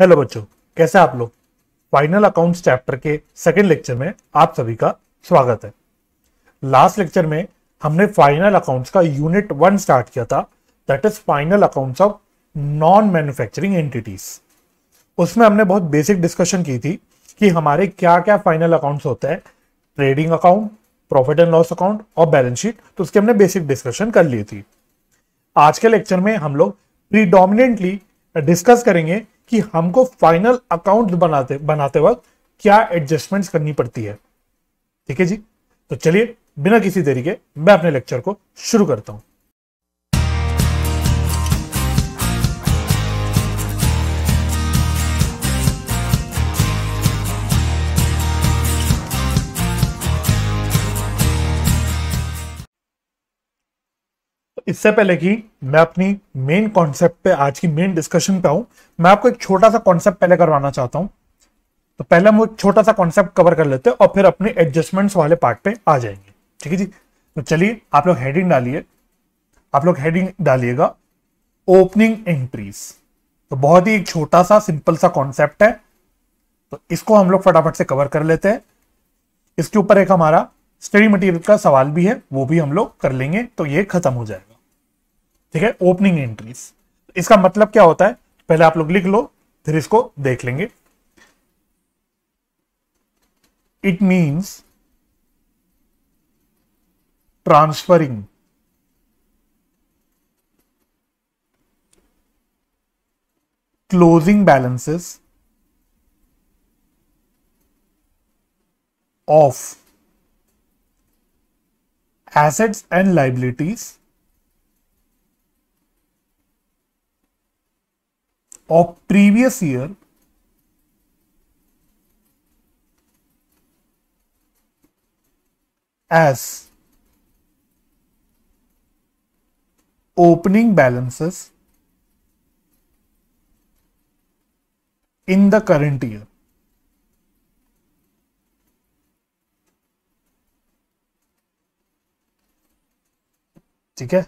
Hello बच्चों कैसे आप लोग फाइनल अकाउंट्स चैप्टर के सेकंड लेक्चर में आप सभी का स्वागत है लास्ट लेक्चर में हमने फाइनल अकाउंट्स का यूनिट वन स्टार्ट किया था that is final accounts of non manufacturing entities उसमें हमने बहुत बेसिक डिस्कशन की थी कि हमारे क्या क्या फाइनल अकाउंट्स होते हैं trading account profit and loss account और बैलेंस शीट तो उसके हमने बेसिक डिस्कशन कर ली थी आज के लेक्चर में हम लोग प्रीडोमिनेटली डिस्कस करेंगे कि हमको फाइनल अकाउंट बनाते बनाते वक्त क्या एडजस्टमेंट्स करनी पड़ती है ठीक है जी तो चलिए बिना किसी देरी के मैं अपने लेक्चर को शुरू करता हूं इससे पहले कि मैं अपनी मेन कॉन्सेप्ट पे आज की मेन डिस्कशन पे आऊं मैं आपको एक छोटा सा कॉन्सेप्ट पहले करवाना चाहता हूं तो पहले हम छोटा सा कॉन्सेप्ट कवर कर लेते हैं और फिर अपने एडजस्टमेंट्स वाले पार्ट पे आ जाएंगे ठीक है जी तो चलिए आप लोग हेडिंग डालिए आप लोग हेडिंग डालिएगा ओपनिंग एंट्रीज तो बहुत ही एक छोटा सा सिंपल सा कॉन्सेप्ट है तो इसको हम लोग फटाफट से कवर कर लेते हैं इसके ऊपर एक हमारा स्टडी मटेरियल का सवाल भी है वो भी हम लोग कर लेंगे तो ये खत्म हो जाएगा ठीक है ओपनिंग एंट्रीज इसका मतलब क्या होता है पहले आप लोग लिख लो फिर इसको देख लेंगे it means transferring closing balances of assets and liabilities of previous year as opening balances in the current year. ठीक है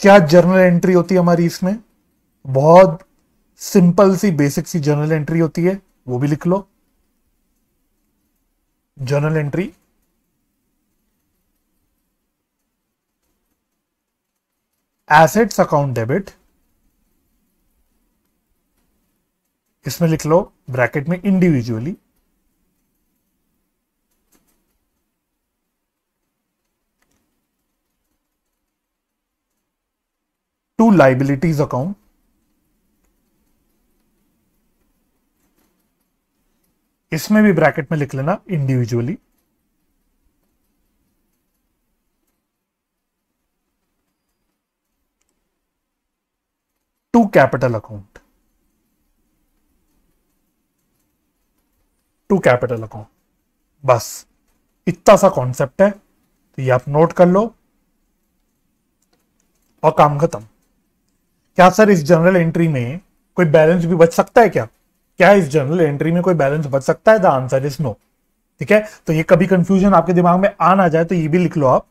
क्या जर्नल एंट्री होती है हमारी इसमें बहुत सिंपल सी बेसिक सी जर्नल एंट्री होती है वो भी लिख लो journal entry assets account debit इसमें लिख लो ब्रैकेट में इंडिविजुअली टू लाइबिलिटीज अकाउंट इसमें भी ब्रैकेट में लिख लेना individually to capital account to capital account बस इतना सा कॉन्सेप्ट है तो ये आप नोट कर लो और काम खत्म क्या सर इस जनरल एंट्री में कोई बैलेंस भी बच सकता है क्या क्या इस जर्नल एंट्री में कोई बैलेंस बच सकता है द आंसर इज नो ठीक है तो ये कभी कंफ्यूजन आपके दिमाग में आ ना जाए तो ये भी लिख लो आप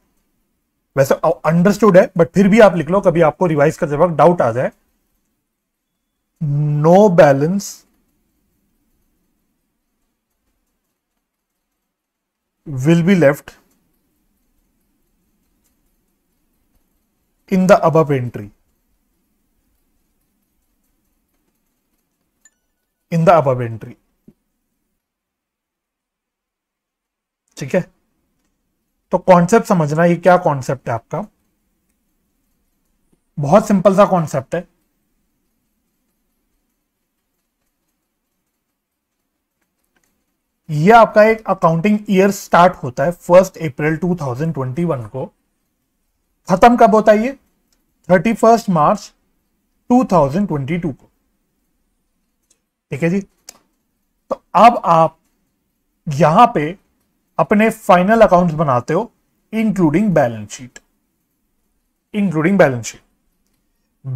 वैसे अंडरस्टूड है बट फिर भी आप लिख लो कभी आपको रिवाइज करते वक्त डाउट आ जाए no balance will be left in the above entry in the above entry ठीक है तो कॉन्सेप्ट समझना ये क्या कॉन्सेप्ट है आपका बहुत सिंपल सा कॉन्सेप्ट है ये आपका एक अकाउंटिंग ईयर स्टार्ट होता है फर्स्ट अप्रैल 2021 को खत्म कब होता है ये थर्टी फर्स्ट मार्च 2022 को ठीक है जी तो अब आप यहां पे अपने फाइनल अकाउंट्स बनाते हो including balance sheet including balance sheet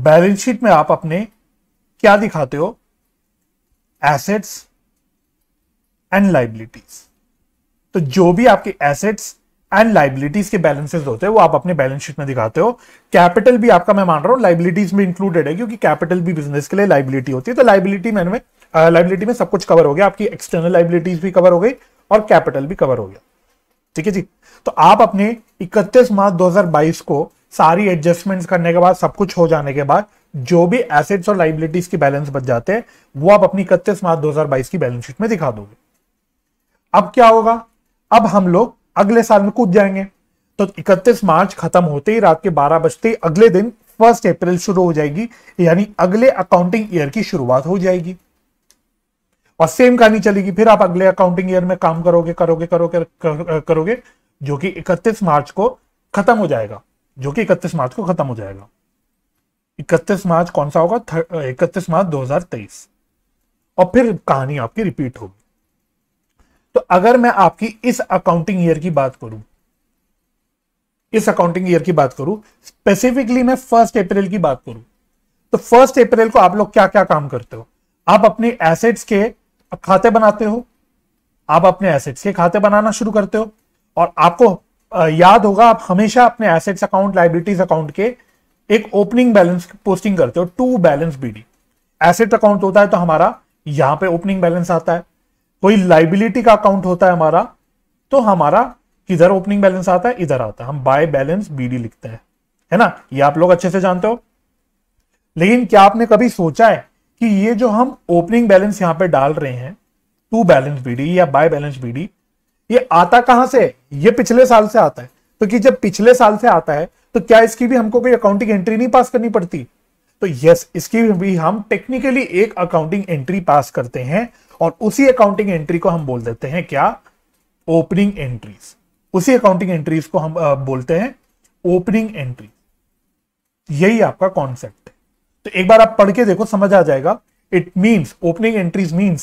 balance sheet में आप अपने क्या दिखाते हो एसेट्स एंड लाइबिलिटीज तो जो भी आपके एसेट्स एंड लाइबिलिटीज के बैलेंसेस होते हैं वो आप अपने बैलेंस शीट में दिखाते हो कैपिटल भी आपका मैं मान रहा हूं लाइबिलिटीज में इंक्लूडेड है क्योंकि कैपिटल भी बिजनेस के लिए लाइबिलिटी होती है तो लाइबिलिटी मैंने लाइबिलिटी में सब कुछ कवर हो गया आपकी एक्सटर्नल लाइबिलिटीज भी कवर हो गई और कैपिटल भी कवर हो गया ठीक है जी तो आप अपने 31 मार्च 2022 को सारी एडजस्टमेंट्स करने के बाद सब कुछ हो जाने के बाद जो भी एसेट्स और लाइबिलिटीज की बैलेंस बच जाते हैं वो आप अपनी इकतीस मार्च दो की बैलेंस शीट में दिखा दोगे अब क्या होगा अब हम लोग अगले साल में कूद जाएंगे तो 31 मार्च खत्म होते ही रात के 12 बजते ही अगले दिन फर्स्ट अप्रैल शुरू हो जाएगी यानी अगले अकाउंटिंग ईयर की शुरुआत हो जाएगी और सेम कहानी चलेगी फिर आप अगले अकाउंटिंग ईयर में काम करोगे करोगे करोगे करोगे जो कि 31 मार्च को खत्म हो जाएगा जो कि 31 मार्च को खत्म हो जाएगा 31 मार्च कौन सा होगा इकतीस मार्च 2023 और फिर कहानी आपकी रिपीट होगी तो अगर मैं आपकी इस अकाउंटिंग ईयर की बात करूं इस अकाउंटिंग ईयर की बात करूं स्पेसिफिकली मैं फर्स्ट अप्रैल की बात करूं तो फर्स्ट अप्रैल को आप लोग क्या क्या काम करते हो आप अपने एसेट्स के आप खाते बनाते हो आप अपने एसेट्स के खाते बनाना शुरू करते हो और आपको याद होगा आप हमेशा अपने एसेट्स अकाउंट लाइबिलिटीज अकाउंट के एक ओपनिंग बैलेंस पोस्टिंग करते हो to balance BD asset account होता है तो हमारा यहां पे ओपनिंग बैलेंस आता है कोई लाइबिलिटी का अकाउंट होता है हमारा तो हमारा किधर ओपनिंग बैलेंस आता है इधर आता है हम बाय बैलेंस बीडी लिखते हैं है ना ये आप लोग अच्छे से जानते हो लेकिन क्या आपने कभी सोचा है कि ये जो हम ओपनिंग बैलेंस यहां पे डाल रहे हैं टू बैलेंस बीडी या बाय बैलेंस बीडी ये आता कहां से ये पिछले साल से आता है तो कि जब पिछले साल से आता है तो क्या इसकी भी हमको कोई अकाउंटिंग एंट्री नहीं पास करनी पड़ती तो यस इसकी भी हम टेक्निकली एक अकाउंटिंग एंट्री पास करते हैं और उसी अकाउंटिंग एंट्री को हम बोल देते हैं क्या ओपनिंग एंट्रीज उसी अकाउंटिंग एंट्रीज को हम बोलते हैं ओपनिंग एंट्री यही आपका कॉन्सेप्ट है तो एक बार आप पढ़ के देखो समझ आ जाएगा it mean opening entries mean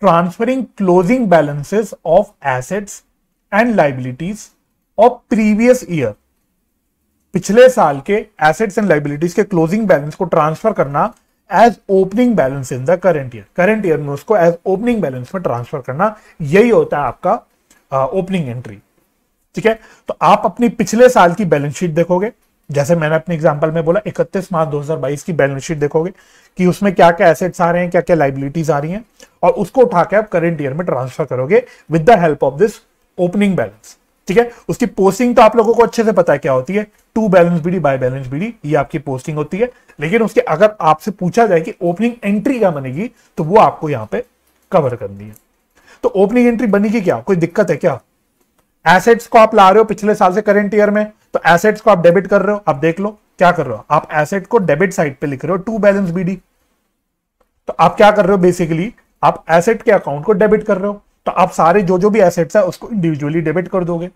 transferring closing balances of assets and liabilities of previous year पिछले साल के एसेट्स एंड लाइबिलिटीज के क्लोजिंग बैलेंस को ट्रांसफर करना as opening balance in the current year current year में उसको एज ओपनिंग बैलेंस में transfer करना यही होता है आपका ओपनिंग uh, एंट्री ठीक है तो आप अपनी पिछले साल की बैलेंस शीट देखोगे जैसे मैंने अपने एग्जाम्पल में बोला इकतीस मार्च 2022 की बैलेंस शीट देखोगे कि उसमें क्या क्या एसेट्स आ रहे हैं क्या क्या लाइबिलिटीज आ रही हैं और उसको उठा के आप करंट ईयर में ट्रांसफर करोगे with the help of this opening balance ठीक है उसकी पोस्टिंग तो आप लोगों को अच्छे से पता है क्या होती है to balance BD by balance BD ये आपकी पोस्टिंग होती है लेकिन उसके अगर आपसे पूछा जाए कि ओपनिंग एंट्री क्या बनेगी तो वो आपको यहाँ पे कवर करनी है तो ओपनिंग एंट्री बनेगी क्या कोई दिक्कत है क्या एसेट्स को आप ला रहे हो पिछले साल से करेंट ईयर में तो एसेट्स को आप डेबिट कर रहे हो आप देख लो क्या कर रहे हो आप एसेट को डेबिट साइड पे लिख रहे हो टू बैलेंस बीडी तो आप क्या कर रहे हो बेसिकली आप एसेट के अकाउंट को डेबिट कर रहे हो तो आप सारे जो जो भी एसेट्स है उसको इंडिविजुअली डेबिट कर दोगे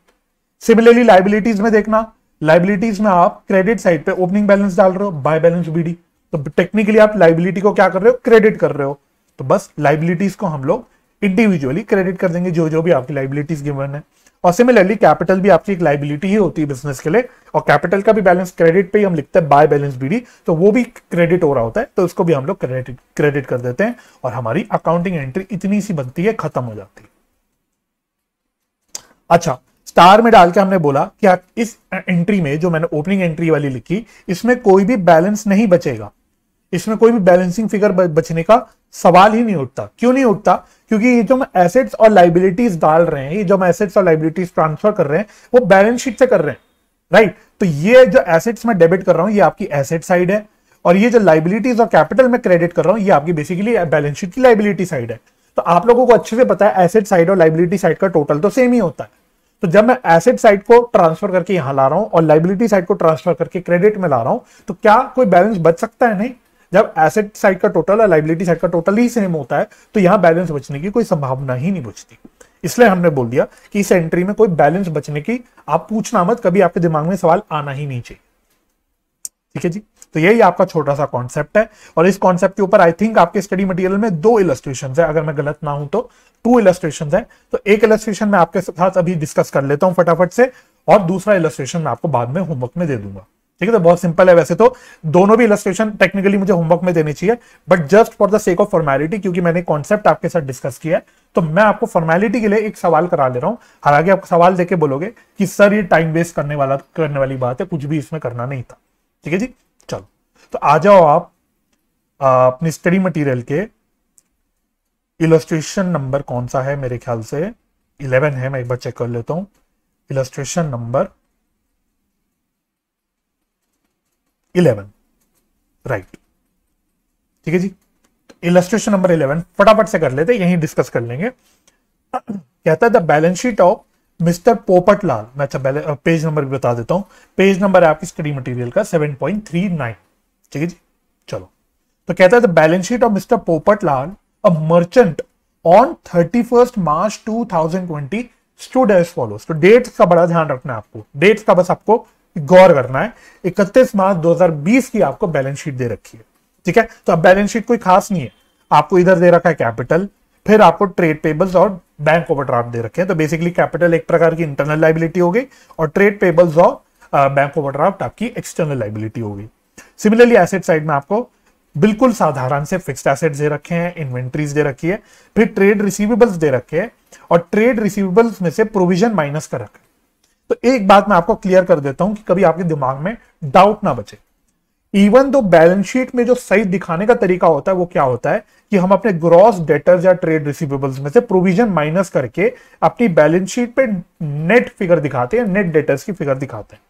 सिमिलरली लाइबिलिटीज में देखना लाइबिलिटीज में आप क्रेडिट साइड पे ओपनिंग बैलेंस डाल रहे हो बाय बैलेंस बीडी तो टेक्निकली आप लाइबिलिटी को क्या कर रहे हो क्रेडिट कर रहे हो तो बस लाइबिलिटीज को हम लोग इंडिविजुअली क्रेडिट कर देंगे जो जो भी आपकी लाइबिलिटीज गिवन है और सिमिलरली कैपिटल भी आपकी एक लाइबिलिटी ही होती है बिजनेस के लिए और कैपिटल का भी बैलेंस क्रेडिट पे ही हम लिखते हैं बाय बैलेंस बीडी तो वो भी क्रेडिट हो रहा होता है तो उसको भी हम लोग क्रेडिट क्रेडिट कर देते हैं और हमारी अकाउंटिंग एंट्री इतनी सी बनती है खत्म हो जाती है अच्छा स्टार में डाल के हमने बोला कि इस एंट्री में जो मैंने ओपनिंग एंट्री वाली लिखी इसमें कोई भी बैलेंस नहीं बचेगा इसमें कोई भी बैलेंसिंग फिगर बचने का सवाल ही नहीं उठता क्यों नहीं उठता क्योंकि ये जो हम एसेट्स और लाइबिलिटीज डाल रहे हैं ये जो हम एसेट्स और लाइबिलिटीज ट्रांसफर कर रहे हैं वो बैलेंस शीट से कर रहे हैं राइट तो ये जो एसेट्स में डेबिट कर रहा हूं ये आपकी एसेट साइड है और ये जो लाइबिलिटीज और कैपिटल में क्रेडिट कर रहा हूं ये आपकी बेसिकली बैलेंस शीट की लाइबिलिटी साइड है तो आप लोगों को अच्छे से पता है एसेट साइड और लाइबिलिटी साइड का टोटल तो सेम ही होता है तो जब मैं एसेट साइड को ट्रांसफर करके यहां ला रहा हूं और लाइबिलिटी साइड को ट्रांसफर करके क्रेडिट में ला रहा हूं तो क्या कोई बैलेंस बच सकता है नहीं जब एसेट साइड का टोटल और लाइबिलिटी साइड का टोटल ही सेम होता है तो यहाँ बैलेंस बचने की कोई संभावना ही नहीं बचती इसलिए हमने बोल दिया कि इस एंट्री में कोई बैलेंस बचने की आप पूछना मत कभी आपके दिमाग में सवाल आना ही नहीं चाहिए ठीक है जी तो यही आपका छोटा सा कॉन्सेप्ट है और इस कॉन्सेप्ट के ऊपर आई थिंक आपके स्टडी मटेरियल में दो इलस्ट्रेशन है अगर मैं गलत ना हूं तो टू इलस्ट्रेशन है तो एक इलस्ट्रेशन मैं आपके साथ अभी डिस्कस कर लेता हूं फटाफट से और दूसरा इलस्ट्रेशन मैं आपको बाद में होमवर्क में दे दूंगा ठीक है तो बहुत सिंपल है वैसे तो दोनों भी इलस्ट्रेशन टेक्निकली मुझे होमवर्क में देनी चाहिए but just for the sake of formality क्योंकि मैंने कॉन्सेप्ट आपके साथ डिस्कस किया है तो मैं आपको फॉर्मेलिटी के लिए एक सवाल करा ले रहा हूं हालांकि आप सवाल देके बोलोगे कि सर ये टाइम वेस्ट करने वाला करने वाली बात है कुछ भी इसमें करना नहीं था ठीक है जी चलो तो आ जाओ आप अपने अपनी स्टडी मटेरियल के इलस्ट्रेशन नंबर कौन सा है मेरे ख्याल से इलेवन है मैं एक बार चेक कर लेता हूँ इलस्ट्रेशन नंबर इलेवन राइट ठीक है जी इलस्ट्रेशन नंबर इलेवन फटाफट से कर लेते यहीं डिस्कस कर लेंगे कहता है the balance sheet of mister Popat Lal मैं अच्छा पेज नंबर भी बता देता हूं पेज नंबर है आपकी स्टडी मटेरियल का सेवन पॉइंट थ्री नाइन ठीक है जी चलो तो कहता है the balance sheet of mister Popat Lal a merchant on thirty first March two thousand twenty stood as follows तो डेट्स का बड़ा ध्यान रखना है आपको डेट्स का बस आपको गौर करना है इकतीस मार्च 2020 की आपको बैलेंस शीट दे रखी है ठीक है तो अब बैलेंस शीट कोई खास नहीं है आपको इधर दे रखा है कैपिटल फिर आपको ट्रेड पेबल्स और बैंक ओवरड्राफ्ट दे रखे हैं तो बेसिकली कैपिटल एक प्रकार की इंटरनल लाइबिलिटी हो गई और ट्रेड पेबल्स और बैंक ओवरड्राफ्ट आपकी एक्सटर्नल लाइबिलिटी हो गई सिमिलरली एसेट साइड में आपको बिल्कुल साधारण से फिक्स्ड एसेट्स दे रखे हैं इन्वेंट्रीज दे रखी है फिर ट्रेड रिसीवेबल्स दे रखे हैं और ट्रेड रिसीवेबल्स में से प्रोविजन माइनस कर रखा है तो एक बात मैं आपको क्लियर कर देता हूं कि कभी आपके दिमाग में डाउट ना बचे इवन दो बैलेंस शीट में जो सही दिखाने का तरीका होता है वो क्या होता है कि हम अपने ग्रॉस डेटर्स या ट्रेड रिसीवेबल्स में से प्रोविजन माइनस करके अपनी बैलेंस शीट पे नेट फिगर दिखाते हैं नेट डेटर्स की फिगर दिखाते हैं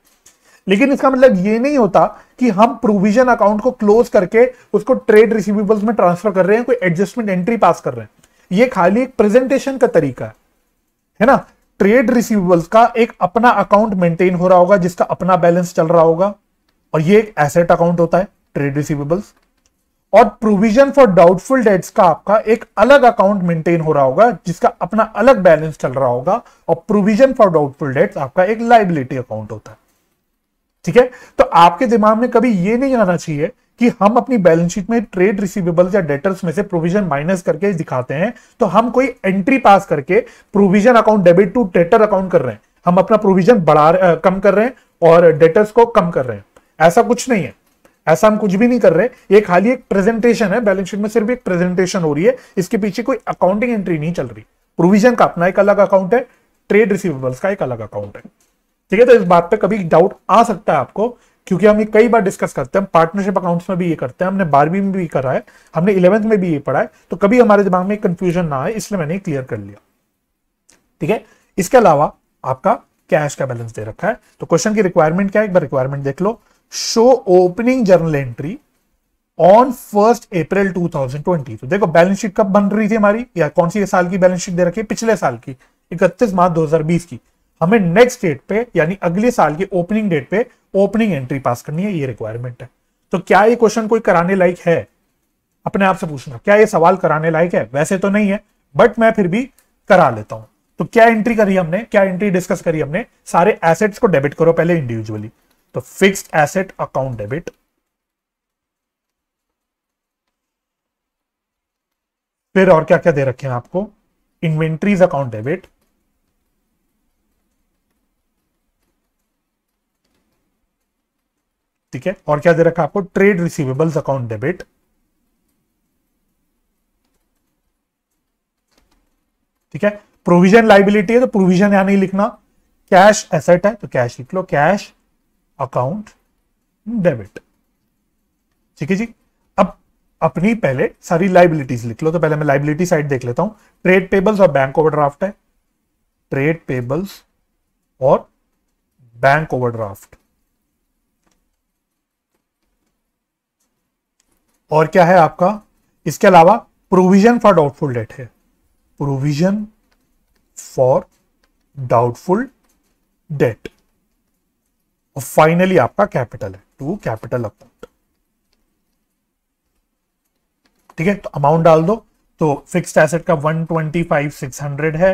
लेकिन इसका मतलब ये नहीं होता कि हम प्रोविजन अकाउंट को क्लोज करके उसको ट्रेड रिसीवेबल्स में ट्रांसफर कर रहे हैं कोई एडजस्टमेंट एंट्री पास कर रहे हैं ये खाली एक प्रेजेंटेशन का तरीका है है ना ट्रेड रिसीवेबल्स का एक अपना अकाउंट मेंटेन हो रहा होगा जिसका अपना बैलेंस चल रहा होगा और ये एक एसेट अकाउंट होता है ट्रेड रिसीवेबल्स और प्रोविजन फॉर डाउटफुल डेट्स का आपका एक अलग अकाउंट मेंटेन हो रहा होगा जिसका अपना अलग बैलेंस चल रहा होगा और प्रोविजन फॉर डाउटफुल डेट्स आपका एक लाइबिलिटी अकाउंट होता है ठीक है तो आपके दिमाग में कभी ये नहीं आना चाहिए कि हम अपनी बैलेंस शीट में ट्रेड रिसीवेबल या डेटर्स में से प्रोविजन माइनस करके दिखाते हैं तो हम कोई एंट्री पास करके provision account debit to debtor account कर रहे हैं हम अपना प्रोविजन बढ़ा आ, कम कर रहे हैं और डेटर्स को कम कर रहे हैं ऐसा कुछ नहीं है ऐसा हम कुछ भी नहीं कर रहे ये खाली एक प्रेजेंटेशन है बैलेंस शीट में सिर्फ एक प्रेजेंटेशन हो रही है इसके पीछे कोई अकाउंटिंग एंट्री नहीं चल रही प्रोविजन का अपना एक अलग अकाउंट है ट्रेड रिसीवेबल्स का एक अलग अकाउंट है ठीक है तो इस बात पे कभी डाउट आ सकता है आपको क्योंकि हम ये कई बार डिस्कस करते हैं हम पार्टनरशिप अकाउंट्स में भी ये करते हैं हमने बारहवीं में भी करा है हमने इलेवंथ में भी ये पढ़ा है तो कभी हमारे दिमाग में कंफ्यूजन ना आए इसलिए मैंने क्लियर कर लिया ठीक है इसके अलावा आपका कैश का बैलेंस दे रखा है तो क्वेश्चन की रिक्वायरमेंट क्या है एक बार रिक्वायरमेंट देख लो show opening journal entry on first April 2020 तो देखो बैलेंस शीट कब बन रही थी हमारी या कौन सी साल की बैलेंस शीट दे रखी है पिछले साल की इकतीस मार्च 2020 की हमें नेक्स्ट डेट पे यानी अगले साल की ओपनिंग डेट पे ओपनिंग एंट्री पास करनी है ये रिक्वायरमेंट है तो क्या ये क्वेश्चन कोई कराने लायक है अपने आप से पूछना क्या ये सवाल कराने लायक है वैसे तो नहीं है बट मैं फिर भी करा लेता हूं तो क्या एंट्री करी हमने क्या एंट्री डिस्कस करी हमने सारे एसेट्स को डेबिट करो पहले इंडिविजुअली तो फिक्स्ड एसेट अकाउंट डेबिट फिर और क्या क्या दे रखे हैं आपको इन्वेंट्रीज अकाउंट डेबिट ठीक है और क्या दे रखा आपको ट्रेड रिसीवेबल्स अकाउंट डेबिट ठीक है प्रोविजन लाइबिलिटी है तो प्रोविजन यहां नहीं लिखना कैश एसेट है तो कैश लिख लो कैश अकाउंट डेबिट ठीक है जी अब अपनी पहले सारी लाइबिलिटीज लिख लो तो पहले मैं लाइबिलिटी साइड देख लेता हूं ट्रेड पेबल्स और बैंक ओवरड्राफ्ट है ट्रेड पेबल्स और बैंक ओवरड्राफ्ट और क्या है आपका इसके अलावा प्रोविजन फॉर डाउटफुल डेट है प्रोविजन फॉर डाउटफुल डेट और फाइनली आपका कैपिटल है टू कैपिटल अकाउंट ठीक है तो अमाउंट डाल दो तो फिक्स्ड एसेट का one twenty five six hundred है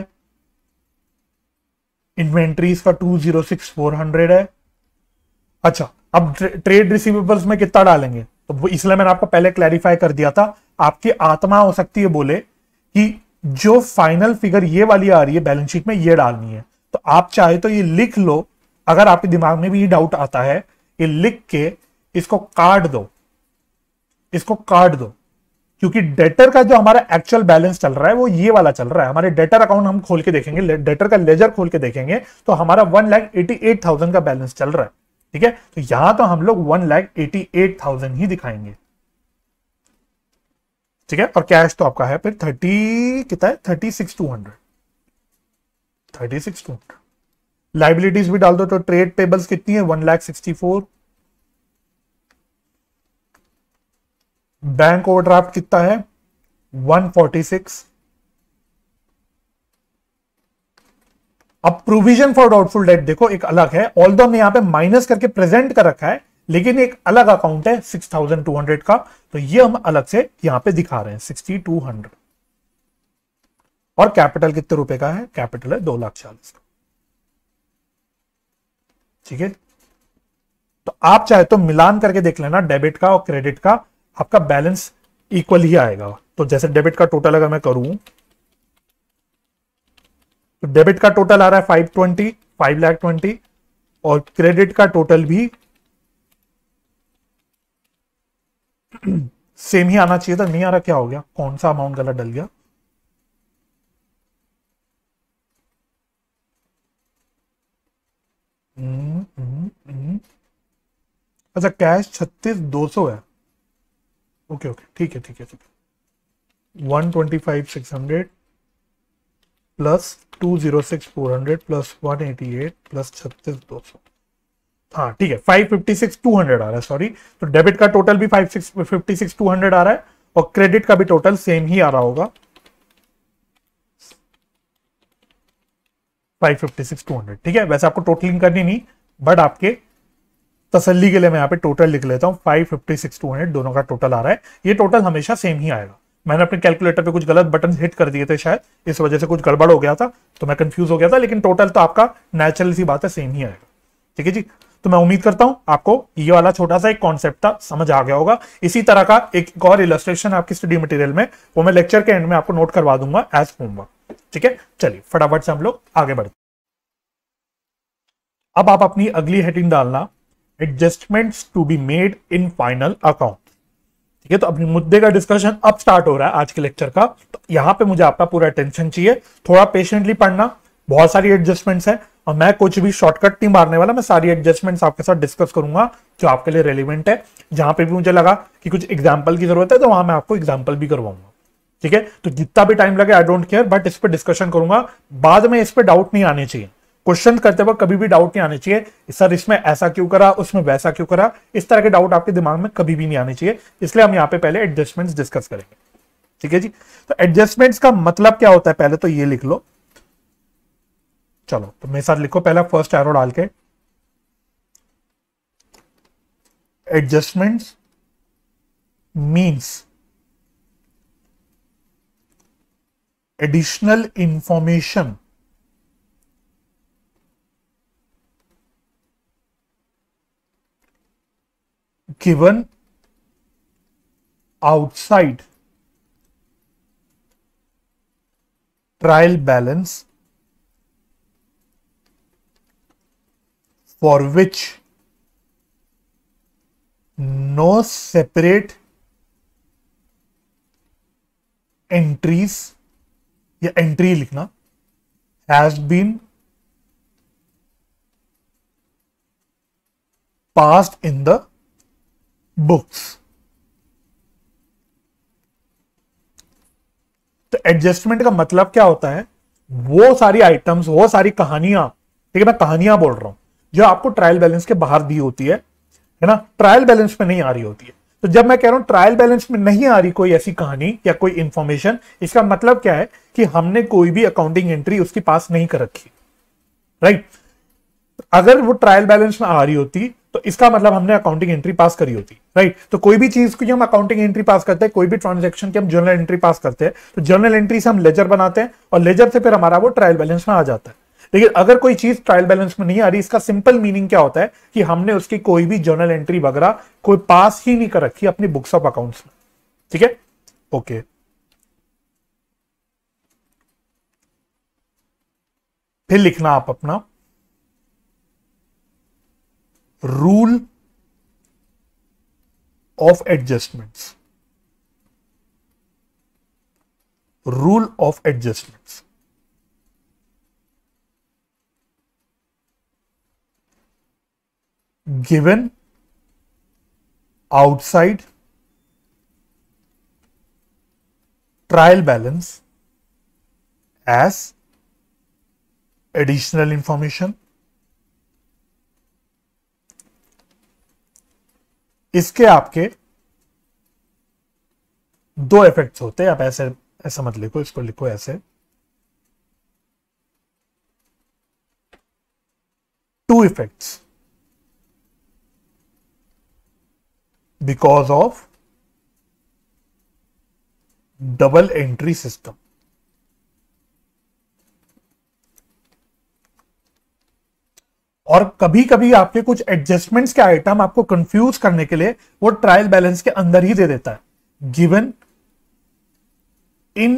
इन्वेंट्रीज का two zero six four hundred है अच्छा अब ट्रेड रिसीवेबल्स में कितना डालेंगे तो इसलिए मैंने आपको पहले क्लैरिफाई कर दिया था आपकी आत्मा हो सकती है बोले कि जो फाइनल फिगर ये वाली आ रही है बैलेंस शीट में ये डालनी है तो आप चाहे तो ये लिख लो अगर आपके दिमाग में भी ये डाउट आता है ये लिख के इसको काट दो इसको काट दो क्योंकि डेटर का जो हमारा एक्चुअल बैलेंस चल रहा है वो ये वाला चल रहा है हमारे डेटर अकाउंट हम खोल के देखेंगे डेटर का लेजर खोल के देखेंगे तो हमारा one lakh eighty eight thousand का बैलेंस चल रहा है ठीक है तो यहां तो हम लोग one lakh eighty eight thousand ही दिखाएंगे ठीक है और कैश तो आपका है फिर थर्टी कितना है thirty six two hundred thirty six two hundred liabilities भी डाल दो तो ट्रेड पेबल्स कितनी है one lakh sixty four bank overdraft कितना है वन फोर्टी सिक्स अब प्रोविजन फॉर डाउटफुल डेट देखो एक अलग है ऑल दो हमने यहां पे माइनस करके प्रेजेंट कर रखा है लेकिन एक अलग अकाउंट है 6200 का तो ये हम अलग से यहां पे दिखा रहे हैं 6200 और कैपिटल कितने रुपए का है कैपिटल है दो लाख चालीस का ठीक है तो आप चाहे तो मिलान करके देख लेना डेबिट का और क्रेडिट का आपका बैलेंस इक्वल ही आएगा तो जैसे डेबिट का टोटल अगर मैं करूं तो डेबिट का टोटल आ रहा है five twenty five lakh twenty और क्रेडिट का टोटल भी सेम ही आना चाहिए था नहीं आ रहा क्या हो गया कौन सा अमाउंट गलत डल गया हम्म, हम्म, हम्म। अच्छा कैश छत्तीस दो सौ है ओके ओके ठीक है ठीक है ठीक है one twenty five six hundred plus two zero six four hundred plus one eighty eight plus छत्तीस दो सौ हाँ ठीक है five fifty six two hundred आ रहा है सॉरी तो डेबिट का टोटल भी five six fifty six two hundred आ रहा है और क्रेडिट का भी टोटल सेम ही आ रहा होगा five fifty six two hundred ठीक है वैसे आपको टोटलिंग करनी नहीं बट आपके तसल्ली के लिए मैं यहाँ पे टोटल लिख लेता हूँ five fifty six two hundred दोनों का टोटल आ रहा है ये टोटल हमेशा सेम ही आएगा मैंने अपने कैलकुलेटर पे कुछ गलत बटन हिट कर दिए थे शायद इस वजह से कुछ गड़बड़ हो गया था तो मैं कंफ्यूज हो गया था लेकिन टोटल तो आपका नेचुरल सी बात है सेम ही आएगा ठीक है जी तो मैं उम्मीद करता हूं आपको ये वाला छोटा सा एक कॉन्सेप्ट था समझ आ गया होगा इसी तरह का एक और इलस्ट्रेशन आपकी स्टडी मटेरियल में वो मैं लेक्चर के एंड में आपको नोट करवा दूंगा एज होमवर्क ठीक है चलिए फटाफट से हम लोग आगे बढ़ते अब आप अपनी अगली हेडिंग डालना adjustments to be made in final account ठीक है तो अपने मुद्दे का डिस्कशन अब स्टार्ट हो रहा है आज के लेक्चर का तो यहाँ पे मुझे आपका पूरा अटेंशन चाहिए थोड़ा पेशेंटली पढ़ना बहुत सारी एडजस्टमेंट्स है और मैं कुछ भी शॉर्टकट नहीं मारने वाला मैं सारी एडजस्टमेंट्स आपके साथ डिस्कस करूंगा जो आपके लिए रेलिवेंट है जहां पे भी मुझे लगा कि कुछ एग्जाम्पल की जरूरत है तो वहां मैं आपको एग्जाम्पल भी करवाऊंगा ठीक है तो जितना भी टाइम लगे आई डोंट केयर बट इस पर डिस्कशन करूंगा बाद में इस पर डाउट नहीं आने चाहिए क्वेश्चन करते वक्त कभी भी डाउट नहीं आने चाहिए सर इसमें ऐसा क्यों करा उसमें वैसा क्यों करा इस तरह के डाउट आपके दिमाग में कभी भी नहीं आने चाहिए इसलिए हम यहाँ पे पहले एडजस्टमेंट्स डिस्कस करेंगे ठीक है जी तो एडजस्टमेंट्स का मतलब क्या होता है पहले तो ये लिख लो चलो तो मेरे साथ लिखो पहला फर्स्ट एरो डाल के adjustments means additional information given outside trial balance for which no separate entries या entry लिखना has been passed in the books. तो एडजस्टमेंट का मतलब क्या होता है वो सारी आइटम्स वो सारी कहानियां ठीक है मैं कहानियां बोल रहा हूं जो आपको ट्रायल बैलेंस के बाहर दी होती है है ना ट्रायल बैलेंस में नहीं आ रही होती है तो जब मैं कह रहा हूं ट्रायल बैलेंस में नहीं आ रही कोई ऐसी कहानी या कोई इंफॉर्मेशन इसका मतलब क्या है कि हमने कोई भी अकाउंटिंग एंट्री उसके पास नहीं कर रखी राइट अगर वो ट्रायल बैलेंस में आ रही होती तो इसका मतलब हमने अकाउंटिंग एंट्री पास करी होती राइट तो कोई भी चीज की हम अकाउंटिंग एंट्री पास करते हैं कोई भी ट्रांजेक्शन की हम जर्नल एंट्री पास करते हैं तो जर्नल एंट्री से हम लेजर बनाते हैं और लेजर से फिर हमारा वो ट्रायल बैलेंस में आ जाता है लेकिन अगर कोई चीज ट्रायल बैलेंस में नहीं आ रही इसका सिंपल मीनिंग क्या होता है कि हमने उसकी कोई भी जर्नल एंट्री वगैरह कोई पास ही नहीं कर रखी अपनी बुक्स ऑफ अकाउंट्स में ठीक है ओके फिर लिखना आप अपना rule of adjustments. Rule of adjustments. Given outside trial balance as additional information इसके आपके दो इफेक्ट्स होते हैं आप ऐसे ऐसा मत लिखो इसको लिखो ऐसे two effects because of double entry system और कभी कभी आपके कुछ एडजस्टमेंट्स के आइटम आपको कंफ्यूज करने के लिए वो ट्रायल बैलेंस के अंदर ही दे देता है given in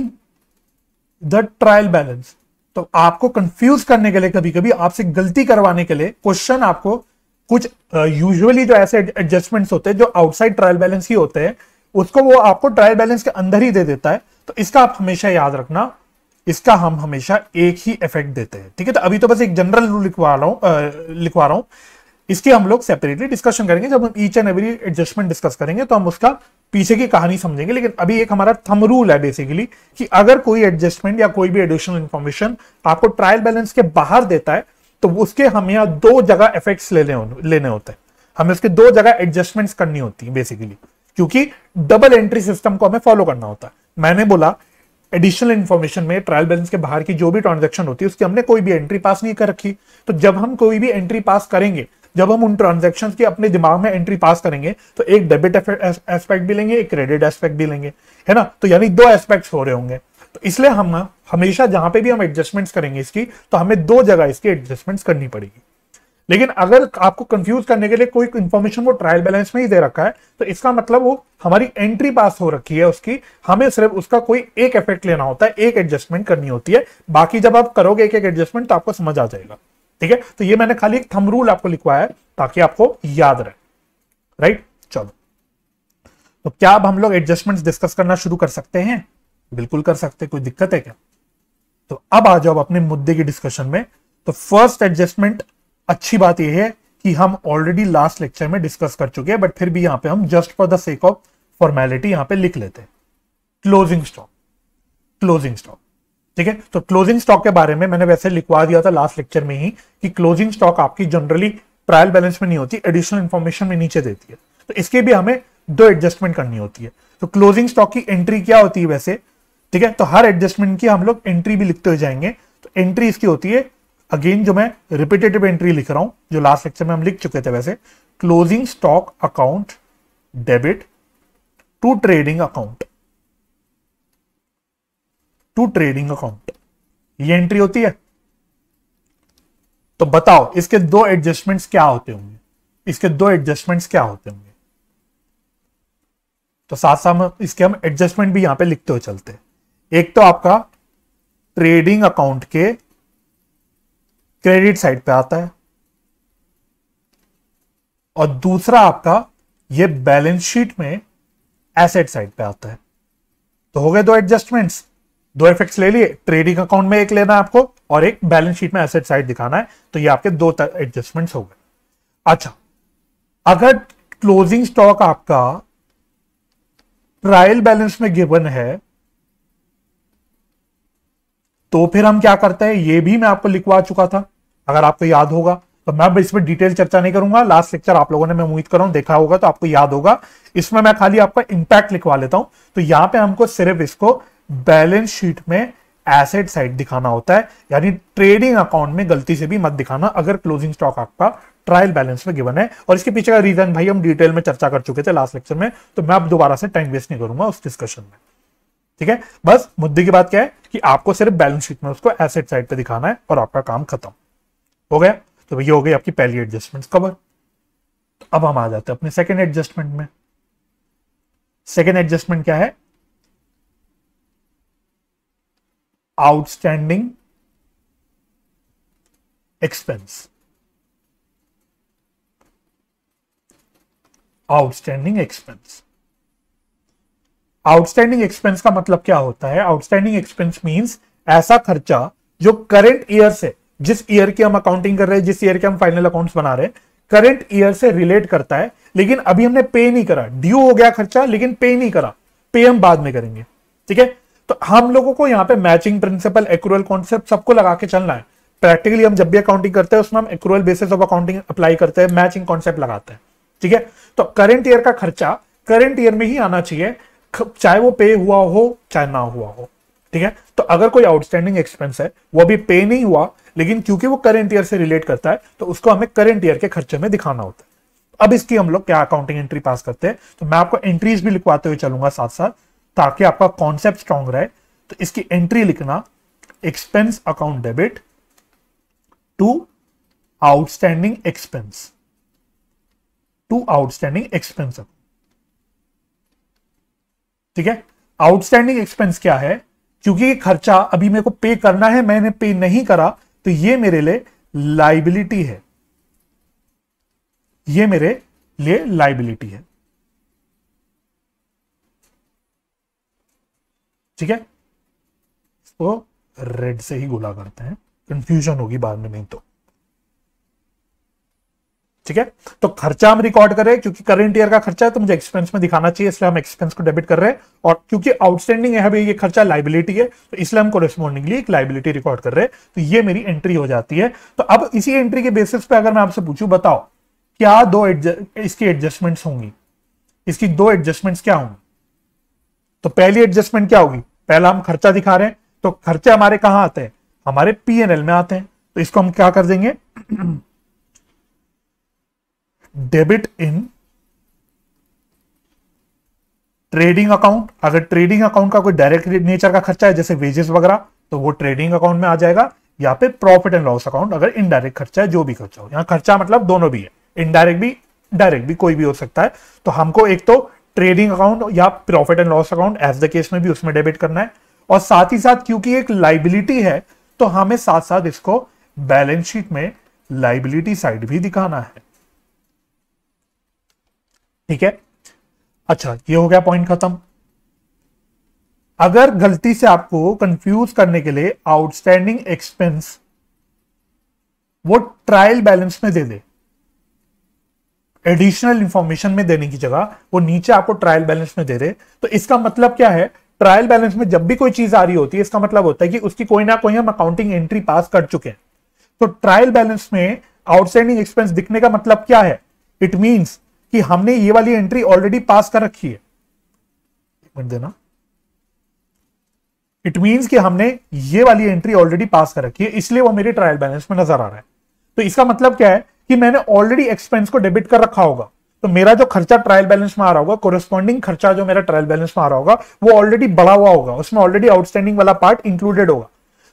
the trial balance तो आपको कंफ्यूज करने के लिए कभी कभी आपसे गलती करवाने के लिए क्वेश्चन आपको कुछ यूजुअली uh, जो ऐसे एडजस्टमेंट्स होते हैं जो आउटसाइड ट्रायल बैलेंस ही होते हैं उसको वो आपको ट्रायल बैलेंस के अंदर ही दे देता है तो इसका आप हमेशा याद रखना इसका हम हमेशा एक ही इफेक्ट देते हैं ठीक है तो अभी तो बस एक जनरल रूल लिखवा रहा हूँ लिखवा रहा हूं इसकी हम लोग सेपरेटली डिस्कशन करेंगे जब हम each and every adjustment discuss करेंगे तो हम उसका पीछे की कहानी समझेंगे लेकिन अभी एक हमारा थम रूल है बेसिकली कि अगर कोई एडजस्टमेंट या कोई भी एडिशनल इन्फॉर्मेशन आपको ट्रायल बैलेंस के बाहर देता है तो उसके हम यहाँ दो जगह इफेक्ट्स लेने लेने होते हैं हमें उसके दो जगह एडजस्टमेंट्स करनी होती है बेसिकली क्योंकि डबल एंट्री सिस्टम को हमें फॉलो करना होता है मैंने बोला एडिशनल इन्फॉर्मेशन में ट्रायल बैलेंस के बाहर की जो भी ट्रांजेक्शन होती है उसकी हमने कोई भी एंट्री पास नहीं कर रखी तो जब हम कोई भी एंट्री पास करेंगे जब हम उन ट्रांजेक्शन की अपने दिमाग में एंट्री पास करेंगे तो एक डेबिट एस्पेक्ट भी लेंगे एक क्रेडिट एस्पेक्ट भी लेंगे है ना तो यानी दो एस्पेक्ट्स हो रहे होंगे तो इसलिए हम हमेशा जहां पे भी हम एडजस्टमेंट्स करेंगे इसकी तो हमें दो जगह इसकी एडजस्टमेंट्स करनी पड़ेगी लेकिन अगर आपको कंफ्यूज करने के लिए कोई इंफॉर्मेशन वो ट्रायल बैलेंस में ही दे रखा है तो इसका मतलब वो हमारी एंट्री पास हो रखी है उसकी हमें सिर्फ उसका कोई एक इफेक्ट लेना होता है एक एडजस्टमेंट करनी होती है बाकी जब आप करोगे एक एक एडजस्टमेंट तो आपको समझ आ जाएगा ठीक है तो ये मैंने खाली एक थम रूल आपको लिखवाया है ताकि आपको याद रहे राइट चलो तो क्या अब हम लोग एडजस्टमेंट डिस्कस करना शुरू कर सकते हैं बिल्कुल कर सकते कोई दिक्कत है क्या तो अब आ जाओ अपने मुद्दे की डिस्कशन में तो फर्स्ट एडजस्टमेंट अच्छी बात यह है कि हम ऑलरेडी लास्ट लेक्चर में डिस्कस कर चुके हैं बट फिर भी यहां पे हम just for the sake of formality यहां पे लिख लेते हैं क्लोजिंग स्टॉक क्लोजिंग स्टॉक ठीक है तो क्लोजिंग स्टॉक के बारे में मैंने वैसे लिखवा दिया था लास्ट लेक्चर में ही कि क्लोजिंग स्टॉक आपकी जनरली ट्रायल बैलेंस में नहीं होती एडिशनल इन्फॉर्मेशन में नीचे देती है तो इसके भी हमें दो एडजस्टमेंट करनी होती है तो क्लोजिंग स्टॉक की एंट्री क्या होती है वैसे ठीक है तो हर एडजस्टमेंट की हम लोग एंट्री भी लिखते हुए जाएंगे तो एंट्री इसकी होती है अगेन जो मैं रिपीटेटिव एंट्री लिख रहा हूं जो लास्ट लेक्चर में हम लिख चुके थे वैसे closing stock account debit to trading account to trading account ये एंट्री होती है तो बताओ इसके दो एडजस्टमेंट्स क्या होते होंगे इसके दो एडजस्टमेंट्स क्या होते होंगे तो साथ साथ इसके हम एडजस्टमेंट भी यहां पे लिखते हुए चलते हैं एक तो आपका ट्रेडिंग अकाउंट के क्रेडिट साइड पे आता है और दूसरा आपका ये बैलेंस शीट में एसेट साइड पे आता है तो हो गए दो एडजस्टमेंट्स दो इफेक्ट्स ले लिए ट्रेडिंग अकाउंट में एक लेना है आपको और एक बैलेंस शीट में एसेट साइड दिखाना है तो ये आपके दो एडजस्टमेंट्स हो गए अच्छा अगर क्लोजिंग स्टॉक आपका ट्रायल बैलेंस में गिवन है तो फिर हम क्या करते हैं ये भी मैं आपको लिखवा चुका था अगर आपको याद होगा तो मैं इसमें डिटेल चर्चा नहीं करूंगा लास्ट लेक्चर आप लोगों ने मैं उम्मीद कर रहा हूं देखा होगा तो आपको याद होगा इसमें मैं खाली आपका इंपैक्ट लिखवा लेता हूं तो यहां पे हमको सिर्फ इसको बैलेंस शीट में एसेट साइड दिखाना होता है यानी ट्रेडिंग अकाउंट में गलती से भी मत दिखाना अगर क्लोजिंग स्टॉक आपका ट्रायल बैलेंस में गिवन है और इसके पीछे का रीजन भाई हम डिटेल में चर्चा कर चुके थे लास्ट लेक्चर में तो मैं अब दोबारा से टाइम वेस्ट नहीं करूंगा उस डिस्कशन में ठीक है बस मुद्दे की बात क्या है कि आपको सिर्फ बैलेंस शीट में उसको एसेट साइड पर दिखाना है और आपका काम खत्म हो गया तो ये हो गई आपकी पहली एडजस्टमेंट कवर तो अब हम आ जाते हैं अपने सेकेंड एडजस्टमेंट में सेकेंड एडजस्टमेंट क्या है outstanding expense outstanding expense outstanding expense का मतलब क्या होता है आउटस्टैंडिंग एक्सपेंस मीन्स ऐसा खर्चा जो करेंट ईयर से जिस ईयर की हम अकाउंटिंग कर रहे हैं जिस ईयर के हम फाइनल अकाउंट्स बना रहे हैं करंट ईयर से रिलेट करता है लेकिन अभी हमने पे नहीं करा ड्यू हो गया खर्चा लेकिन पे नहीं करा पे हम बाद में करेंगे ठीक है तो हम लोगों को यहाँ पे मैचिंग प्रिंसिपल एक्रुअल कॉन्सेप्ट सबको लगा के चलना है प्रैक्टिकली हम जब भी अकाउंटिंग करते हैं उसमें हम accrual basis of accounting apply करते हैं मैचिंग कॉन्सेप्ट लगाते हैं ठीक है तो करंट ईयर का खर्चा करंट ईयर में ही आना चाहिए चाहे वो पे हुआ हो चाहे ना हुआ हो ठीक है तो अगर कोई आउटस्टैंडिंग एक्सपेंस है वो अभी पे नहीं हुआ लेकिन क्योंकि वो करेंट ईयर से रिलेट करता है तो उसको हमें करेंट ईयर के खर्चे में दिखाना होता है अब इसकी हम लोग क्या अकाउंटिंग एंट्री पास करते हैं तो मैं आपको एंट्रीज भी लिखवाते हुए चलूंगा साथ साथ ताकि आपका कॉन्सेप्ट स्ट्रांग रहे तो इसकी एंट्री लिखना expense account debit to outstanding expense to outstanding expense ठीक है आउटस्टैंडिंग एक्सपेंस क्या है क्योंकि ये खर्चा अभी मेरे को पे करना है मैंने पे नहीं करा तो ये मेरे लिए लाइबिलिटी है ये मेरे लिए लाइबिलिटी है ठीक है इसको रेड से ही गोला करते हैं कंफ्यूजन होगी बाद में नहीं तो ठीक है तो खर्चा हम रिकॉर्ड कर रहे हैं क्योंकि करंट ईयर का खर्चा है तो मुझे एक्सपेंस में दिखाना चाहिए इसलिए हम एक्सपेंस को डेबिट कर रहे हैं और क्योंकि आउटस्टैंडिंग है भाई ये खर्चा लाइबिलिटी है तो इसलिए हम कोरेस्पॉन्डिंगली एक लाइबिलिटी रिकॉर्ड कर रहे हैं तो ये मेरी एंट्री हो जाती है तो अब इसी एंट्री के बेसिस पे अगर मैं आपसे पूछूं बताओ क्या दो एडजस्ट इसकी एडजस्टमेंट्स होंगी इसकी दो एडजस्टमेंट्स क्या होंगी तो पहली एडजस्टमेंट क्या होगी पहला हम खर्चा दिखा रहे हैं तो खर्चे हमारे कहां आते हैं हमारे पीएनएल में आते हैं तो इसको हम क्या कर देंगे डेबिट इन ट्रेडिंग अकाउंट अगर ट्रेडिंग अकाउंट का कोई डायरेक्ट नेचर का खर्चा है जैसे वेजेस वगैरह तो वो ट्रेडिंग अकाउंट में आ जाएगा या पे प्रॉफिट एंड लॉस अकाउंट अगर इनडायरेक्ट खर्चा है जो भी खर्चा हो यहाँ खर्चा मतलब दोनों भी है इनडायरेक्ट भी डायरेक्ट भी कोई भी हो सकता है तो हमको एक तो ट्रेडिंग अकाउंट या profit and loss account as the case में भी उसमें डेबिट करना है और साथ ही साथ क्योंकि एक लाइबिलिटी है तो हमें साथ साथ इसको बैलेंस शीट में लाइबिलिटी साइड भी दिखाना है ठीक है अच्छा ये हो गया पॉइंट खत्म अगर गलती से आपको कंफ्यूज करने के लिए आउटस्टैंडिंग एक्सपेंस वो ट्रायल बैलेंस में दे दे एडिशनल इंफॉर्मेशन में देने की जगह वो नीचे आपको ट्रायल बैलेंस में दे दे तो इसका मतलब क्या है ट्रायल बैलेंस में जब भी कोई चीज आ रही होती है इसका मतलब होता है कि उसकी कोई ना कोई हम अकाउंटिंग एंट्री पास कर चुके हैं तो ट्रायल बैलेंस में आउटस्टैंडिंग एक्सपेंस दिखने का मतलब क्या है इट मीन्स कि हमने ये वाली एंट्री ऑलरेडी पास कर रखी है एक मिनट देना इट मींस कि हमने ये वाली एंट्री ऑलरेडी पास कर रखी है इसलिए वो मेरे ट्रायल बैलेंस में नजर आ रहा है तो इसका मतलब क्या है कि मैंने ऑलरेडी एक्सपेंस को डेबिट कर रखा होगा तो मेरा जो खर्चा ट्रायल बैलेंस में आ रहा होगा कोरिस्पॉन्डिंग खर्चा जो मेरा ट्रायल बैलेंस में आ रहा होगा वो ऑलरेडी बढ़ा हुआ होगा उसमें ऑलरेडी आउटस्टैंडिंग वाला पार्ट इंक्लूडेड होगा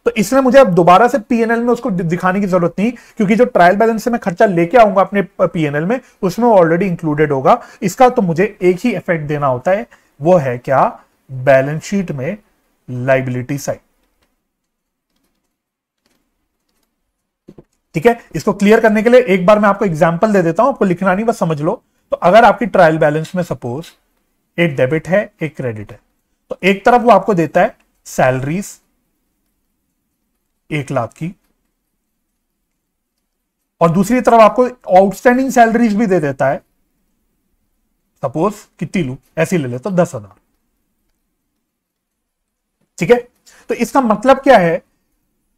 तो इसलिए मुझे अब दोबारा से पीएनएल में उसको दिखाने की जरूरत नहीं क्योंकि जो ट्रायल बैलेंस से मैं खर्चा लेके आऊंगा अपने पीएनएल में उसमें ऑलरेडी इंक्लूडेड होगा इसका तो मुझे एक ही इफेक्ट देना होता है वो है क्या बैलेंस शीट में लाइबिलिटी साइड ठीक है इसको क्लियर करने के लिए एक बार मैं आपको एग्जाम्पल दे देता हूं आपको लिखना नहीं बस समझ लो तो अगर आपकी ट्रायल बैलेंस में सपोज एक डेबिट है एक क्रेडिट है तो एक तरफ वो आपको देता है सैलरीज एक लाख की और दूसरी तरफ आपको आउटस्टैंडिंग सैलरीज भी दे देता है सपोज कितनी लू ऐसी ले लेता तो दस हजार ठीक है तो इसका मतलब क्या है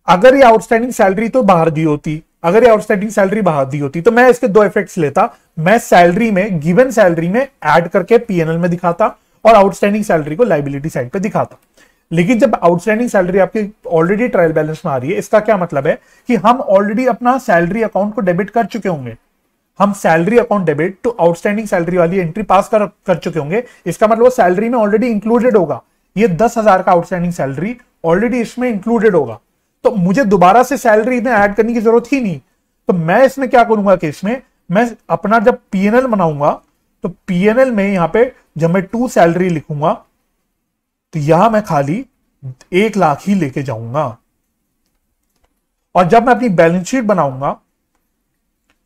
अगर ये आउटस्टैंडिंग सैलरी तो बाहर दी होती अगर ये आउटस्टैंडिंग सैलरी बाहर दी होती तो मैं इसके दो इफेक्ट्स लेता मैं सैलरी में गिवन सैलरी में ऐड करके पीएनएल में दिखाता और आउटस्टैंडिंग सैलरी को लाइबिलिटी साइड पे दिखाता लेकिन जब आउटस्टैंडिंग सैलरी आपकी ऑलरेडी ट्रायल बैलेंस में आ रही है इसका क्या मतलब है कि हम ऑलरेडी अपना सैलरी अकाउंट को डेबिट कर चुके होंगे हम salary account debit to outstanding salary वाली एंट्री पास कर कर चुके होंगे इसका मतलब वो सैलरी में ऑलरेडी इंक्लूडेड होगा ये दस हजार का आउटस्टैंडिंग सैलरी ऑलरेडी इसमें इंक्लूडेड होगा तो मुझे दोबारा से सैलरी इतने ऐड करने की जरूरत ही नहीं तो मैं इसमें क्या करूंगा कि इसमें मैं अपना जब पीएनएल बनाऊंगा तो पीएनएल में यहां पे जब मैं टू सैलरी लिखूंगा तो यहां मैं खाली एक लाख ही लेके जाऊंगा और जब मैं अपनी बैलेंस शीट बनाऊंगा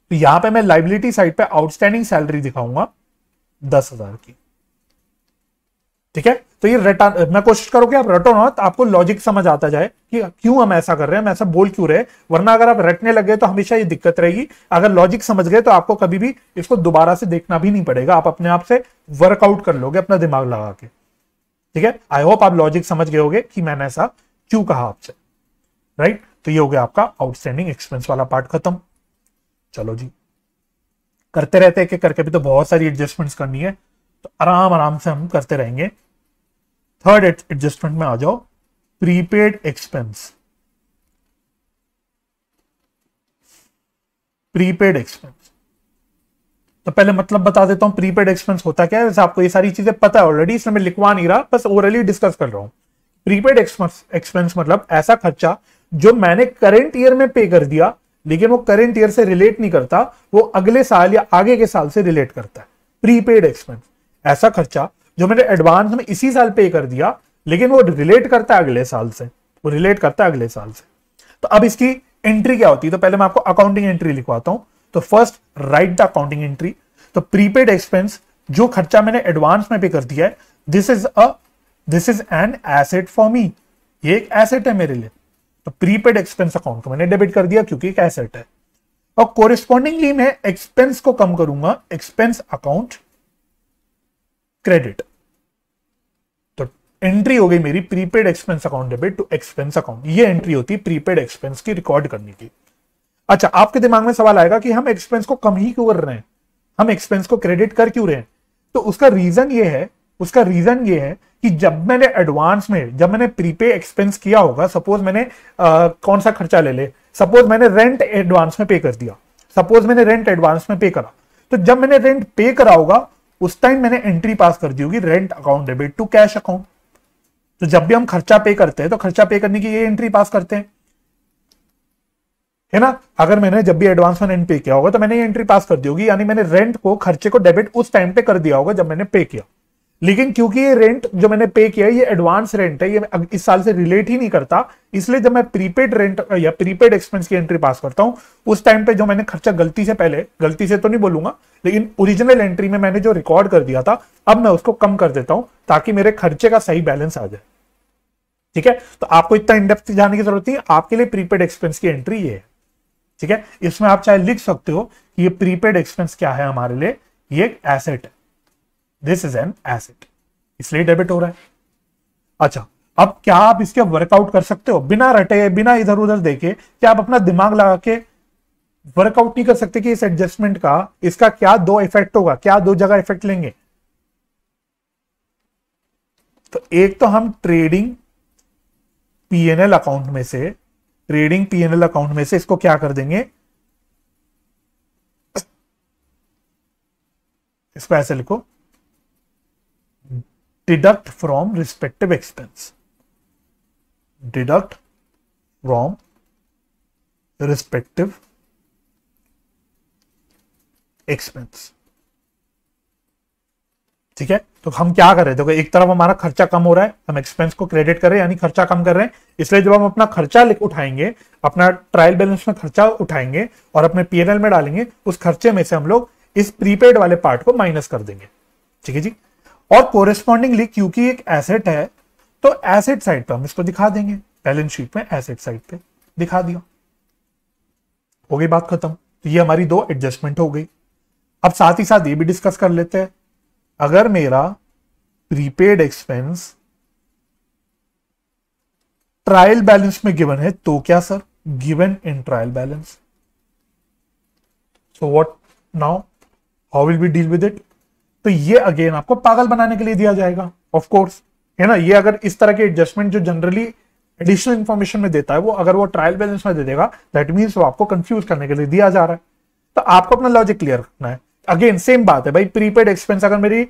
तो यहां पे मैं लाइबिलिटी साइड पे आउटस्टैंडिंग सैलरी दिखाऊंगा दस हजार की ठीक है तो ये रिटर्न मैं कोशिश करो कि आप रटो ना तो आपको लॉजिक समझ आता जाए कि क्यों हम ऐसा कर रहे हैं हम ऐसा बोल क्यों रहे वरना अगर आप रटने लगे तो हमेशा ये दिक्कत रहेगी अगर लॉजिक समझ गए तो आपको कभी भी इसको दोबारा से देखना भी नहीं पड़ेगा आप अपने आप से वर्कआउट कर लोगे अपना दिमाग लगा के ठीक है आई होप आप लॉजिक समझ गए होंगे कि मैंने ऐसा क्यों कहा आपसे राइट तो ये हो गया आपका आउटस्टैंडिंग एक्सपेंस वाला पार्ट खत्म चलो जी करते रहते हैं कि करके भी तो बहुत सारी एडजस्टमेंट्स करनी है तो आराम आराम से हम करते रहेंगे थर्ड एडजस्टमेंट में आ जाओ प्रीपेड एक्सपेंस प्रीपेड एक्सपेंस तो पहले मतलब बता देता हूं प्रीपेड एक्सपेंस होता क्या है वैसे आपको ये सारी चीजें पता है ऑलरेडी इसलिए मैं लिखवा नहीं रहा बस ओरली डिस्कस कर रहा हूं प्रीपेड एक्सपेंस एक्सपेंस मतलब ऐसा खर्चा जो मैंने करंट ईयर में पे कर दिया लेकिन वो करंट ईयर से रिलेट नहीं करता वो अगले साल या आगे के साल से रिलेट करता है प्रीपेड एक्सपेंस ऐसा खर्चा जो मैंने एडवांस में इसी साल पे कर दिया लेकिन वो रिलेट करता है अगले साल से वो रिलेट करता है अगले साल से तो अब इसकी एंट्री क्या होती है तो पहले मैं आपको अकाउंटिंग एंट्री लिखवाता हूं तो first write the accounting entry तो प्रीपेड एक्सपेंस जो खर्चा मैंने एडवांस में पे कर दिया है this is a this is an asset for me ये एक एसेट है मेरे लिए तो प्रीपेड एक्सपेंस अकाउंट को मैंने डेबिट कर दिया क्योंकि एक एसेट है और कोरिस्पॉन्डिंगली मैं एक्सपेंस को कम करूंगा एक्सपेंस अकाउंट क्रेडिट तो एंट्री हो गई मेरी prepaid expense account debit to expense account ये एंट्री होती है प्रीपेड एक्सपेंस की रिकॉर्ड करने की अच्छा आपके दिमाग में सवाल आएगा कि हम एक्सपेंस को कम ही क्यों कर रहे हैं हम एक्सपेंस को क्रेडिट कर क्यों रहे हैं तो उसका रीजन ये है उसका रीजन ये है कि जब मैंने एडवांस में जब मैंने प्रीपे एक्सपेंस किया होगा सपोज मैंने आ, कौन सा खर्चा ले ले सपोज मैंने रेंट एडवांस में पे कर दिया सपोज मैंने रेंट एडवांस में पे करा तो जब मैंने रेंट पे करा होगा उस टाइम मैंने एंट्री पास कर दी होगी rent account debit to cash account तो जब भी हम खर्चा पे करते हैं तो खर्चा पे करने की ये एंट्री पास करते हैं है ना अगर मैंने जब भी एडवांस रेंट पे किया होगा तो मैंने ये एंट्री पास कर दी होगी यानी मैंने रेंट को खर्चे को डेबिट उस टाइम पे कर दिया होगा जब मैंने पे किया लेकिन क्योंकि ये रेंट जो मैंने पे किया है ये एडवांस रेंट है ये इस साल से रिलेट ही नहीं करता इसलिए जब मैं प्रीपेड रेंट या प्रीपेड एक्सपेंस की एंट्री पास करता हूँ उस टाइम पे जो मैंने खर्चा गलती से पहले गलती से तो नहीं बोलूंगा लेकिन ओरिजिनल एंट्री में मैंने जो रिकॉर्ड कर दिया था अब मैं उसको कम कर देता हूँ ताकि मेरे खर्चे का सही बैलेंस आ जाए ठीक है तो आपको इतना इनडेप्थ जाने की जरूरत नहीं आपके लिए प्रीपेड एक्सपेंस की एंट्री ये है ठीक है इसमें आप चाहे लिख सकते हो कि ये प्रीपेड एक्सपेंस क्या है हमारे लिए ये एक एसेट है दिस इज एन एसेट इसलिए डेबिट हो रहा है अच्छा अब क्या आप इसके वर्कआउट कर सकते हो बिना रटे बिना इधर उधर देखे क्या आप अपना दिमाग लगा के वर्कआउट नहीं कर सकते कि इस एडजस्टमेंट का इसका क्या दो इफेक्ट होगा क्या दो जगह इफेक्ट लेंगे तो एक तो हम ट्रेडिंग पीएनएल अकाउंट में से ट्रेडिंग पीएनएल अकाउंट में से इसको क्या कर देंगे इसको ऐसे लिखो deduct from respective expense deduct from respective expense ठीक है तो हम क्या कर रहे थे एक तरफ हमारा खर्चा कम हो रहा है हम एक्सपेंस को क्रेडिट कर रहे हैं यानी खर्चा कम कर रहे हैं इसलिए जब हम अपना खर्चा उठाएंगे अपना ट्रायल बैलेंस में खर्चा उठाएंगे और अपने पीएनएल में डालेंगे उस खर्चे में से हम लोग इस प्रीपेड वाले पार्ट को माइनस कर देंगे ठीक है जी और कोरिस्पॉन्डिंगली क्योंकि एक एसेट है तो एसेट साइड पर हम इसको दिखा देंगे बैलेंस शीट में एसेट साइड पे दिखा दिया हो गई बात खत्म तो ये हमारी दो एडजस्टमेंट हो गई अब साथ ही साथ ये भी डिस्कस कर लेते हैं अगर मेरा प्रीपेड एक्सपेंस ट्रायल बैलेंस में गिवन है तो क्या sir given in trial balance so what now how will be deal with it तो ये अगेन आपको पागल बनाने के लिए दिया जाएगा ऑफ कोर्स है ना ये अगर इस तरह के एडजस्टमेंट जो जनरली एडिशनल इंफॉर्मेशन में देता है वो अगर वो ट्रायल बैलेंस में दे देगा दैट मीन्स वो आपको कंफ्यूज करने के लिए दिया जा रहा है तो आपको अपना लॉजिक क्लियर करना है अगेन सेम बात है भाई प्रीपेड एक्सपेंस अगर मेरी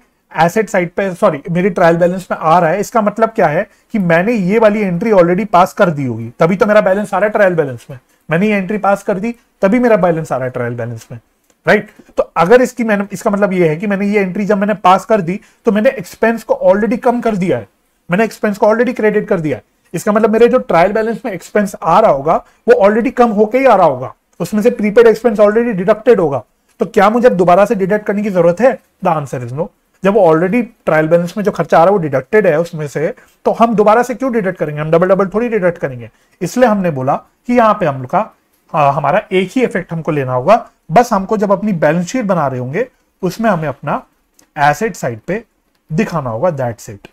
एसेट साइड पे सॉरी मेरी ट्रायल बैलेंस में आ रहा है इसका मतलब क्या है कि मैंने ये वाली एंट्री ऑलरेडी पास कर दी होगी तभी तो मेरा बैलेंस आ रहा है ट्रायल बैलेंस में मैंने ये एंट्री पास कर दी तभी मेरा बैलेंस आ रहा है ट्रायल बैलेंस में राइट right? तो अगर इसकी मैंने इसका मतलब ये है कि मैंने ये एंट्री जब मैंने पास कर दी तो मैंने एक्सपेंस को ऑलरेडी कम कर दिया है मैंने एक्सपेंस को ऑलरेडी क्रेडिट कर दिया है इसका मतलब मेरे जो ट्रायल बैलेंस में एक्सपेंस आ रहा होगा वो ऑलरेडी कम होके ही आ रहा होगा उसमें से प्रीपेड एक्सपेंस ऑलरेडी डिडक्टेड होगा तो क्या मुझे अब दोबारा से डिडक्ट करने की जरूरत है द आंसर इज नो जब ऑलरेडी ट्रायल बैलेंस में जो खर्चा आ रहा है वो डिडक्टेड है उसमें से तो हम दोबारा से क्यों डिडक्ट करेंगे हम डबल डबल थोड़ी डिडक्ट करेंगे इसलिए हमने बोला कि यहाँ पे हम लोग का हमारा एक ही इफेक्ट हमको लेना होगा बस हमको जब अपनी बैलेंस शीट बना रहे होंगे उसमें हमें अपना एसेट साइड पे दिखाना होगा दैट सेट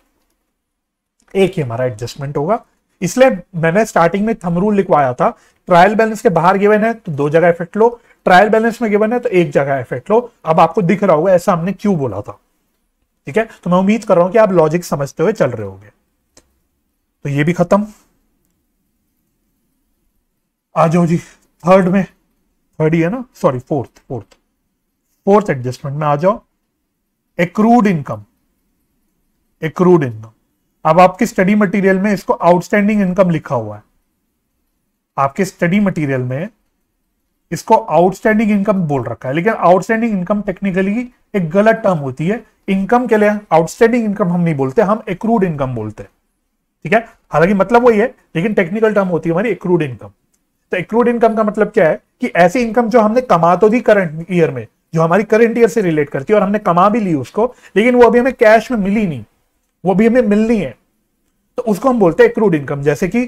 एक ही हमारा एडजस्टमेंट होगा इसलिए मैंने स्टार्टिंग में थमरूल लिखवाया था ट्रायल बैलेंस के बाहर गिवन है तो दो जगह इफेक्ट लो ट्रायल बैलेंस में गिवन है तो एक जगह इफेक्ट लो अब आपको दिख रहा होगा ऐसा हमने क्यों बोला था ठीक है तो मैं उम्मीद कर रहा हूं कि आप लॉजिक समझते हुए चल रहे होंगे तो ये भी खत्म आ जाओ जी थर्ड में थर्ड ही है ना sorry fourth fourth fourth adjustment में आ जाओ एक्रूड इनकम एक्रूड इनकम अब आपके स्टडी मटेरियल में इसको आउटस्टैंडिंग इनकम लिखा हुआ है आपके स्टडी मटेरियल में इसको आउटस्टैंडिंग इनकम बोल रखा है लेकिन आउटस्टैंडिंग इनकम टेक्निकली एक गलत टर्म होती है इनकम के लिए आउटस्टैंडिंग इनकम हम नहीं बोलते हम एक्रूड इनकम बोलते हैं ठीक है हालांकि मतलब वही है लेकिन टेक्निकल टर्म होती है हमारी एक्रूड इनकम तो एक्रूड इनकम का मतलब क्या है कि ऐसी इनकम जो हमने कमा तो दी करंट ईयर में जो हमारी करंट ईयर से रिलेट करती है और हमने कमा भी ली उसको लेकिन वो अभी हमें कैश में मिली नहीं वो भी हमें मिलनी है तो उसको हम बोलते हैं एक्रूड इनकम जैसे कि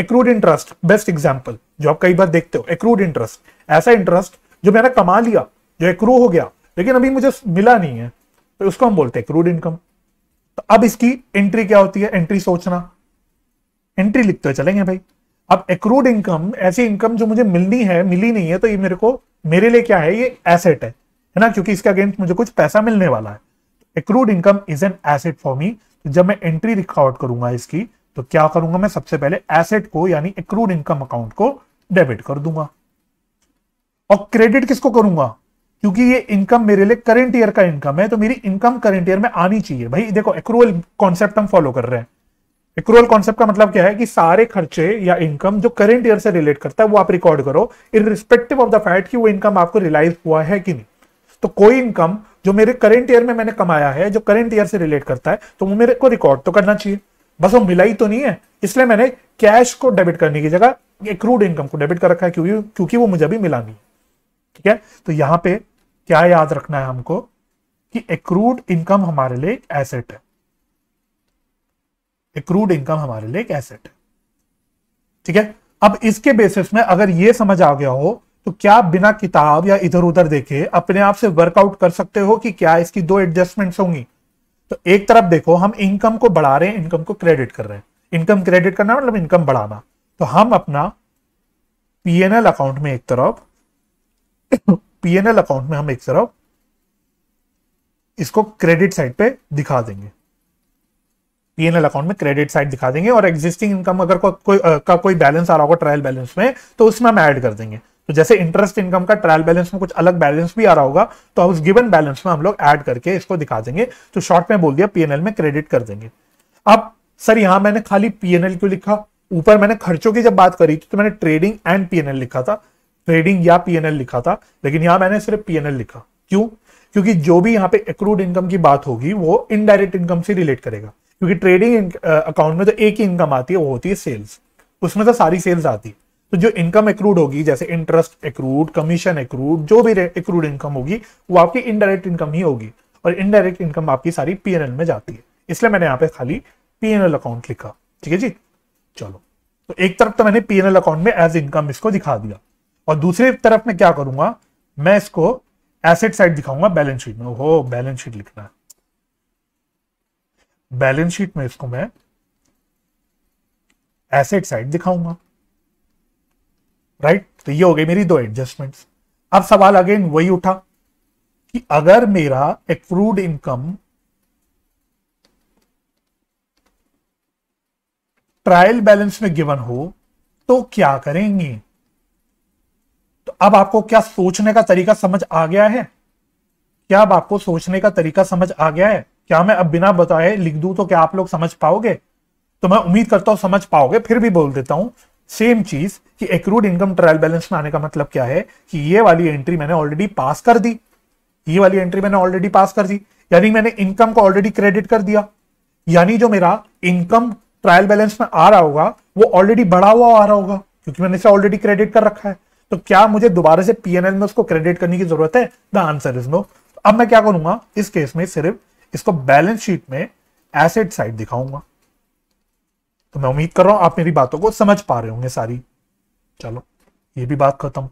एक्रूड इंटरेस्ट बेस्ट एग्जाम्पल जो आप कई बार देखते हो एक्रूड इंटरेस्ट ऐसा इंटरेस्ट जो मैंने कमा लिया जो एक्रू हो गया लेकिन अभी मुझे मिला नहीं है तो उसको हम बोलते हैं क्रूड इनकम तो अब इसकी एंट्री क्या होती है एंट्री सोचना एंट्री लिखते चलेंगे भाई अब एक्रूड इनकम ऐसी इनकम जो मुझे मिलनी है मिली नहीं है तो ये मेरे को मेरे लिए क्या है ये एसेट है है ना क्योंकि इसके अगेंस्ट मुझे कुछ पैसा मिलने वाला है accrued income is an asset for me जब मैं एंट्री रिकॉर्ड करूंगा इसकी तो क्या करूंगा मैं सबसे पहले एसेट को यानी एक्रूड इनकम अकाउंट को डेबिट कर दूंगा और क्रेडिट किसको करूंगा क्योंकि ये इनकम मेरे लिए करेंट ईयर का इनकम है तो मेरी इनकम करेंट ईयर में आनी चाहिए भाई देखो एक्रूवल कॉन्सेप्ट हम फॉलो कर रहे हैं एक्रूवल कॉन्सेप्ट का मतलब क्या है कि सारे खर्चे या इनकम जो करेंट ईयर से रिलेट करता है वो आप रिकॉर्ड करो in respective of the fact कि वो इनकम आपको रिलाईज हुआ है कि नहीं तो कोई इनकम जो मेरे करेंट ईयर में मैंने कमाया है जो करेंट ईयर से रिलेट करता है तो वो मेरे को रिकॉर्ड तो करना चाहिए बस वो मिला ही तो नहीं है इसलिए मैंने कैश को डेबिट करने की जगह क्रूड इनकम को डेबिट कर रखा है क्योंकि क्योंकि वो मुझे अभी मिला नहीं ठीक है तो यहां पे क्या याद रखना है हमको कि एक्रूड इनकम हमारे लिए एक एसेट है एक्रूड इनकम हमारे लिए एक एसेट है ठीक है अब इसके बेसिस में अगर ये समझ आ गया हो तो क्या बिना किताब या इधर उधर देखे अपने आप से वर्कआउट कर सकते हो कि क्या इसकी दो एडजस्टमेंट्स होंगी तो एक तरफ देखो हम इनकम को बढ़ा रहे हैं इनकम को क्रेडिट कर रहे हैं इनकम क्रेडिट करना मतलब इनकम बढ़ाना तो हम अपना पीएनएल अकाउंट में एक तरफ पीएनएल अकाउंट में हम एक तरफ इसको क्रेडिट साइड पे दिखा देंगे पीएनएल अकाउंट में क्रेडिट साइड दिखा देंगे और एग्जिस्टिंग इनकम अगर को, कोई का कोई बैलेंस आ रहा होगा ट्रायल बैलेंस में तो उसमें हम ऐड कर देंगे तो जैसे इंटरेस्ट इनकम का ट्रायल बैलेंस में कुछ अलग बैलेंस भी आ रहा होगा तो उस गिवन बैलेंस में हम लोग ऐड करके इसको दिखा देंगे तो शॉर्ट में बोल दिया पीएनएल में क्रेडिट कर देंगे अब सर यहां मैंने खाली पीएनएल क्यों लिखा ऊपर मैंने खर्चों की जब बात करी थी तो मैंने ट्रेडिंग एंड पीएनएल लिखा था ट्रेडिंग या पीएनएल लिखा था लेकिन यहां मैंने सिर्फ पीएनएल लिखा क्यों क्योंकि जो भी यहाँ पे अक्रूड इनकम की बात होगी वो इनडायरेक्ट इनकम से रिलेट करेगा क्योंकि ट्रेडिंग अकाउंट में तो एक ही इनकम आती है वो होती है सेल्स उसमें तो सारी सेल्स आती है तो जो इनकम एक्रूड होगी जैसे इंटरेस्ट एक्रूड कमीशन एक्रूड जो भी एक्रूड इनकम होगी वो आपकी इनडायरेक्ट इनकम ही होगी और इनडायरेक्ट इनकम आपकी सारी पीएनएल में जाती है इसलिए मैंने यहाँ पे खाली पीएनएल अकाउंट लिखा ठीक है जी चलो तो एक तरफ तो मैंने पीएनएल अकाउंट में एज इनकम इसको दिखा दिया और दूसरी तरफ मैं क्या करूंगा मैं इसको एसेट साइड दिखाऊंगा बैलेंस शीट में हो बैलेंस शीट लिखना है बैलेंस शीट में इसको मैं एसेट साइड दिखाऊंगा राइट तो ये हो गई मेरी दो एडजस्टमेंट्स अब सवाल अगेन वही उठा कि अगर मेरा एक्रूड इनकम ट्रायल बैलेंस में गिवन हो तो क्या करेंगे तो अब आपको क्या सोचने का तरीका समझ आ गया है क्या अब आपको सोचने का तरीका समझ आ गया है क्या मैं अब बिना बताए लिख दू तो क्या आप लोग समझ पाओगे तो मैं उम्मीद करता हूं समझ पाओगे फिर भी बोल देता हूं सेम चीज कि एक्रूड इनकम ट्रायल बैलेंस में आने का मतलब क्या है कि ये वाली एंट्री मैंने ऑलरेडी पास कर दी ये वाली एंट्री मैंने ऑलरेडी पास कर दी यानी मैंने इनकम को ऑलरेडी क्रेडिट कर दिया यानी जो मेरा इनकम ट्रायल बैलेंस में आ रहा होगा वो ऑलरेडी बढ़ा हुआ आ रहा होगा क्योंकि मैंने इसे ऑलरेडी क्रेडिट कर रखा है तो क्या मुझे दोबारा से पीएनएल में उसको क्रेडिट करने की जरूरत है द आंसर इज नो अब मैं क्या करूंगा इस केस में सिर्फ इसको बैलेंस शीट में एसेट साइड दिखाऊंगा तो मैं उम्मीद कर रहा हूं आप मेरी बातों को समझ पा रहे होंगे सारी चलो ये भी बात खत्म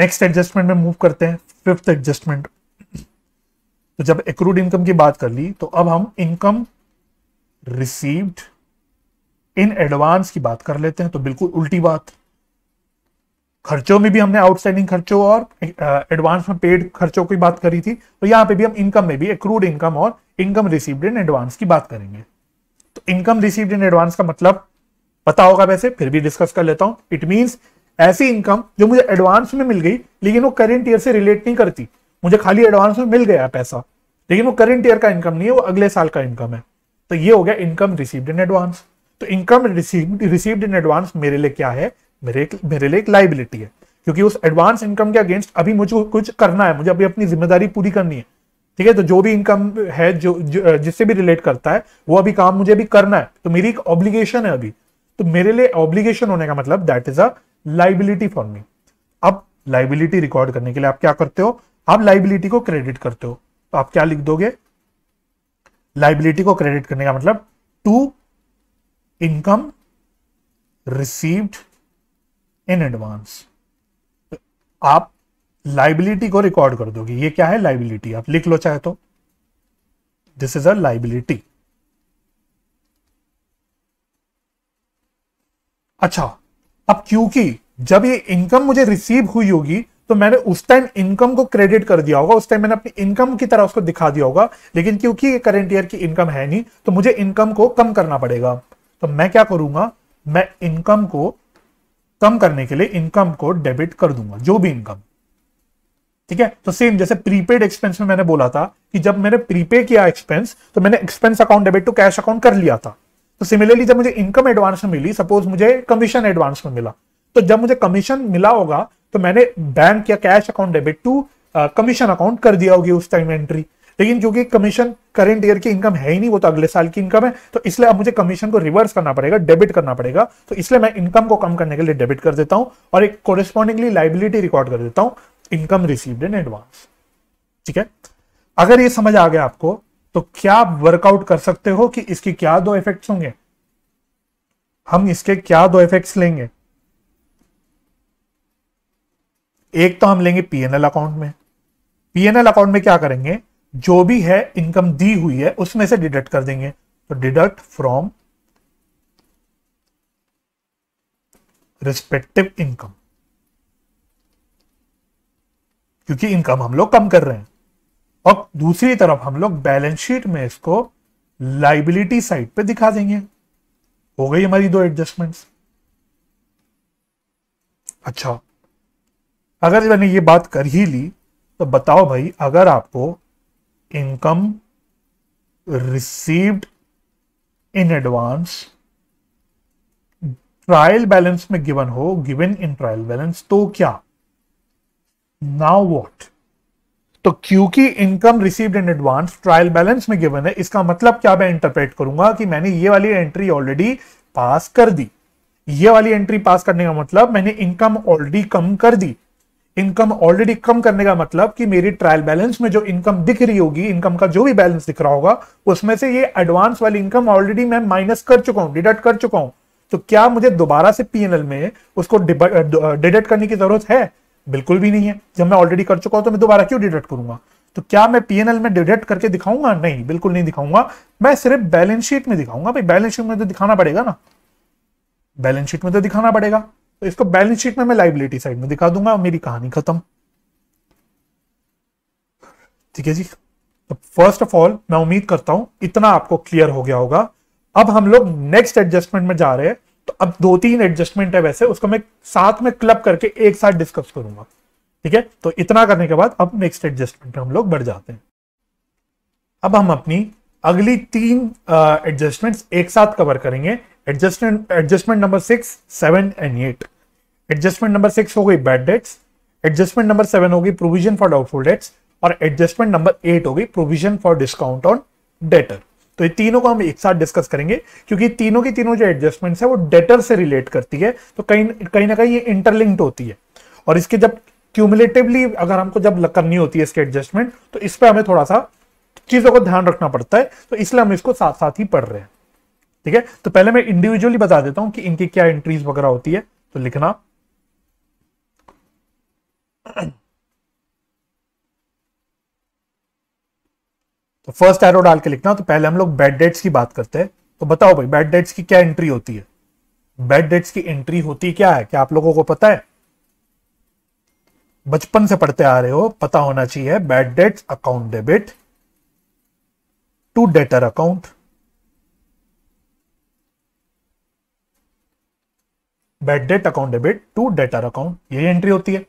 नेक्स्ट एडजस्टमेंट में मूव करते हैं फिफ्थ एडजस्टमेंट तो जब एक्रूड इनकम की बात कर ली तो अब हम इनकम रिसीव्ड इन एडवांस की बात कर लेते हैं तो बिल्कुल उल्टी बात खर्चों में भी हमने आउटस्टैंडिंग खर्चों और एडवांस में पेड खर्चों की बात करी थी तो यहां पे भी हम इनकम में भी एक्रूड इनकम और इनकम रिसीव्ड इन एडवांस की बात करेंगे इनकम रिसीव्ड इन एडवांस का मतलब पता होगा वैसे फिर भी डिस्कस कर लेता हूं इट मीन ऐसी इनकम जो मुझे एडवांस में मिल गई लेकिन वो करेंट ईयर से रिलेट नहीं करती मुझे खाली एडवांस में मिल गया पैसा लेकिन वो करेंट ईयर का इनकम नहीं है वो अगले साल का इनकम है तो ये हो गया इनकम रिसीव्ड इन एडवांस तो इनकम रिसीव्ड इन एडवांस मेरे लिए क्या है मेरे मेरे लिए एक लाइबिलिटी है क्योंकि उस एडवांस इनकम के अगेंस्ट अभी मुझे कुछ करना है मुझे अभी अपनी जिम्मेदारी पूरी करनी है ठीक है तो जो भी इनकम है जो, जो जिससे भी रिलेट करता है वो अभी काम मुझे अभी करना है तो मेरी एक ऑब्लिगेशन है अभी तो मेरे लिए ऑब्लिगेशन होने का मतलब that is a liability for me अब लाइबिलिटी रिकॉर्ड करने के लिए आप क्या करते हो आप लाइबिलिटी को क्रेडिट करते हो तो आप क्या लिख दोगे लाइबिलिटी को क्रेडिट करने का मतलब to income received in advance आप लाइबिलिटी को रिकॉर्ड कर दोगे ये क्या है लाइबिलिटी आप लिख लो चाहे तो दिस इज अ लाइबिलिटी अच्छा अब क्योंकि जब ये इनकम मुझे रिसीव हुई होगी तो मैंने उस टाइम इनकम को क्रेडिट कर दिया होगा उस टाइम मैंने अपनी इनकम की तरह उसको दिखा दिया होगा लेकिन क्योंकि ये करंट ईयर की इनकम है नहीं तो मुझे इनकम को कम करना पड़ेगा तो मैं क्या करूंगा मैं इनकम को कम करने के लिए इनकम को डेबिट कर दूंगा जो भी इनकम ठीक है तो सेम जैसे प्रीपेड एक्सपेंस में मैंने बोला था कि जब मैंने प्रीपे किया एक्सपेंस तो मैंने expense account debit to cash account कर लिया था तो सिमिलरली जब मुझे इनकम एडवांस में मिली सपोज मुझे कमीशन एडवांस में मिला तो जब मुझे कमीशन मिला होगा तो मैंने बैंक या cash account debit to commission account कर दिया होगी उस टाइम एंट्री लेकिन क्योंकि कमीशन करेंट ईयर की इनकम है ही नहीं वो तो अगले साल की इनकम है तो इसलिए अब मुझे कमीशन को रिवर्स करना पड़ेगा डेबिट करना पड़ेगा तो इसलिए मैं इनकम को कम करने के लिए डेबिट कर देता हूं और एक कोरिस्पॉन्डिंगली लाइबिलिटी रिकॉर्ड कर देता हूं इनकम रिसीव्ड इन एडवांस ठीक है अगर ये समझ आ गया आपको तो क्या आप वर्कआउट कर सकते हो कि इसके क्या दो इफेक्ट्स होंगे हम इसके क्या दो इफेक्ट्स लेंगे एक तो हम लेंगे पीएनएल अकाउंट में पीएनएल अकाउंट में क्या करेंगे जो भी है इनकम दी हुई है उसमें से डिडक्ट कर देंगे तो डिडक्ट फ्रॉम रिस्पेक्टिव इनकम क्योंकि इनकम हम लोग कम कर रहे हैं और दूसरी तरफ हम लोग बैलेंस शीट में इसको लाइबिलिटी साइड पे दिखा देंगे हो गई हमारी दो एडजस्टमेंट्स अच्छा अगर मैंने ये बात कर ही ली तो बताओ भाई अगर आपको income received in advance trial balance में गिवन हो गिवन इन ट्रायल बैलेंस तो क्या नाउ वॉट तो क्योंकि income received in advance trial balance में गिवन है इसका मतलब क्या मैं इंटरप्रेट करूंगा कि मैंने ये वाली एंट्री ऑलरेडी पास कर दी ये वाली एंट्री पास करने का मतलब मैंने इनकम ऑलरेडी कम कर दी इनकम ऑलरेडी कम करने का मतलब कि मेरी ट्रायल बैलेंस में जो इनकम दिख रही होगी इनकम का जो भी बैलेंस दिख रहा होगा उसमें से ये एडवांस वाली इनकम ऑलरेडी मैं माइनस कर चुका हूं डिडक्ट कर चुका हूं तो क्या मुझे दोबारा से पीएनएल में उसको डिडक्ट uh, करने की जरूरत है बिल्कुल भी नहीं है जब मैं ऑलरेडी कर चुका हूं तो मैं दोबारा क्यों डिडक्ट करूंगा तो क्या मैं पीएनएल में डिडक्ट करके दिखाऊंगा नहीं बिल्कुल नहीं दिखाऊंगा मैं सिर्फ बैलेंस शीट में दिखाऊंगा भाई बैलेंस शीट में तो दिखाना पड़ेगा ना बैलेंस शीट में तो दिखाना पड़ेगा तो इसको बैलेंस शीट में मैं लाइबिलिटी साइड में दिखा दूंगा मेरी कहानी खत्म ठीक है जी तो फर्स्ट ऑफ ऑल मैं उम्मीद करता हूं इतना आपको क्लियर हो गया होगा अब हम लोग नेक्स्ट एडजस्टमेंट में जा रहे हैं तो अब दो तीन एडजस्टमेंट है वैसे उसको मैं साथ में क्लब करके एक साथ डिस्कस करूंगा ठीक है तो इतना करने के बाद अब नेक्स्ट एडजस्टमेंट हम लोग बढ़ जाते हैं अब हम अपनी अगली तीन एडजस्टमेंट्स एक साथ कवर करेंगे adjustment adjustment number six seven and eight adjustment number six हो गई bad debts adjustment number seven होगी प्रोविजन फॉर डाउटफुल डेट्स और एडजस्टमेंट नंबर एट होगी provision for discount on debtor तो ये तीनों को हम एक साथ डिस्कस करेंगे क्योंकि तीनों की तीनों जो एडजस्टमेंट है वो डेटर से रिलेट करती है तो कहीं कहीं ना कहीं ये इंटरलिंक्ड होती है और इसके जब क्यूमुलेटिवली अगर हमको जब करनी होती है इसके एडजस्टमेंट तो इस पर हमें थोड़ा सा चीजों को ध्यान रखना पड़ता है तो इसलिए हम इसको साथ साथ ही पढ़ रहे हैं ठीक है तो पहले मैं इंडिविजुअली बता देता हूं कि इनकी क्या एंट्रीज वगैरह होती है तो लिखना फर्स्ट एरो तो डाल के लिखना तो पहले हम लोग बैड डेट्स की बात करते हैं तो बताओ भाई बैड डेट्स की क्या एंट्री होती है बैड डेट्स की एंट्री होती क्या है क्या आप लोगों को पता है बचपन से पढ़ते आ रहे हो पता होना चाहिए bad debts account debit to debtor account bad debt account debit to debtor account यही एंट्री होती है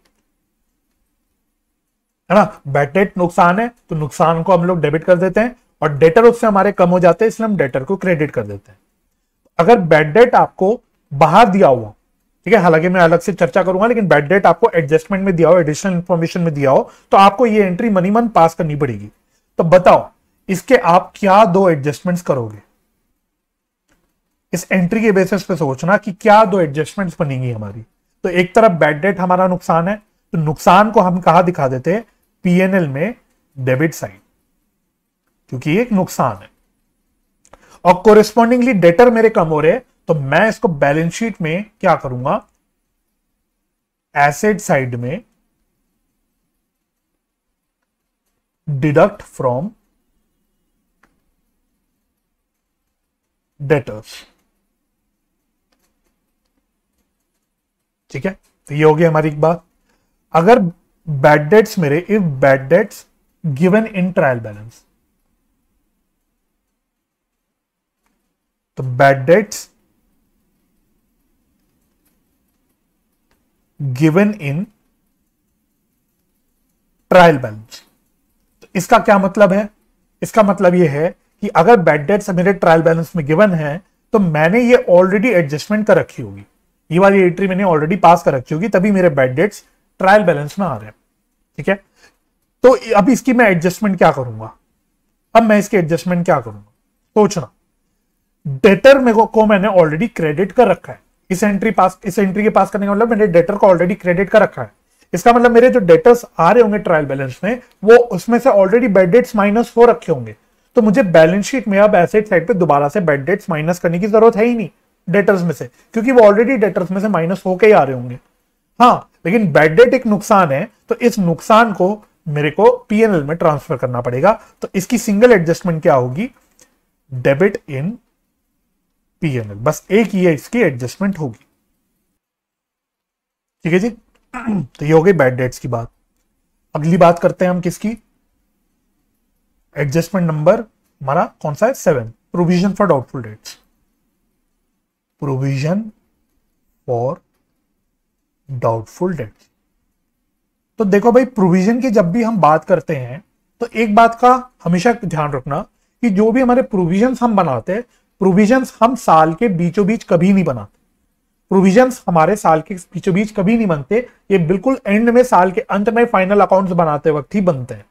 है ना बैट रेट नुकसान है तो नुकसान को हम लोग डेबिट कर देते हैं और डेटर उससे हमारे कम हो जाते हैं इसलिए हम डेटर को क्रेडिट कर देते हैं अगर बैड डेट आपको बाहर दिया हुआ ठीक है हालांकि मैं अलग से चर्चा करूंगा लेकिन बैड डेट आपको एडजस्टमेंट में दिया हो एडिशनल इन्फॉर्मेशन में दिया हो तो आपको ये एंट्री मनी मन पास करनी पड़ेगी तो बताओ इसके आप क्या दो एडजस्टमेंट्स करोगे इस एंट्री के बेसिस पे सोचना कि क्या दो एडजस्टमेंट्स बनेंगी हमारी तो एक तरफ बैड डेट हमारा नुकसान है तो नुकसान को हम कहा दिखा देते हैं पीएनएल में डेबिट साइड क्योंकि एक नुकसान है और कोरिस्पॉन्डिंगली डेटर मेरे कम हो रहे तो मैं इसको बैलेंस शीट में क्या करूंगा एसेट साइड में डिडक्ट फ्रॉम डेटर्स ठीक है तो ये हो गई हमारी एक बात अगर बैड डेट्स मेरे if bad debts given in trial balance तो bad debts given in trial balance तो इसका क्या मतलब है इसका मतलब यह है कि अगर बैड डेट्स मेरे ट्रायल बैलेंस में गिवन है तो मैंने ये ऑलरेडी एडजस्टमेंट कर रखी होगी ये वाली एंट्री मैंने ऑलरेडी पास कर रखी होगी तभी मेरे बैड डेट्स ट्रायल बैलेंस में आ रहे हैं ठीक है तो अब इसकी मैं एडजस्टमेंट क्या करूंगा अब मैं इसके एडजस्टमेंट क्या करूंगा सोचना डेटर मेरे को मैंने ऑलरेडी क्रेडिट कर रखा है इस एंट्री पास इस एंट्री के पास करने का मतलब मैंने डेटर को ऑलरेडी क्रेडिट कर रखा है इसका मतलब मेरे जो डेटर्स आ रहे होंगे ट्रायल बैलेंस में वो उसमें से ऑलरेडी बेड डेट्स माइनस हो रखे होंगे तो मुझे बैलेंस शीट में अब एसेट साइड पे दोबारा से बेड डेट्स माइनस करने की जरूरत है ही नहीं डेटर्स में से क्योंकि वो ऑलरेडी डेटर्स में से माइनस होके ही आ रहे होंगे हाँ लेकिन बैड डेट एक नुकसान है तो इस नुकसान को मेरे को पीएनएल में ट्रांसफर करना पड़ेगा तो इसकी सिंगल एडजस्टमेंट क्या होगी डेबिट इन पीएनएल बस एक ही है इसकी एडजस्टमेंट होगी ठीक है जी तो ये हो गई बैड डेट्स की बात अगली बात करते हैं हम किसकी एडजस्टमेंट नंबर हमारा कौन सा है seven provision for doubtful debts provision for doubtful debt तो देखो भाई प्रोविजन की जब भी हम बात करते हैं तो एक बात का हमेशा ध्यान रखना कि जो भी हमारे प्रोविजन हम बनाते हैं प्रोविजन हम साल के बीचों बीच कभी नहीं बनाते प्रोविजन हमारे साल के बीचों बीच कभी नहीं बनते ये बिल्कुल एंड में साल के अंत में फाइनल अकाउंट्स बनाते वक्त ही बनते हैं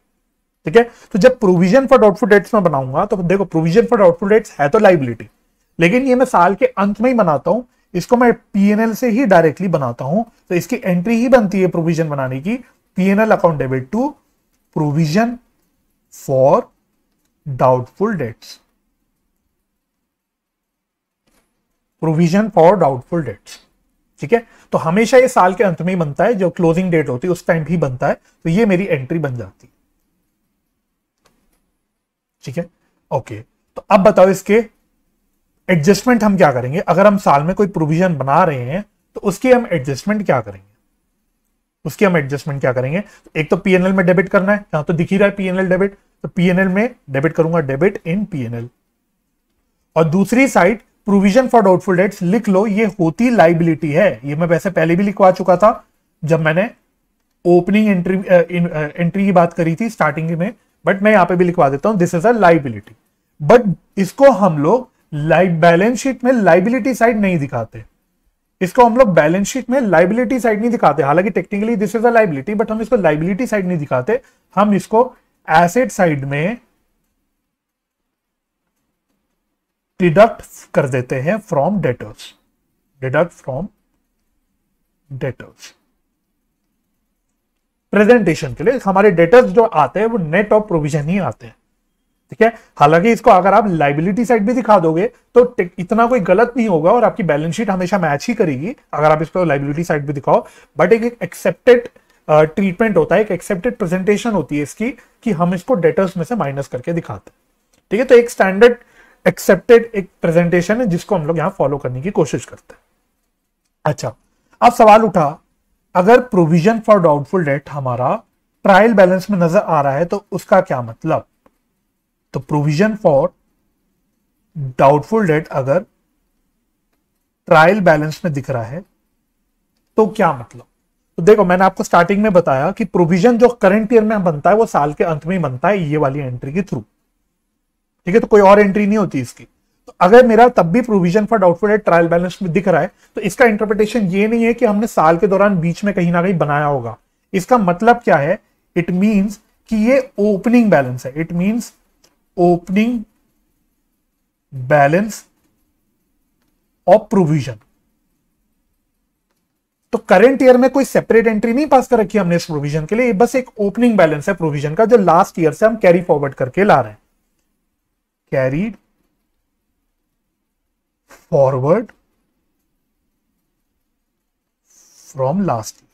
ठीक है तो जब प्रोविजन फॉर डाउटफुल डेट्स में बनाऊंगा तो देखो प्रोविजन फॉर डाउटफुल डेट्स है तो लाइबिलिटी लेकिन ये मैं साल के अंत में ही बनाता हूं इसको मैं पीएनएल से ही डायरेक्टली बनाता हूं तो इसकी एंट्री ही बनती है प्रोविजन बनाने की PNL account debit to provision for doubtful debts provision for doubtful debts ठीक है तो हमेशा ये साल के अंत में ही बनता है जो क्लोजिंग डेट होती है उस टाइम ही बनता है तो ये मेरी एंट्री बन जाती है ठीक है ओके तो अब बताओ इसके एडजस्टमेंट हम क्या करेंगे अगर हम साल में कोई प्रोविजन बना रहे हैं तो उसकी हम एडजस्टमेंट क्या करेंगे उसकी हम एडजस्टमेंट क्या करेंगे तो एक तो पीएनएल में डेबिट करना है यहां तो दिख ही रहा है पीएनएल डेबिट तो पीएनएल में डेबिट करूंगा डेबिट इन पीएनएल और दूसरी side provision for doubtful debts लिख लो ये होती लाइबिलिटी है ये मैं वैसे पहले भी लिखवा चुका था जब मैंने ओपनिंग एंट्री एंट्री की बात करी थी स्टार्टिंग में बट मैं यहां पे भी लिखवा देता हूं this is a liability but इसको हम लोग बैलेंस शीट में लाइबिलिटी साइड नहीं दिखाते इसको हम लोग बैलेंस शीट में लाइबिलिटी साइड नहीं दिखाते हालांकि technically this is a liability but हम इसको लाइबिलिटी साइड नहीं दिखाते हम इसको एसेट साइड में डिडक्ट कर देते हैं from debtors deduct from debtors presentation के लिए हमारे डेटर्स जो आते हैं वो नेट ऑफ प्रोविजन ही आते हैं ठीक है हालांकि इसको अगर आप लाइबिलिटी साइड भी दिखा दोगे तो इतना कोई गलत नहीं होगा और आपकी बैलेंस शीट हमेशा मैच ही करेगी अगर आप इसको लाइबिलिटी साइड भी दिखाओ बट एक एक्सेप्टेड ट्रीटमेंट होता है एक एक्सेप्टेड प्रेजेंटेशन होती है इसकी कि हम इसको डेटर्स में से माइनस करके दिखाते ठीक है तो एक स्टैंडर्ड एक्सेप्टेड एक प्रेजेंटेशन है जिसको हम लोग यहाँ फॉलो करने की कोशिश करते हैं अच्छा अब सवाल उठा अगर प्रोविजन फॉर डाउटफुल डेट हमारा ट्रायल बैलेंस में नजर आ रहा है तो उसका क्या मतलब तो प्रोविजन फॉर डाउटफुल डेट अगर ट्रायल बैलेंस में दिख रहा है तो क्या मतलब तो देखो मैंने आपको स्टार्टिंग में बताया कि प्रोविजन जो करंट ईयर में बनता है वो साल के अंत में ही बनता है ये वाली एंट्री के थ्रू ठीक है तो कोई और एंट्री नहीं होती इसकी तो अगर मेरा तब भी provision for doubtful debt trial balance में दिख रहा है तो इसका इंटरप्रिटेशन ये नहीं है कि हमने साल के दौरान बीच में कहीं ना कहीं बनाया होगा इसका मतलब क्या है इट मीन्स कि ये ओपनिंग बैलेंस है it means opening balance of provision तो करंट ईयर में कोई सेपरेट एंट्री नहीं पास कर रखी हमने इस प्रोविजन के लिए बस एक ओपनिंग बैलेंस है प्रोविजन का जो लास्ट ईयर से हम कैरी फॉरवर्ड करके ला रहे हैं carry forward from last year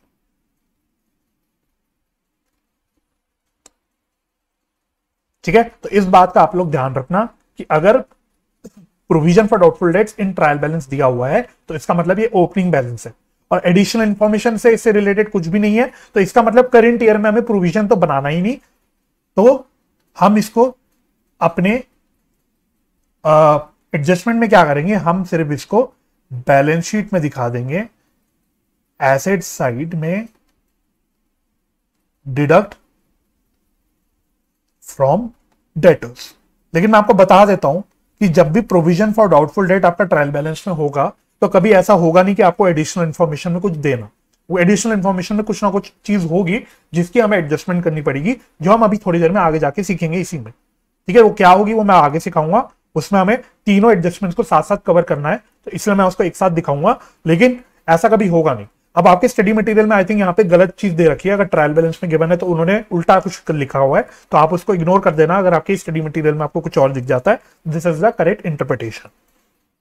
ठीक है तो इस बात का आप लोग ध्यान रखना कि अगर provision for doubtful debts in trial balance दिया हुआ है तो इसका मतलब ये ओपनिंग बैलेंस है और एडिशनल इंफॉर्मेशन से इससे रिलेटेड कुछ भी नहीं है तो इसका मतलब करेंट ईयर में हमें प्रोविजन तो बनाना ही नहीं तो हम इसको अपने एडजस्टमेंट में क्या करेंगे हम सिर्फ इसको बैलेंस शीट में दिखा देंगे एसेट साइड में डिडक्ट फ्रॉम डेटर्स लेकिन मैं आपको बता देता हूं कि जब भी प्रोविजन फॉर डाउटफुल डेट आपका ट्रायल बैलेंस में होगा तो कभी ऐसा होगा नहीं कि आपको एडिशनल इन्फॉर्मेशन में कुछ देना वो एडिशनल इन्फॉर्मेशन में कुछ ना कुछ चीज होगी जिसकी हमें एडजस्टमेंट करनी पड़ेगी जो हम अभी थोड़ी देर में आगे जाके सीखेंगे इसी में ठीक है वो क्या होगी वो मैं आगे सिखाऊंगा उसमें हमें तीनों एडजस्टमेंट को साथ साथ कवर करना है तो इसलिए मैं उसको एक साथ दिखाऊंगा लेकिन ऐसा कभी होगा नहीं अब आपके स्टडी मटेरियल में आई थिंक यहाँ पे गलत चीज दे रखी है अगर ट्रायल बैलेंस में गिवन है तो उन्होंने उल्टा कुछ लिखा हुआ है तो आप उसको इग्नोर कर देना अगर आपके स्टडी मटेरियल में आपको कुछ और दिख जाता है this is the correct interpretation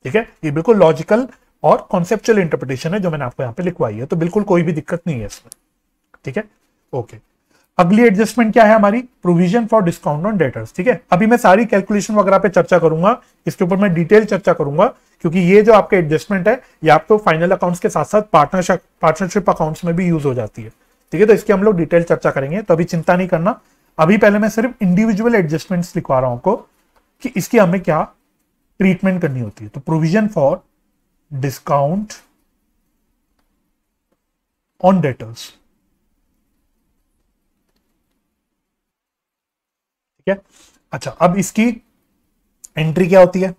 ठीक है ये बिल्कुल लॉजिकल और कॉन्सेप्चुअल इंटरप्रिटेशन है जो मैंने आपको यहाँ पे लिखवाई है तो बिल्कुल कोई भी दिक्कत नहीं है इसमें ठीक है ओके अगली एडजस्टमेंट क्या है हमारी provision for discount on debtors ठीक है अभी मैं सारी कैलकुलेशन वगैरह पे चर्चा करूंगा इसके ऊपर मैं डिटेल चर्चा करूंगा क्योंकि ये जो आपका एडजस्टमेंट है ये आपको फाइनल अकाउंट्स के साथ साथ पार्टनरशिप पार्टनरशिप अकाउंट्स में भी यूज हो जाती है ठीक है तो इसकी हम लोग डिटेल चर्चा करेंगे तो अभी चिंता नहीं करना अभी पहले मैं सिर्फ इंडिविजुअल एडजस्टमेंट्स लिखवा रहा हूं आपको कि इसकी हमें क्या ट्रीटमेंट करनी होती है तो provision for discount on debtors ठीक है अच्छा अब इसकी एंट्री क्या होती है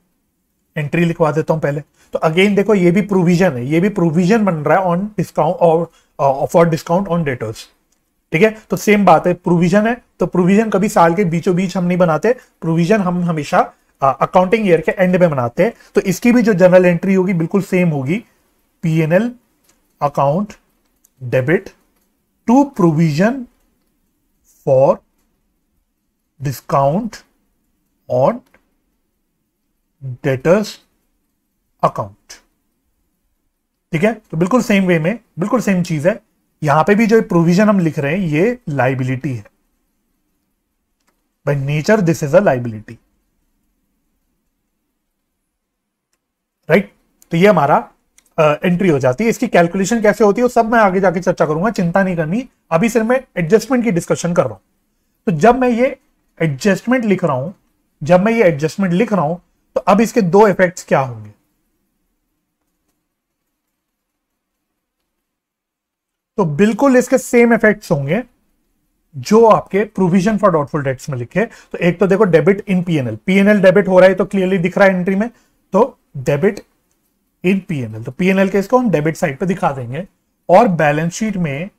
एंट्री लिखवा देता हूं पहले तो अगेन देखो ये भी प्रोविजन है ये भी प्रोविजन बन रहा है ऑन डिस्काउंट और फॉर डिस्काउंट ऑन डेटर्स ठीक है तो सेम बात है प्रोविजन है तो प्रोविजन कभी साल के बीचों बीच हम नहीं बनाते प्रोविजन हम हमेशा अकाउंटिंग uh, ईयर के एंड में बनाते हैं तो इसकी भी जो जनरल एंट्री होगी बिल्कुल सेम होगी PNL account debit to provision for discount on debtors account ठीक है तो बिल्कुल सेम वे में बिल्कुल सेम चीज है यहां पे भी जो प्रोविजन हम लिख रहे हैं ये लाइबिलिटी है by nature this is a liability right तो ये हमारा एंट्री uh, हो जाती है इसकी कैलकुलेशन कैसे होती है वो सब मैं आगे जाके चर्चा करूंगा चिंता नहीं करनी अभी सिर्फ मैं एडजस्टमेंट की डिस्कशन कर रहा हूं तो जब मैं ये एडजस्टमेंट लिख रहा हूं जब मैं ये एडजस्टमेंट लिख रहा हूं तो अब इसके दो इफेक्ट्स क्या होंगे तो बिल्कुल इसके सेम इफेक्ट्स होंगे जो आपके प्रोविजन फॉर डाउटफुल डेट्स में लिखे तो एक तो देखो debit in PNL PNL debit हो रहा है तो क्लियरली दिख रहा है एंट्री में तो डेबिट इन पीएनएल तो पीएनएल के इसको हम डेबिट साइड पे दिखा देंगे और बैलेंस शीट में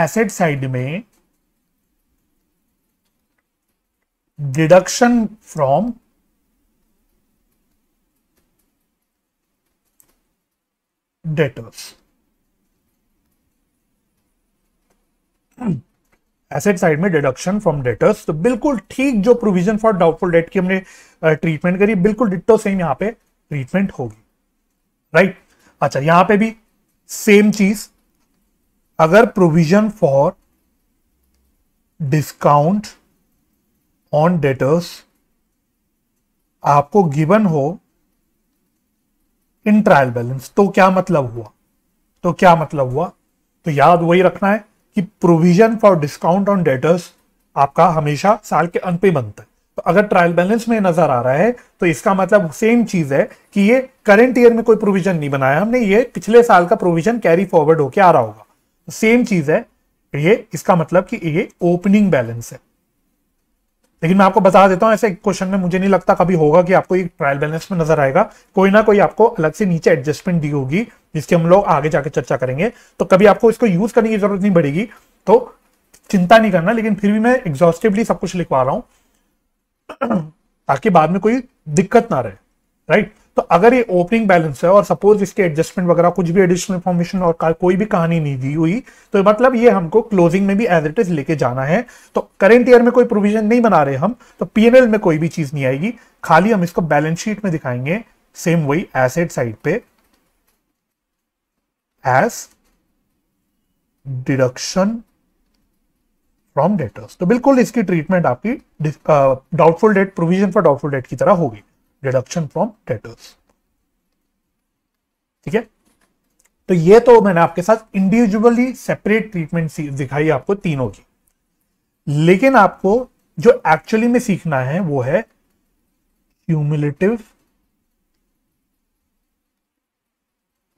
एसेट साइड में deduction from debtors. Asset side में डिडक्शन फ्रॉम डेटर्स तो बिल्कुल ठीक जो प्रोविजन फॉर डाउटफुल डेट की हमने ट्रीटमेंट करी बिल्कुल डिटो सेम यहां पे ट्रीटमेंट होगी राइट अच्छा यहां पे भी सेम चीज अगर provision for discount on debtors आपको गिवन हो इन ट्रायल बैलेंस तो क्या मतलब हुआ तो क्या मतलब हुआ तो याद वही रखना है कि provision for discount on debtors आपका हमेशा साल के अंत पे बनता है तो अगर ट्रायल बैलेंस में नजर आ रहा है तो इसका मतलब सेम चीज है कि ये करंट ईयर में कोई प्रोविजन नहीं बनाया हमने ये पिछले साल का प्रोविजन कैरी फॉरवर्ड होके आ रहा होगा सेम चीज है ये इसका मतलब कि ये ओपनिंग बैलेंस है लेकिन मैं आपको बता देता हूँ ऐसे क्वेश्चन में मुझे नहीं लगता कभी होगा कि आपको एक ट्रायल बैलेंस में नजर आएगा कोई ना कोई आपको अलग से नीचे एडजस्टमेंट दी होगी जिसकी हम लोग आगे जाके चर्चा करेंगे तो कभी आपको इसको यूज करने की जरूरत नहीं पड़ेगी तो चिंता नहीं करना लेकिन फिर भी मैं एग्जॉस्टिवली सब कुछ लिखवा रहा हूं ताकि बाद में कोई दिक्कत ना रहे राइट तो अगर ये ओपनिंग बैलेंस है और सपोज इसके एडजस्टमेंट वगैरह कुछ भी एडिशनल इन्फॉर्मेशन और कोई भी कहानी नहीं दी हुई तो मतलब ये हमको क्लोजिंग में भी एज इट इज लेके जाना है तो करेंट ईयर में कोई प्रोविजन नहीं बना रहे हम तो पीएनएल में कोई भी चीज नहीं आएगी खाली हम इसको बैलेंस शीट में दिखाएंगे सेम वही एसेट साइड पे एस डिडक्शन फ्रॉम डेटर्स तो बिल्कुल इसकी ट्रीटमेंट आपकी doubtful debt provision for doubtful debt की तरह होगी डिडक्शन फ्रॉम डेटर्स ठीक है तो ये तो मैंने आपके साथ इंडिविजुअली सेपरेट ट्रीटमेंट दिखाई आपको तीनों की लेकिन आपको जो एक्चुअली में सीखना है वो है क्यूमुलेटिव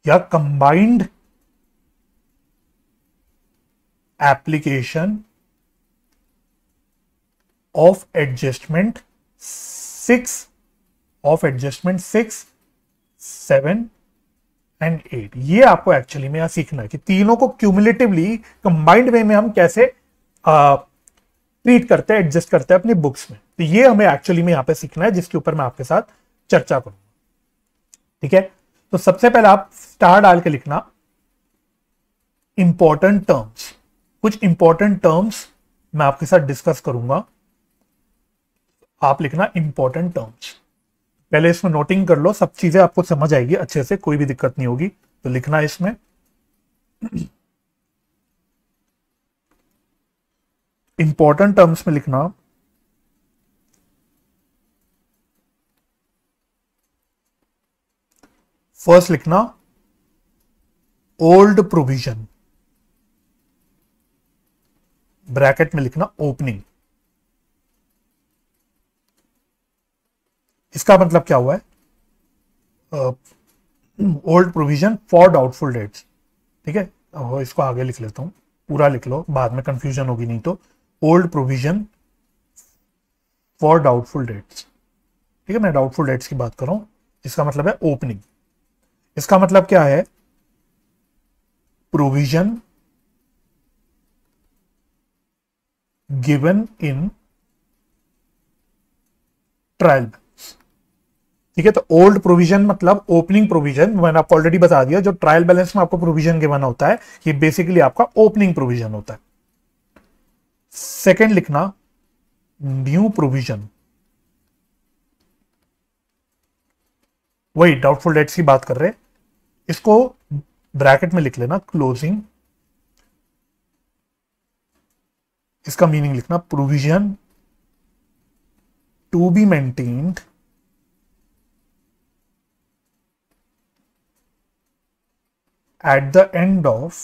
या combined application of adjustment six of adjustment six seven and eight ये आपको एक्चुअली में सीखना है कि तीनों को क्यूमुलेटिवली कंबाइंड वे में हम कैसे ट्रीट uh, करते हैं एडजस्ट करते हैं अपनी बुक्स में तो ये हमें एक्चुअली में यहां पे सीखना है जिसके ऊपर मैं आपके साथ चर्चा करूंगा ठीक है तो सबसे पहले आप स्टार डाल के लिखना इंपॉर्टेंट टर्म्स कुछ इंपॉर्टेंट टर्म्स मैं आपके साथ डिस्कस करूंगा आप लिखना इंपॉर्टेंट टर्म्स पहले इसमें नोटिंग कर लो सब चीजें आपको समझ आएगी अच्छे से कोई भी दिक्कत नहीं होगी तो लिखना इसमें इंपॉर्टेंट टर्म्स में लिखना फर्स्ट लिखना ओल्ड प्रोविजन ब्रैकेट में लिखना ओपनिंग इसका मतलब क्या हुआ है old provision for doubtful debts ठीक है इसको आगे लिख लेता हूं पूरा लिख लो बाद में कंफ्यूजन होगी नहीं तो old provision for doubtful debts ठीक है मैं डाउटफुल डेट्स की बात कर रहा इसका मतलब है ओपनिंग इसका मतलब क्या है प्रोविजन गिवन इन trial ठीक है तो ओल्ड प्रोविजन मतलब ओपनिंग प्रोविजन मैंने आपको ऑलरेडी बता दिया जो ट्रायल बैलेंस में आपको प्रोविजन बना होता है ये बेसिकली आपका ओपनिंग प्रोविजन होता है सेकेंड लिखना न्यू प्रोविजन वही डाउटफुल डेट्स की बात कर रहे इसको ब्रैकेट में लिख लेना क्लोजिंग इसका मीनिंग लिखना provision to be maintained at the end of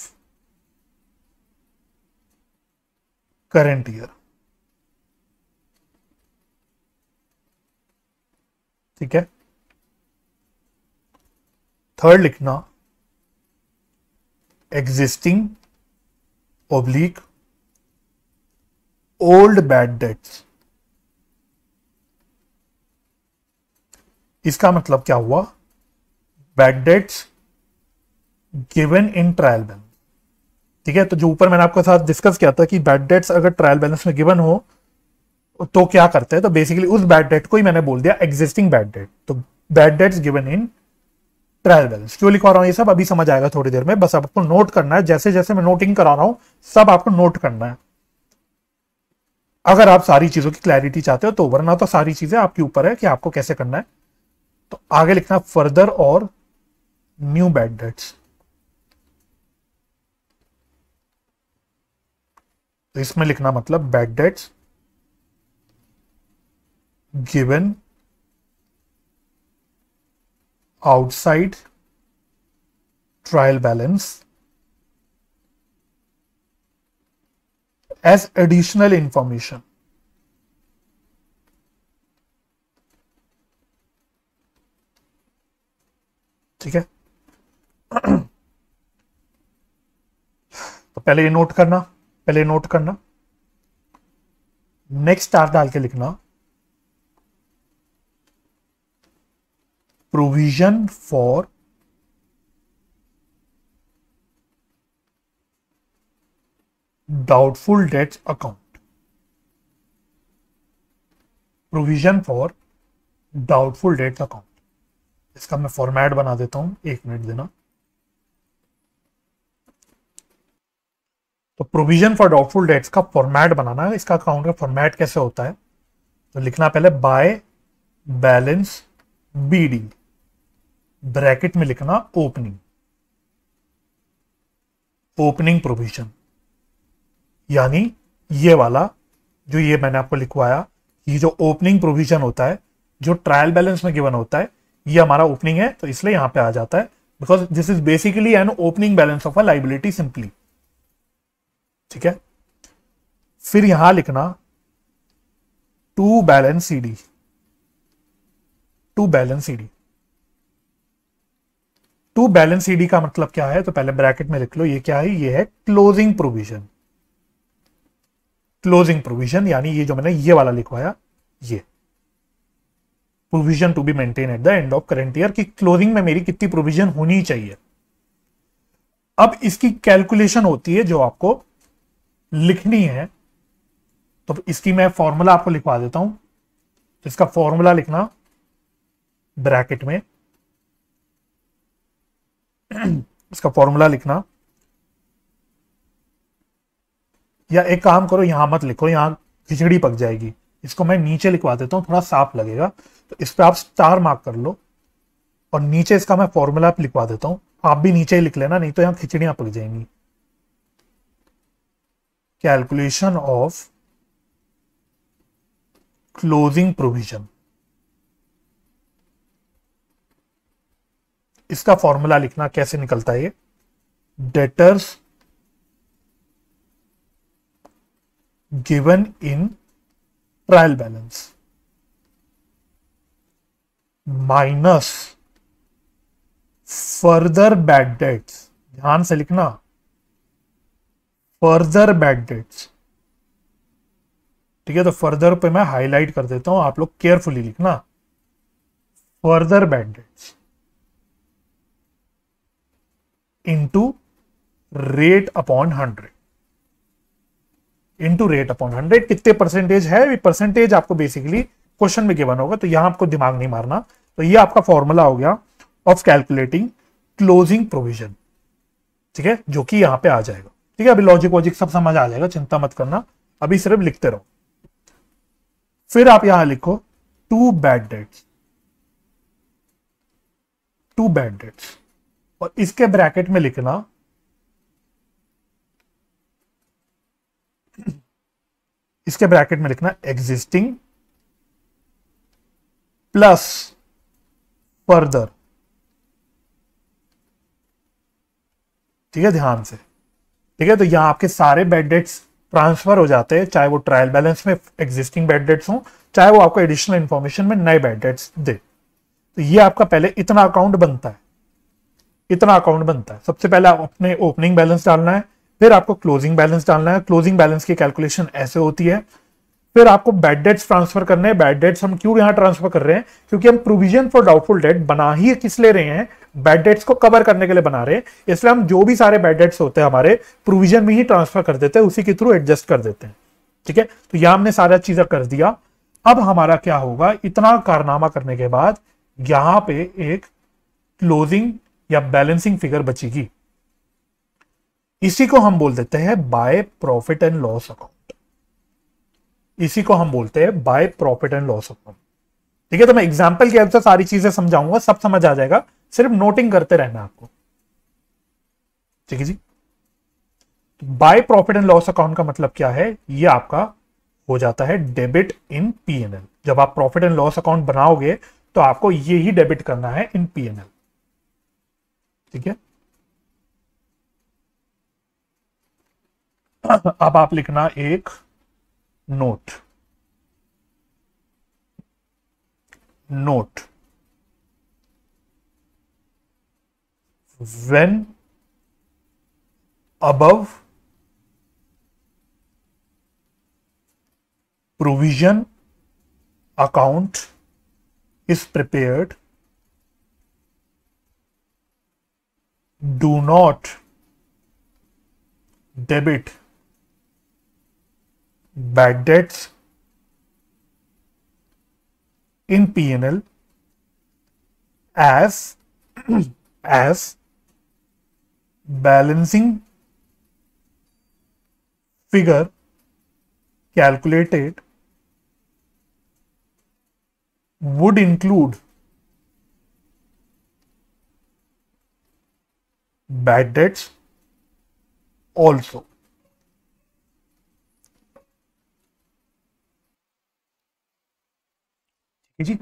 current year ठीक है थर्ड लिखना existing oblique old bad debts इसका मतलब क्या हुआ bad debts given in trial balance ठीक है तो जो ऊपर मैंने आपके साथ डिस्कस किया था कि बैड डेट्स अगर ट्रायल बैलेंस में गिवन हो तो क्या करते हैं तो बेसिकली उस बैड डेट को ही मैंने बोल दिया एग्जिस्टिंग बैड डेट तो bad debts given in trial balance क्यों लिखवा रहा हूं ये सब अभी समझ आएगा थोड़ी देर में बस आपको नोट करना है जैसे जैसे मैं नोटिंग करा रहा हूं सब आपको नोट करना है अगर आप सारी चीजों की क्लैरिटी चाहते हो तो वरना तो सारी चीजें आपके ऊपर है कि आपको कैसे करना है तो आगे लिखना फर्दर और न्यू बैड डेट्स तो इसमें लिखना मतलब bad debts given outside trial balance as additional information ठीक है तो पहले ये नोट करना पहले नोट करना नेक्स्ट स्टार डाल के लिखना provision for doubtful debts account provision for doubtful debts account इसका मैं फॉर्मेट बना देता हूं एक मिनट देना तो प्रोविजन फॉर डाउटफुल डेट्स का फॉर्मेट बनाना है इसका अकाउंट का फॉर्मेट कैसे होता है तो लिखना पहले बाय बैलेंस बीडी ब्रैकेट में लिखना ओपनिंग ओपनिंग प्रोविजन यानी ये वाला जो ये मैंने आपको लिखवाया ये जो ओपनिंग प्रोविजन होता है जो ट्रायल बैलेंस में गिवन होता है ये हमारा ओपनिंग है तो इसलिए यहां पे आ जाता है because this is basically an opening balance of a liability simply ठीक है फिर यहां लिखना to balance C D to balance C D to balance ED का मतलब क्या है तो पहले ब्रैकेट में लिख लो ये क्या है ये है क्लोजिंग प्रोविजन क्लोजिंग प्रोविजन यानी ये जो मैंने ये वाला लिखवाया ये provision to be maintain at the end of current year की क्लोजिंग में मेरी कितनी प्रोविजन होनी चाहिए अब इसकी कैलकुलेशन होती है जो आपको लिखनी है तो इसकी मैं फॉर्मूला आपको लिखवा देता हूं तो इसका फॉर्मूला लिखना ब्रैकेट में इसका फॉर्मूला लिखना या एक काम करो यहां मत लिखो यहां खिचड़ी पक जाएगी इसको मैं नीचे लिखवा देता हूं थोड़ा साफ लगेगा तो इस पर आप स्टार मार्क कर लो और नीचे इसका मैं फॉर्मूला लिखवा देता हूं आप भी नीचे ही लिख लेना नहीं तो यहां खिचड़ियां पक जाएंगी कैलकुलेशन ऑफ क्लोजिंग प्रोविजन इसका फॉर्मूला लिखना कैसे निकलता है debtors given in trial balance minus further bad debts ध्यान से लिखना फर्दर बैड डेट्स ठीक है तो फर्दर पे मैं हाईलाइट कर देता हूं आप लोग केयरफुली लिखना further bad debts into rate upon hundred into rate upon hundred कितने परसेंटेज है परसेंटेज आपको बेसिकली क्वेश्चन में गिवन होगा तो यहां आपको दिमाग नहीं मारना तो ये आपका फॉर्मूला हो गया ऑफ कैलकुलेटिंग क्लोजिंग प्रोविजन ठीक है जो कि यहां पे आ जाएगा ठीक है अभी लॉजिक वॉजिक सब समझ आ जाएगा चिंता मत करना अभी सिर्फ लिखते रहो फिर आप यहां लिखो to bad debts to bad debts और इसके ब्रैकेट में लिखना इसके ब्रैकेट में लिखना एग्जिस्टिंग प्लस फर्दर ठीक है ध्यान से ठीक है तो यहाँ आपके सारे बेड डेट्स ट्रांसफर हो जाते हैं चाहे वो ट्रायल बैलेंस में एग्जिस्टिंग बेड डेट्स हो चाहे वो आपको एडिशनल इन्फॉर्मेशन में नए बेड डेट्स दे तो ये आपका पहले इतना अकाउंट बनता है इतना अकाउंट बनता है सबसे पहले आप अपने ओपनिंग बैलेंस डालना है फिर आपको क्लोजिंग बैलेंस डालना है क्लोजिंग बैलेंस की कैलकुलेशन ऐसे होती है फिर आपको बैड डेट्स ट्रांसफर करने हैं बैड डेट्स हम क्यों यहां ट्रांसफर कर रहे हैं क्योंकि हम प्रोविजन फॉर डाउटफुल डेट बना ही किस ले रहे हैं बैड डेट्स को कवर करने के लिए बना रहे हैं इसलिए हम जो भी सारे बैड डेट्स होते हैं हमारे प्रोविजन में ही ट्रांसफर कर देते हैं उसी के थ्रू एडजस्ट कर देते हैं ठीक है तो यह हमने सारा चीजें कर दिया अब हमारा क्या होगा इतना कारनामा करने के बाद यहां पे एक क्लोजिंग या बैलेंसिंग फिगर बचेगी इसी को हम बोल देते हैं by profit and loss account इसी को हम बोलते हैं by profit and loss account ठीक है तो मैं एग्जाम्पल के अनुसार सारी चीजें समझाऊंगा सब समझ आ जाएगा सिर्फ नोटिंग करते रहना आपको ठीक है जी by profit and loss account का मतलब क्या है ये आपका हो जाता है डेबिट इन पीएनएल जब आप प्रॉफिट एंड लॉस अकाउंट बनाओगे तो आपको ये ही डेबिट करना है इन पीएनएल ठीक है अब आप लिखना एक note note when above provision account is prepared do not debit bad debts in PNL as as balancing figure calculated would include bad debts also. जी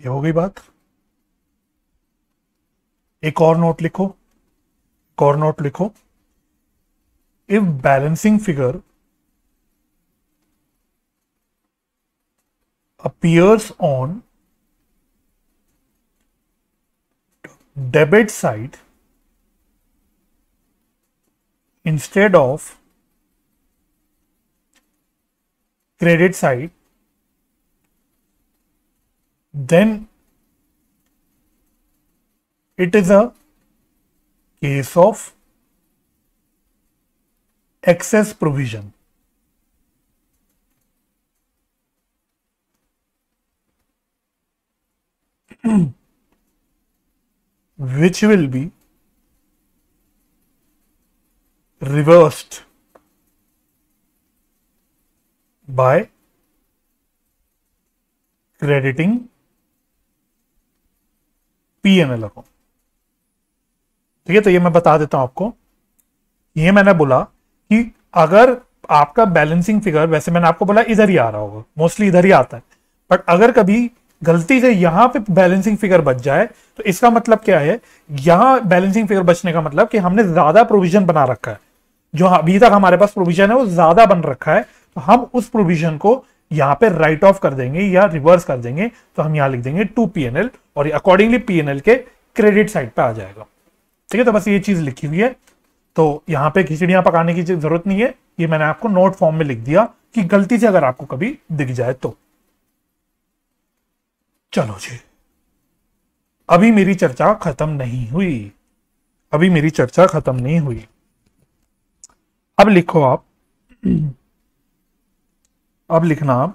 ये हो गई बात एक और नोट लिखो एक और नोट लिखो if balancing figure appears on debit side instead of credit side then it is a case of excess provision. which will be reversed by crediting PMLR को ठीक है तो ये मैं बता देता हूं आपको ये मैंने बोला कि अगर आपका बैलेंसिंग फिगर वैसे मैंने आपको बोला इधर ही आ रहा होगा मोस्टली इधर ही आता है बट अगर कभी गलती से यहां पे बैलेंसिंग फिगर बच जाए तो इसका मतलब क्या है यहां बैलेंसिंग फिगर बचने का मतलब कि हमने ज्यादा प्रोविजन बना रखा है जो अभी तक हमारे पास प्रोविजन है वो ज्यादा बन रखा है तो हम उस प्रोविजन को यहां पे राइट ऑफ कर देंगे या रिवर्स कर देंगे तो हम यहां लिख देंगे टू पी और अकॉर्डिंगली पी के क्रेडिट साइड पे आ जाएगा ठीक है तो बस ये चीज लिखी हुई है तो यहां पे खिचड़ियां पकाने की जरूरत नहीं है ये मैंने आपको नोट फॉर्म में लिख दिया कि गलती से अगर आपको कभी दिख जाए तो चलो जी अभी मेरी चर्चा खत्म नहीं हुई अभी मेरी चर्चा खत्म नहीं हुई अब लिखो आप अब लिखना आप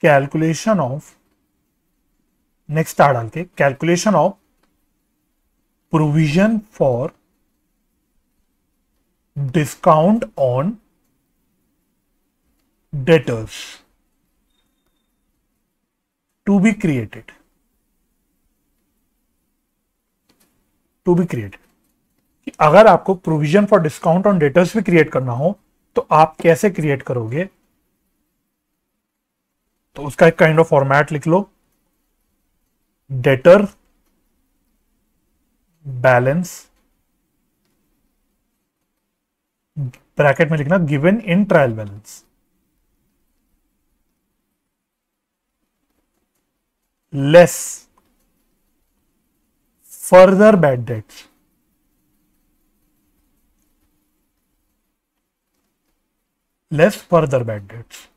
कैलकुलेशन ऑफ नेक्स्ट आ डाल के calculation of provision for discount on debtors to be created to be created अगर आपको provision for discount on debtors भी क्रिएट करना हो तो आप कैसे क्रिएट करोगे तो उसका एक काइंड ऑफ फॉर्मेट लिख लो डेटर बैलेंस ब्रैकेट में लिखना given in trial balance less further bad debts less further bad debts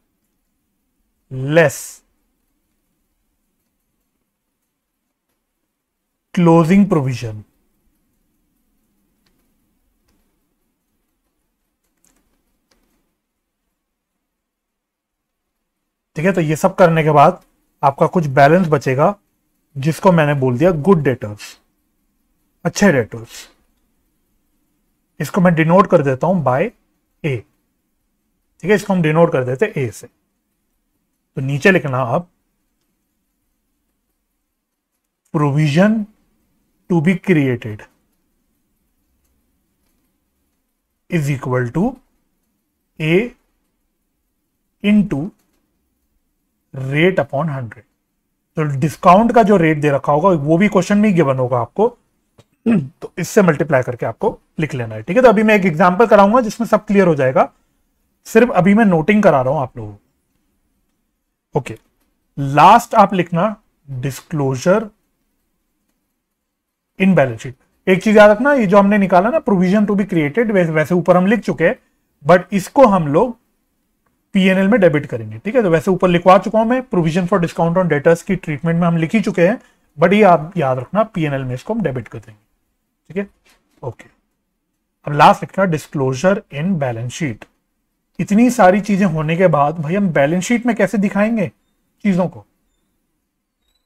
less closing provision ठीक है तो ये सब करने के बाद आपका कुछ बैलेंस बचेगा जिसको मैंने बोल दिया गुड डेटर्स अच्छे डेटर्स इसको मैं डिनोट कर देता हूं बाय ए ठीक है इसको हम डिनोट कर देते ए से तो नीचे लिखना आप provision to be created is equal to A into rate upon hundred तो डिस्काउंट का जो रेट दे रखा होगा वो भी क्वेश्चन में गिवन होगा आपको तो इससे मल्टीप्लाई करके आपको लिख लेना है ठीक है तो अभी मैं एक एग्जांपल कराऊंगा जिसमें सब क्लियर हो जाएगा सिर्फ अभी मैं नोटिंग करा रहा हूं आप लोगों को ओके लास्ट आप लिखना डिस्क्लोजर इन बैलेंस शीट एक चीज याद रखना ये जो हमने निकाला ना प्रोविजन टू बी क्रिएटेड वैसे ऊपर हम लिख चुके बट इसको हम लोग पीएनएल में डेबिट करेंगे ठीक है तो वैसे ऊपर लिखवा चुका हूं मैं provision for discount on debtors की ट्रीटमेंट में हम लिख ही चुके हैं बट ये आप याद रखना पीएनएल में इसको हम डेबिट कर देंगे ठीक है ओके अब लास्ट लिखना डिस्क्लोजर इन बैलेंस शीट इतनी सारी चीजें होने के बाद भाई हम बैलेंस शीट में कैसे दिखाएंगे चीजों को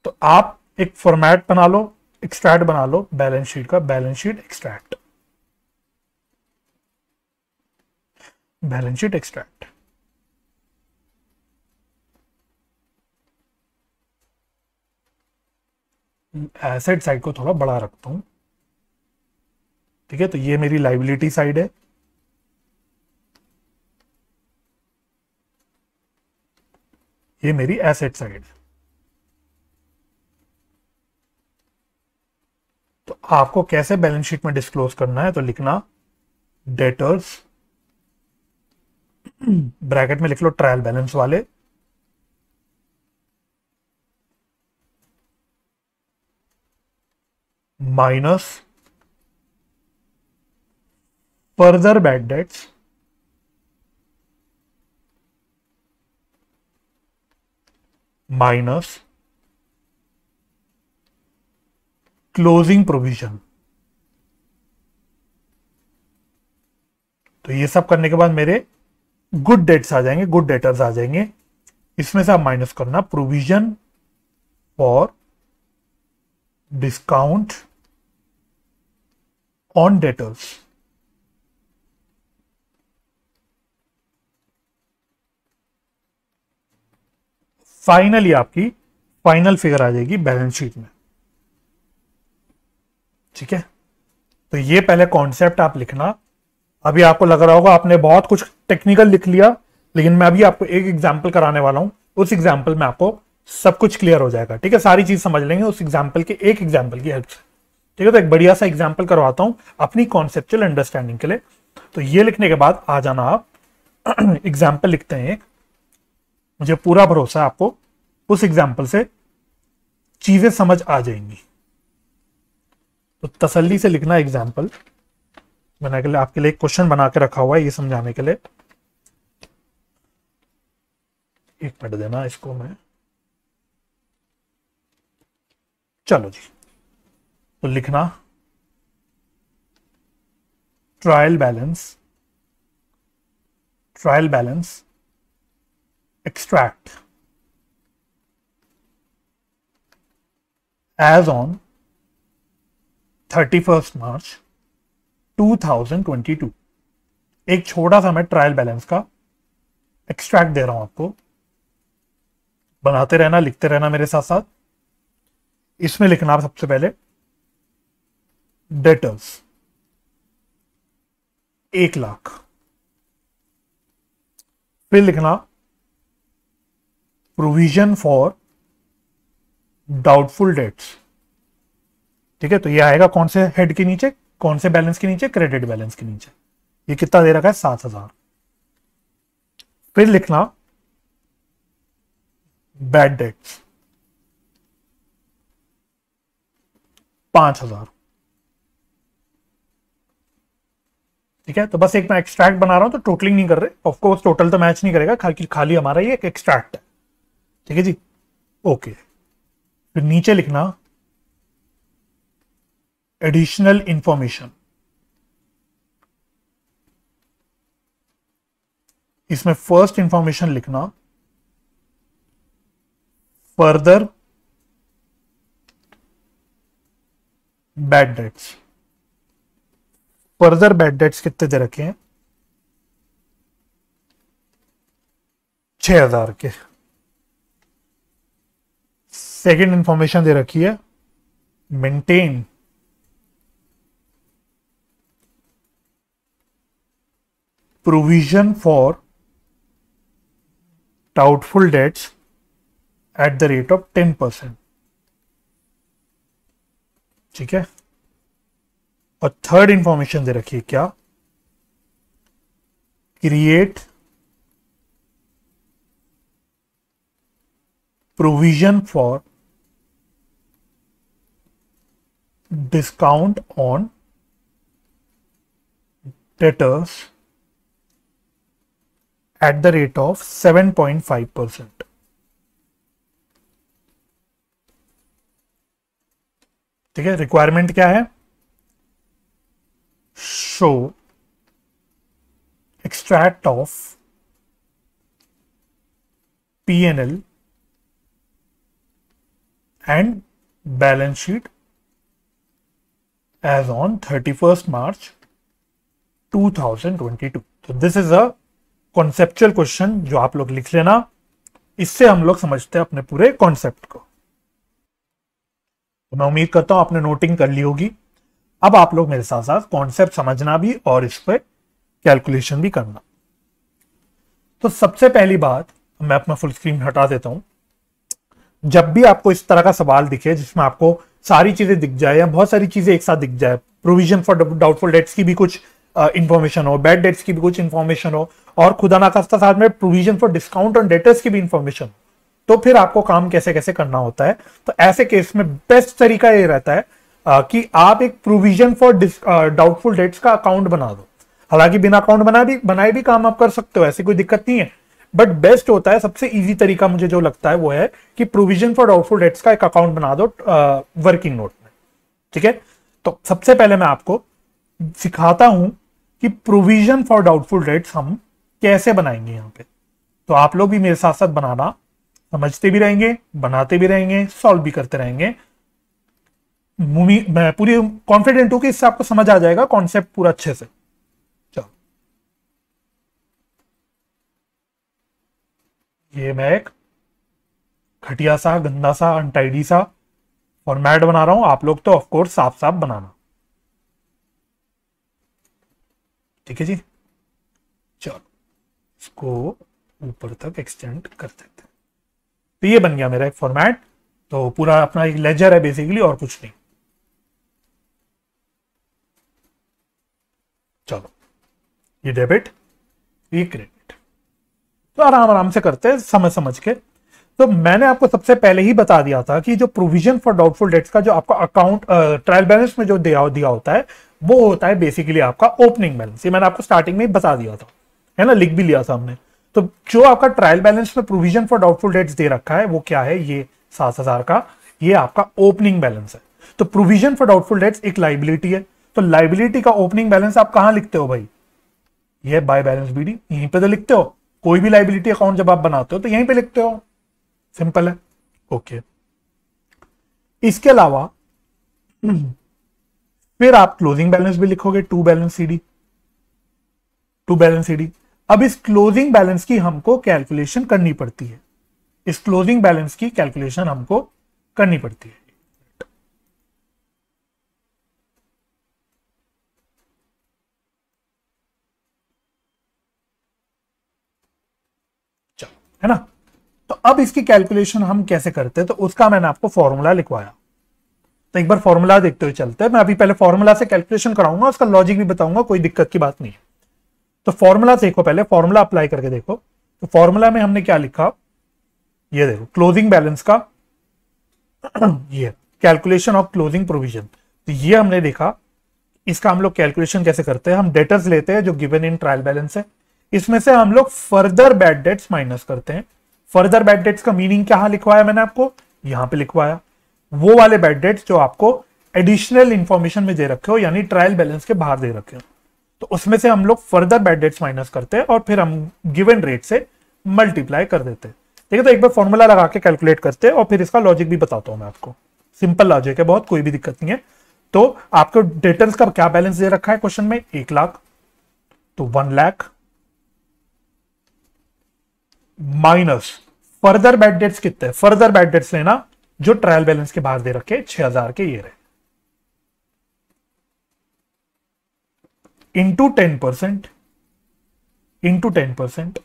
तो आप एक फॉर्मेट बना लो एक्सट्रैक्ट बना लो बैलेंस शीट का balance sheet extract balance sheet extract asset side को थोड़ा बड़ा रखता हूं ठीक है तो ये मेरी लाइबिलिटी साइड है ये मेरी एसेट साइड तो आपको कैसे बैलेंस शीट में डिस्क्लोज करना है तो लिखना डेटर्स ब्रैकेट में लिख लो ट्रायल बैलेंस वाले minus further bad debts minus closing provision तो ये सब करने के बाद मेरे गुड डेट्स आ जाएंगे गुड डेटर्स आ जाएंगे इसमें से आप माइनस करना provision for discount on debtors finally आपकी फाइनल फिगर आ जाएगी बैलेंस शीट में ठीक है तो ये पहले कॉन्सेप्ट आप लिखना अभी आपको लग रहा होगा आपने बहुत कुछ टेक्निकल लिख लिया लेकिन मैं अभी आपको एक एग्जाम्पल कराने वाला हूं उस एग्जाम्पल में आपको सब कुछ क्लियर हो जाएगा ठीक है सारी चीज समझ लेंगे उस एग्जाम्पल के एक एग्जाम्पल की हेल्प से ठीक है तो एक बढ़िया सा एग्जाम्पल करवाता हूं अपनी कॉन्सेप्चुअल अंडरस्टैंडिंग के लिए तो ये लिखने के बाद आ जाना आप एग्जाम्पल लिखते हैं एक मुझे पूरा भरोसा आपको उस एग्जाम्पल से चीजें समझ आ जाएंगी तो तसल्ली से लिखना एग्जाम्पल मैंने के लिए आपके लिए क्वेश्चन बना के रखा हुआ है ये समझाने के लिए एक मिनट देना इसको मैं चलो जी तो लिखना trial balance trial balance extract as on 31st March 2022 एक छोटा सा मैं ट्रायल बैलेंस का एक्सट्रैक्ट दे रहा हूं आपको बनाते रहना लिखते रहना मेरे साथ साथ इसमें लिखना आप सबसे पहले डेटर्स एक लाख फिर लिखना प्रोविजन फॉर डाउटफुल डेट्स ठीक है तो ये आएगा कौन से हेड के नीचे कौन से बैलेंस के नीचे क्रेडिट बैलेंस के नीचे ये कितना दे रखा है सात हजार फिर लिखना बैड डेट्स पांच हजार ठीक है तो बस एक मैं एक्सट्रैक्ट बना रहा हूं तो टोटलिंग नहीं कर रहे ऑफकोर्स टोटल तो मैच नहीं करेगा खाली खाली हमारा ये एक एक्सट्रैक्ट है ठीक है जी ओके फिर नीचे लिखना एडिशनल इंफॉर्मेशन इसमें फर्स्ट इंफॉर्मेशन लिखना further bad debts further bad debts कितने दे रखे हैं छह हजार के सेकेंड इंफॉर्मेशन दे रखी है maintain provision for doubtful debts at the rate of ten percent ठीक है और थर्ड इंफॉर्मेशन दे रखिए क्या create provision for discount on debtors at the rate of 7.5%. ठीक है रिक्वायरमेंट क्या है show extract of PNL and balance sheet as on 31st March 2022. So this is a conceptual question जो आप लोग लिख लेना इससे हम लोग समझते हैं अपने पूरे कॉन्सेप्ट को तो मैं उम्मीद करता हूं आपने नोटिंग कर ली होगी अब आप लोग मेरे साथ साथ कॉन्सेप्ट समझना भी और इस पर कैलकुलेशन भी करना तो सबसे पहली बात मैं अपना फुल स्क्रीन हटा देता हूं जब भी आपको इस तरह का सवाल दिखे जिसमें आपको सारी चीजें दिख जाए या बहुत सारी चीजें एक साथ दिख जाए प्रोविजन फॉर डाउटफुल डेट्स की भी कुछ इन्फॉर्मेशन uh, हो बैड डेट्स की भी कुछ इन्फॉर्मेशन हो और खुदा खास्ता साथ में provision for discount on debtors की भी इन्फॉर्मेशन हो तो फिर आपको काम कैसे कैसे करना होता है तो ऐसे केस में बेस्ट तरीका ये रहता है uh, कि आप एक प्रोविजन फॉर डाउटफुल डेट्स का अकाउंट बना दो हालांकि बिना अकाउंट बनाए भी बनाए भी काम आप कर सकते हो ऐसी कोई दिक्कत नहीं है बट बेस्ट होता है सबसे इजी तरीका मुझे जो लगता है वो है कि प्रोविजन फॉर डाउटफुल डेट्स का एक अकाउंट बना दो वर्किंग नोट में ठीक है तो सबसे पहले मैं आपको सिखाता हूं कि प्रोविजन फॉर डाउटफुल डेट्स हम कैसे बनाएंगे यहां पे तो आप लोग भी मेरे साथ साथ बनाना समझते भी रहेंगे बनाते भी रहेंगे सॉल्व भी करते रहेंगे मैं पूरी कॉन्फिडेंट हूं कि इससे आपको समझ आ जाएगा कॉन्सेप्ट पूरा अच्छे से ये मैं एक घटिया सा गंदा सा अनटाइडी सा फॉर्मेट बना रहा हूं आप लोग तो ऑफकोर्स साफ साफ बनाना ठीक है जी चलो इसको ऊपर तक एक्सटेंड कर देते हैं तो ये बन गया मेरा एक फॉर्मेट तो पूरा अपना एक लेजर है बेसिकली और कुछ नहीं चलो ये डेबिट ये क्रेडिट तो आराम आराम से करते हैं समझ समझ के तो मैंने आपको सबसे पहले ही बता दिया था कि जो प्रोविजन फॉर डाउटफुल डेट्स का जो आपका अकाउंट ट्रायल बैलेंस में जो दिया दिया होता है वो होता है बेसिकली आपका ओपनिंग बैलेंस ये मैंने आपको स्टार्टिंग में ही बता दिया था है ना लिख भी लिया था हमने तो जो आपका ट्रायल बैलेंस में प्रोविजन फॉर डाउटफुल डेट्स दे रखा है वो क्या है ये सात हजार का ये आपका ओपनिंग बैलेंस है तो प्रोविजन फॉर डाउटफुल डेट्स एक लाइबिलिटी है तो लाइबिलिटी का ओपनिंग बैलेंस आप कहां लिखते हो भाई ये बाय बैलेंस बीडी यहीं पे तो लिखते हो कोई भी लाइबिलिटी अकाउंट जब आप बनाते हो तो यहीं पे लिखते हो सिंपल है ओके इसके अलावा फिर आप क्लोजिंग बैलेंस भी लिखोगे to balance CD to balance CD अब इस क्लोजिंग बैलेंस की हमको कैलकुलेशन करनी पड़ती है इस क्लोजिंग बैलेंस की कैलकुलेशन हमको करनी पड़ती है है ना तो अब इसकी कैलकुलेशन हम कैसे करते हैं तो उसका मैंने आपको फॉर्मूला लिखवाया तो एक बार फॉर्मूला देखते हुए चलते हैं मैं अभी पहले फॉर्मूला से कैलकुलेशन कराऊंगा उसका लॉजिक भी बताऊंगा कोई दिक्कत की बात नहीं तो फॉर्मूला देखो पहले फॉर्मूला अप्लाई करके देखो तो फॉर्मूला में हमने क्या लिखा ये देखो क्लोजिंग बैलेंस का ये कैलकुलेशन ऑफ क्लोजिंग प्रोविजन तो ये हमने देखा इसका हम लोग कैलकुलेशन कैसे करते हैं हम डेटर्स लेते हैं जो गिवन इन ट्रायल बैलेंस है इसमें से हम लोग फर्दर बैड डेट्स माइनस करते हैं फर्दर बैड डेट्स का मीनिंग क्या लिखवाया मैंने आपको यहां पे लिखवाया वो वाले बैड डेट्स जो आपको एडिशनल इंफॉर्मेशन में दे रखे हो यानी ट्रायल बैलेंस के बाहर दे रखे हो तो उसमें से हम लोग फर्दर बैड डेट्स माइनस करते हैं और फिर हम गिवन रेट से मल्टीप्लाई कर देते हैं ठीक है तो एक बार फॉर्मूला लगा के कैलकुलेट करते हैं और फिर इसका लॉजिक भी बताता हूं मैं आपको सिंपल लॉजिक है बहुत कोई भी दिक्कत नहीं है तो आपको डेटर्स का क्या बैलेंस दे रखा है क्वेश्चन में एक लाख तो one lakh minus further bad debts कितने फर्दर बैड डेट्स लेना जो ट्रायल बैलेंस के बाहर दे रखे छह हजार के ये रहे into ten percent into ten percent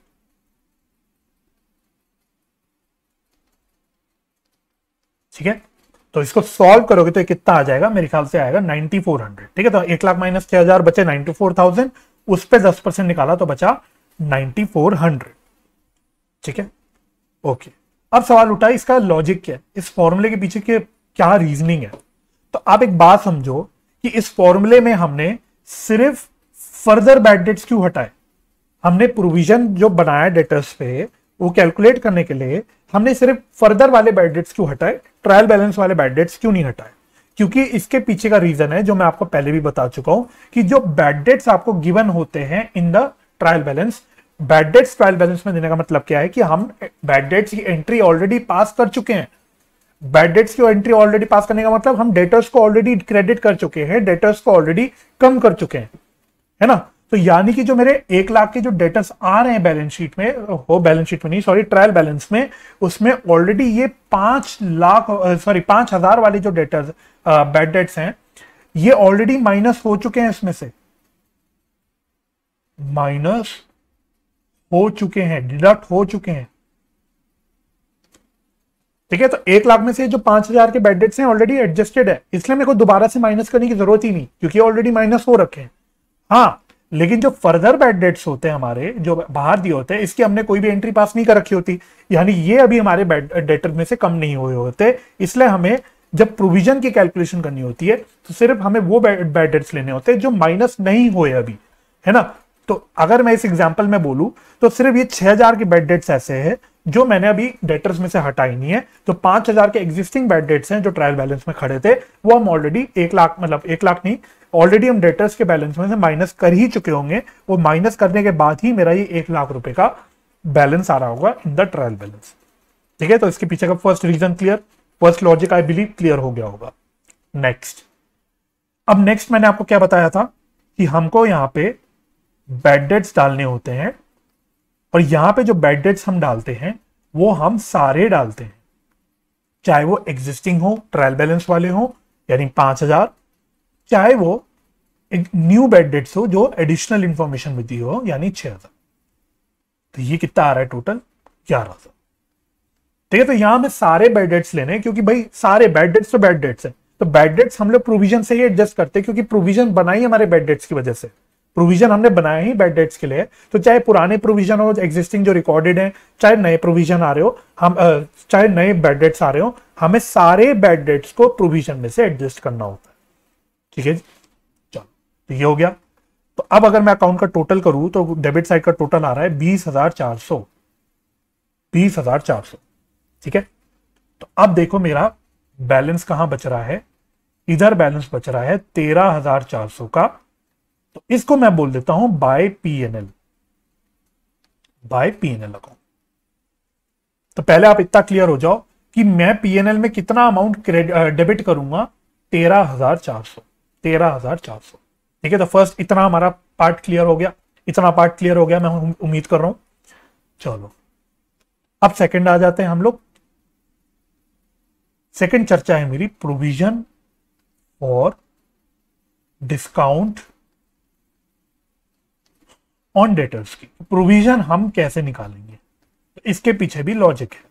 ठीक है तो इसको सॉल्व करोगे तो कितना आ जाएगा मेरे ख्याल से आएगा 9400 ठीक है तो एक लाख माइनस छह हजार बचे 94,000 उस पर दस परसेंट निकाला तो बचा 9400 ठीक है ओके अब सवाल उठा इसका लॉजिक क्या है इस फॉर्मूले के पीछे के क्या रीजनिंग है तो आप एक बात समझो कि इस फॉर्मूले में हमने सिर्फ फर्दर बैड डेट्स क्यों हटाए हमने प्रोविजन जो बनाया डेटर्स पे वो कैलकुलेट करने के लिए हमने सिर्फ फर्दर वाले बैड डेट्स क्यों हटाए ट्रायल बैलेंस वाले बैड डेट्स क्यों नहीं हटाए क्योंकि इसके पीछे का रीजन है जो मैं आपको पहले भी बता चुका हूं कि जो बैड डेट्स आपको गिवन होते हैं in the trial balance bad debts trial balance में देने का मतलब क्या है कि हम बैड डेट्स की एंट्री ऑलरेडी पास कर चुके हैं बैड डेट्स की एंट्री ऑलरेडी पास करने का मतलब हम डेटर्स को ऑलरेडी क्रेडिट कर चुके हैं डेटर्स को ऑलरेडी कम कर चुके हैं है ना तो यानी कि जो मेरे एक लाख के जो डेटर्स आ रहे हैं बैलेंस शीट में हो बैलेंस शीट में नहीं सॉरी ट्रायल बैलेंस में उसमें ऑलरेडी ये पांच लाख सॉरी पांच हजार वाले जो डेटर्स बैड डेट्स हैं ये ऑलरेडी माइनस हो चुके हैं इसमें से माइनस हो चुके हैं डिडक्ट हो चुके हैं ठीक है तो एक लाख में से जो पांच हजार के बेडेट्स हैं ऑलरेडी एडजस्टेड है इसलिए मेरे को दोबारा से माइनस करने की जरूरत ही नहीं क्योंकि ऑलरेडी माइनस हो रखे हैं हाँ लेकिन जो फर्दर बेडेट्स होते हैं हमारे जो बाहर दिए होते हैं इसकी हमने कोई भी एंट्री पास नहीं कर रखी होती यानी ये अभी हमारे डेटर में से कम नहीं हुए होते इसलिए हमें जब प्रोविजन की कैलकुलेशन करनी होती है तो सिर्फ हमें वो बेडेट्स लेने होते हैं जो माइनस नहीं हुए अभी है ना तो अगर मैं इस एग्जाम्पल में बोलूं तो सिर्फ ये 6000 के बेड डेट्स ऐसे हैं जो मैंने अभी डेटर्स में से हटाई नहीं है तो 5000 के एग्जिस्टिंग बेड डेट्स हैं जो ट्रायल बैलेंस में खड़े थे वो हम ऑलरेडी एक लाख मतलब एक लाख नहीं ऑलरेडी हम डेटर्स के बैलेंस में से माइनस कर ही चुके होंगे वो माइनस करने के बाद ही मेरा ये एक लाख रुपए का बैलेंस आ रहा होगा इन द ट्रायल बैलेंस ठीक है तो इसके पीछे का first reason clear first logic I believe clear हो गया होगा नेक्स्ट अब नेक्स्ट मैंने आपको क्या बताया था कि हमको यहाँ पे बेड डेट्स डालने होते हैं और यहां पे जो बेड डेट्स हम डालते हैं वो हम सारे डालते हैं चाहे वो एग्जिस्टिंग हो ट्रायल बैलेंस वाले हो यानी पांच हजार चाहे वो एक न्यू बेड डेट्स हो जो एडिशनल इंफॉर्मेशन में दी हो यानी छह हजार तो ये कितना आ रहा है टोटल ग्यारह हजार ठीक है तो यहां हमें सारे बेड डेट्स लेने हैं क्योंकि भाई सारे बेड डेट्स तो बेड डेट्स हैं तो बेड डेट्स हम लोग प्रोविजन से ही एडजस्ट करते हैं क्योंकि प्रोविजन बनाई हमारे बेड डेट्स की वजह से प्रोविजन हमने बनाया ही बैड डेट्स के लिए तो चाहे पुराने प्रोविजन हो एग्जिस्टिंग जो रिकॉर्डेड हैं चाहे नए प्रोविजन आ रहे हो हम चाहे नए बैड डेट्स आ रहे हो हमें सारे बैड डेट्स को प्रोविजन में से एडजस्ट करना होता है ठीक है चलो तो ये हो गया तो अब अगर मैं अकाउंट का टोटल करूं तो डेबिट साइड का टोटल आ रहा है बीस हजार चार सौ बीस हजार चार सौ ठीक है तो अब देखो मेरा बैलेंस कहां बच रहा है इधर बैलेंस बच रहा है तेरह हजार चार सौ का तो इसको मैं बोल देता हूं by PNL by PNL account तो पहले आप इतना क्लियर हो जाओ कि मैं पीएनएल में कितना अमाउंट डेबिट करूंगा तेरह हजार चार सौ तेरह हजार चार सौ ठीक है तो फर्स्ट इतना हमारा पार्ट क्लियर हो गया इतना पार्ट क्लियर हो गया मैं उम्मीद कर रहा हूं चलो अब सेकंड आ जाते हैं हम लोग सेकंड चर्चा है मेरी प्रोविजन और डिस्काउंट ऑन डेटर्स की प्रोविजन तो हम कैसे निकालेंगे तो इसके पीछे भी लॉजिक है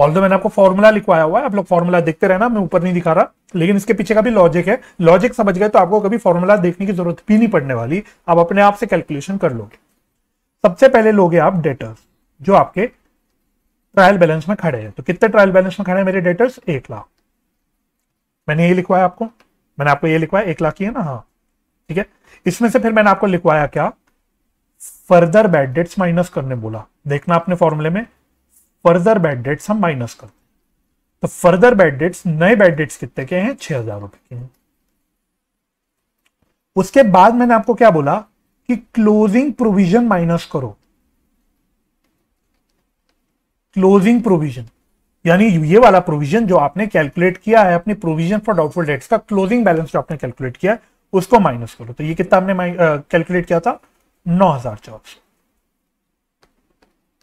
ऑल दो मैंने आपको फॉर्मूला लिखवाया हुआ है आप लोग फॉर्मूला देखते रहना मैं ऊपर नहीं दिखा रहा लेकिन इसके पीछे का भी लॉजिक है लॉजिक समझ गए तो आपको कभी फॉर्मूला देखने की जरूरत भी नहीं पड़ने वाली आप अपने आप से कैलकुलेशन कर लोगे सबसे पहले लोगे आप डेटर्स जो आपके ट्रायल बैलेंस में खड़े हैं तो कितने ट्रायल बैलेंस में खड़े हैं मेरे डेटर्स एक लाख मैंने ये लिखवाया आपको मैंने आपको ये लिखवाया एक लाख की है ना हाँ ठीक है इसमें से फिर मैंने आपको लिखवाया क्या फर्दर बैड डेट्स माइनस करने बोला देखना आपने फॉर्मूले में फर्दर बैड डेट्स हम माइनस करते तो फर्दर बैड डेट्स नए बैड डेट्स कितने के हैं छह हजार रुपए के हैं उसके बाद मैंने आपको क्या बोला कि क्लोजिंग प्रोविजन माइनस करो क्लोजिंग प्रोविजन यानी ये वाला प्रोविजन जो आपने कैलकुलेट किया है अपनी प्रोविजन फॉर डाउटफुल डेट्स का क्लोजिंग बैलेंस जो आपने कैलकुलेट किया है उसको माइनस करो तो ये कितना हमने कैलकुलेट किया था नौ हजार चार सौ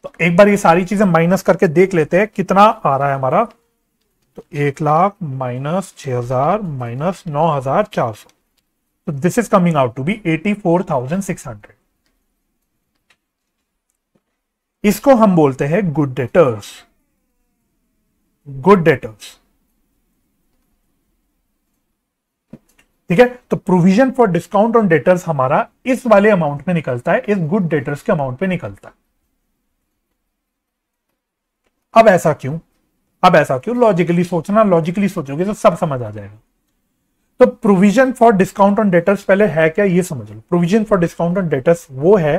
तो एक बार ये सारी चीजें माइनस करके देख लेते हैं कितना आ रहा है हमारा तो एक लाख माइनस छ हजार माइनस नौ हजार चार सौ तो this is coming out to be eighty four thousand six hundred इसको हम बोलते हैं गुड डेटर्स गुड डेटर्स ठीक है तो provision for discount on debtors हमारा इस वाले अमाउंट में निकलता है इस गुड डेटर्स के अमाउंट पे निकलता है अब ऐसा क्यों अब ऐसा क्यों लॉजिकली सोचना लॉजिकली सोचोगे तो सब समझ आ जाएगा तो provision for discount on debtors पहले है क्या ये समझ लो provision for discount on debtors वो है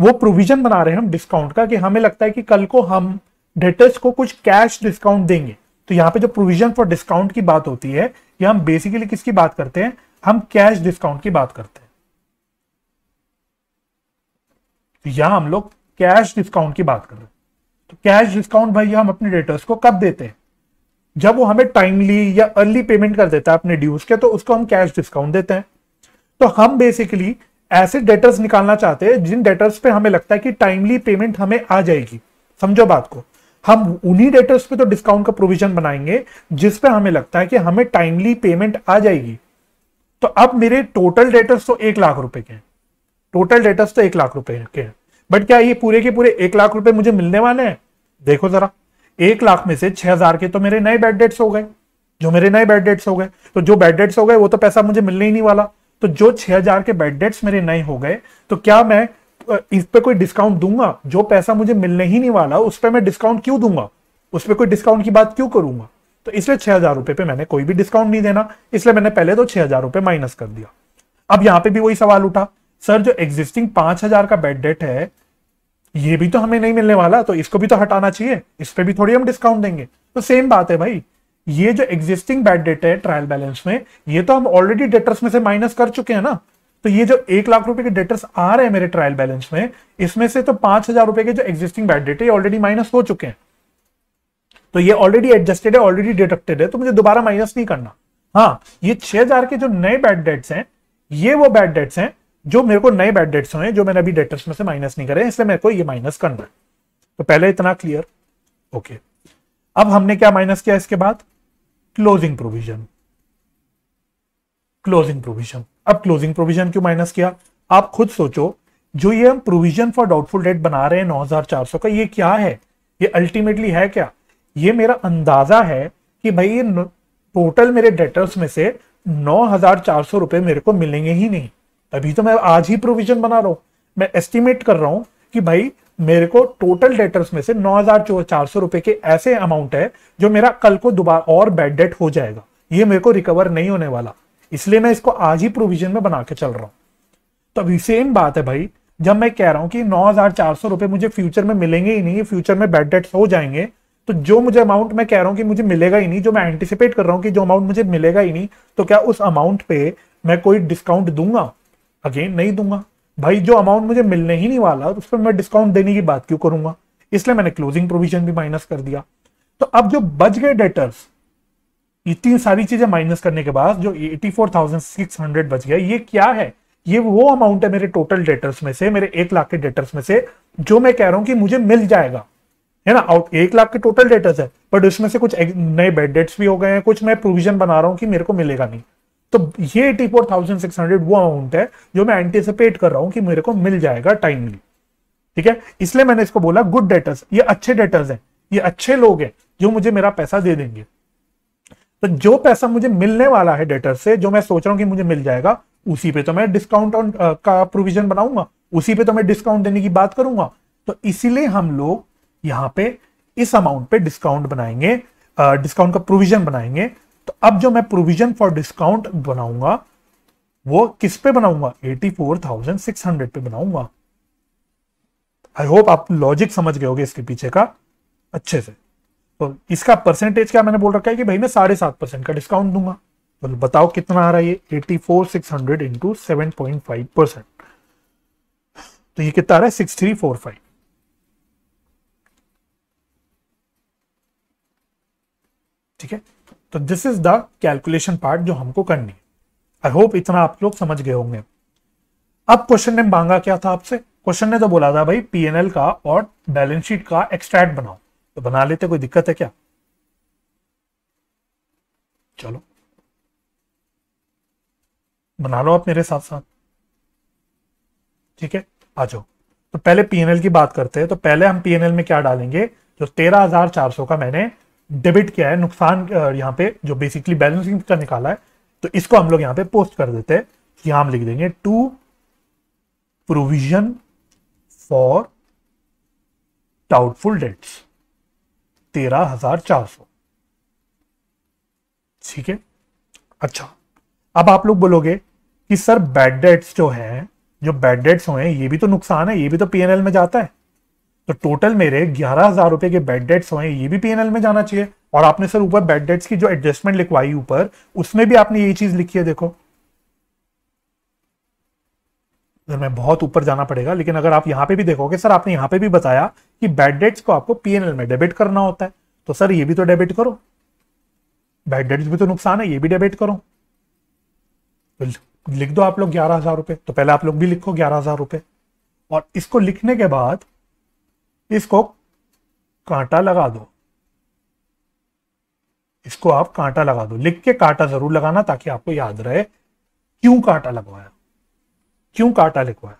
वो प्रोविजन बना रहे हैं हम डिस्काउंट का कि हमें लगता है कि कल को हम डेटर्स को कुछ कैश डिस्काउंट देंगे तो यहाँ पे जो प्रोविजन फॉर डिस्काउंट की बात होती है ये हम बेसिकली किसकी बात करते हैं हम कैश डिस्काउंट की बात करते हैं तो यहां हम लोग कैश डिस्काउंट की बात कर रहे हैं तो कैश डिस्काउंट भाई हम अपने डेटर्स को कब देते हैं जब वो हमें टाइमली या अर्ली पेमेंट कर देता है अपने ड्यूज के तो उसको हम कैश डिस्काउंट देते हैं तो हम बेसिकली ऐसे डेटर्स निकालना चाहते हैं जिन डेटर्स पे हमें लगता है कि टाइमली पेमेंट हमें आ जाएगी समझो बात को हम उन्हीं डेटर्स पे तो डिस्काउंट का प्रोविजन बनाएंगे जिस पे हमें लगता है कि हमें टाइमली पेमेंट आ जाएगी तो अब मेरे टोटल डेटर्स तो एक लाख रुपए के हैं टोटल डेटर्स तो एक लाख रुपए के हैं बट क्या ये पूरे के पूरे एक लाख रुपए मुझे मिलने वाले हैं देखो जरा एक लाख में से छह हजार के तो मेरे नए बैड डेट्स हो गए जो मेरे नए बैड डेट्स हो गए तो जो बैड डेट्स हो गए वो तो पैसा मुझे मिलने ही नहीं वाला तो जो हजार के बैड डेट्स मेरे नए हो गए तो क्या मैं इस पर कोई डिस्काउंट दूंगा जो पैसा मुझे मिलने ही नहीं वाला उस पर मैं डिस्काउंट क्यों दूंगा उस पर कोई डिस्काउंट की बात क्यों करूंगा तो इसलिए छह हजार रुपए पे मैंने कोई भी डिस्काउंट नहीं देना इसलिए मैंने पहले तो छह हजार रुपए माइनस कर दिया अब यहां पे भी वही सवाल उठा सर जो एग्जिस्टिंग पांच हजार का बेड डेट है ये भी तो हमें नहीं मिलने वाला तो इसको भी तो हटाना चाहिए इस पर भी थोड़ी हम डिस्काउंट देंगे तो सेम बात है भाई ये जो एग्जिस्टिंग बैड डेट है ट्रायल बैलेंस में ये तो हम ऑलरेडी डेटर्स में से माइनस कर चुके हैं ना तो ये जो एक लाख रुपए के डेटर्स आ रहे हैं मेरे ट्रायल बैलेंस में इसमें से तो पांच हजार रुपए के जो एग्जिस्टिंग बैड डेट है ऑलरेडी माइनस हो चुके हैं तो ये ऑलरेडी एडजस्टेड है ऑलरेडी डिडक्टेड है तो मुझे दोबारा माइनस नहीं करना हाँ ये छह हजार के जो नए बैड डेट्स हैं ये वो बैड डेट्स हैं जो मेरे को नए बैड डेट्स हुए जो मैंने अभी डेटर्स में से माइनस नहीं करे इसलिए मेरे को ये माइनस करना है तो पहले इतना क्लियर ओके अब हमने क्या माइनस किया इसके बाद क्लोजिंग प्रोविजन क्लोजिंग प्रोविजन अब क्लोजिंग प्रोविजन क्यों माइनस किया आप खुद सोचो जो ये हम प्रोविजन फॉर डाउटफुल डेट बना रहे हैं सौ का ये क्या है ये अल्टीमेटली है क्या ये मेरा अंदाजा है कि भाई ये टोटल मेरे डेटर्स में से नौ हजार चार सौ रुपए मेरे को मिलेंगे ही नहीं तभी तो मैं आज ही प्रोविजन बना रहा हूं मैं एस्टिमेट कर रहा हूं कि भाई मेरे को टोटल डेटर्स में से नौ हजार चार सौ रुपए के ऐसे अमाउंट है जो मेरा कल को दोबारा और बैड डेट हो जाएगा ये मेरे को रिकवर नहीं होने वाला इसलिए मैं इसको आज ही प्रोविजन में बना के चल रहा हूं तो अभी सेम बात है भाई जब मैं कह रहा हूं कि नौ हजार चार सौ रुपए मुझे फ्यूचर में मिलेंगे ही नहीं फ्यूचर में बैड डेट्स हो जाएंगे तो जो मुझे अमाउंट मैं कह रहा हूँ कि मुझे मिलेगा ही नहीं जो मैं एंटिसिपेट कर रहा हूँ कि जो अमाउंट मुझे मिलेगा ही नहीं तो क्या उस अमाउंट पे मैं कोई डिस्काउंट दूंगा अगेन नहीं दूंगा भाई जो अमाउंट मुझे मिलने ही नहीं वाला उस पर मैं डिस्काउंट देने की बात क्यों करूंगा इसलिए मैंने क्लोजिंग प्रोविजन भी माइनस कर दिया तो अब जो बच गए डेटर्स इतनी सारी चीजें माइनस करने के बाद जो 84,600 बच गया ये क्या है ये वो अमाउंट है मेरे टोटल डेटर्स में से मेरे एक लाख के डेटर्स में से जो मैं कह रहा हूं कि मुझे मिल जाएगा है ना आउट एक लाख के टोटल डेटर्स है बट उसमें से कुछ नए बेड डेट्स भी हो गए हैं कुछ मैं प्रोविजन बना रहा हूं कि मेरे को मिलेगा नहीं तो ये eighty four thousand six hundred वो अमाउंट है जो मैं एंटिसिपेट कर रहा हूं कि मेरे को मिल जाएगा टाइमली ठीक है इसलिए मैंने इसको बोला गुड डेटर्स ये अच्छे डेटर्स हैं ये अच्छे लोग हैं जो मुझे मेरा पैसा दे देंगे तो जो पैसा मुझे मिलने वाला है डेटर से जो मैं सोच रहा हूँ कि मुझे मिल जाएगा उसी पे तो मैं डिस्काउंट ऑन का प्रोविजन बनाऊंगा उसी पे तो मैं डिस्काउंट देने की बात करूंगा तो इसीलिए हम लोग यहाँ पे इस अमाउंट पे डिस्काउंट बनाएंगे डिस्काउंट का प्रोविजन बनाएंगे तो अब जो मैं प्रोविजन फॉर डिस्काउंट बनाऊंगा वो किस पे बनाऊंगा 84,600 पे बनाऊंगा आई होप आप लॉजिक समझ गए होगे इसके पीछे का अच्छे से तो इसका परसेंटेज क्या मैंने बोल रखा है कि भाई मैं साढ़े सात परसेंट का डिस्काउंट दूंगा तो बताओ कितना आ रहा है ये eighty four six hundred into seven point five percent तो ये कितना आ रहा है सिक्स थ्री फोर फाइव ठीक है तो this is the calculation part जो हमको करनी है आई होप इतना आप लोग समझ गए होंगे अब क्वेश्चन ने मांगा क्या था आपसे क्वेश्चन ने तो बोला था भाई पीएनएल का और बैलेंस शीट का एक्सट्रैक्ट बनाओ तो बना लेते कोई दिक्कत है क्या चलो बना लो आप मेरे साथ साथ ठीक है आ जाओ तो पहले पीएनएल की बात करते हैं तो पहले हम पीएनएल में क्या डालेंगे जो तेरह हजार चार सौ का मैंने डेबिट किया है नुकसान यहां पे जो बेसिकली बैलेंसिंग का निकाला है तो इसको हम लोग यहां पे पोस्ट कर देते हैं यहां हम लिख देंगे to provision for doubtful debts तेरह हजार चार सौ ठीक है अच्छा अब आप लोग बोलोगे कि सर बैड डेट्स जो हैं जो बैड डेट्स हुए हैं ये भी तो नुकसान है ये भी तो पीएनएल में जाता है तो टोटल मेरे ग्यारह हजार रुपए के बैड डेट्स हुए ये भी पीएनएल में जाना चाहिए और आपने सर ऊपर बेड डेट्स की जो एडजस्टमेंट लिखवाई ऊपर उसमें भी आपने ये चीज लिखी है देखो अगर मैं बहुत ऊपर जाना पड़ेगा लेकिन अगर आप यहाँ पे भी देखोगे सर आपने यहाँ पे भी बताया कि बैड डेट्स को आपको पीएनएल में डेबिट करना होता है तो सर ये भी तो डेबिट करो बैड डेट्स भी तो नुकसान है ये भी डेबिट करो तो लिख दो आप लोग ग्यारह हजार रुपए तो पहले आप लोग भी लिखो ग्यारह हजार रुपए और इसको लिखने के बाद इसको कांटा लगा दो इसको आप कांटा लगा दो लिख के कांटा जरूर लगाना ताकि आपको याद रहे क्यों कांटा लगवाया क्यों काटा लिखवा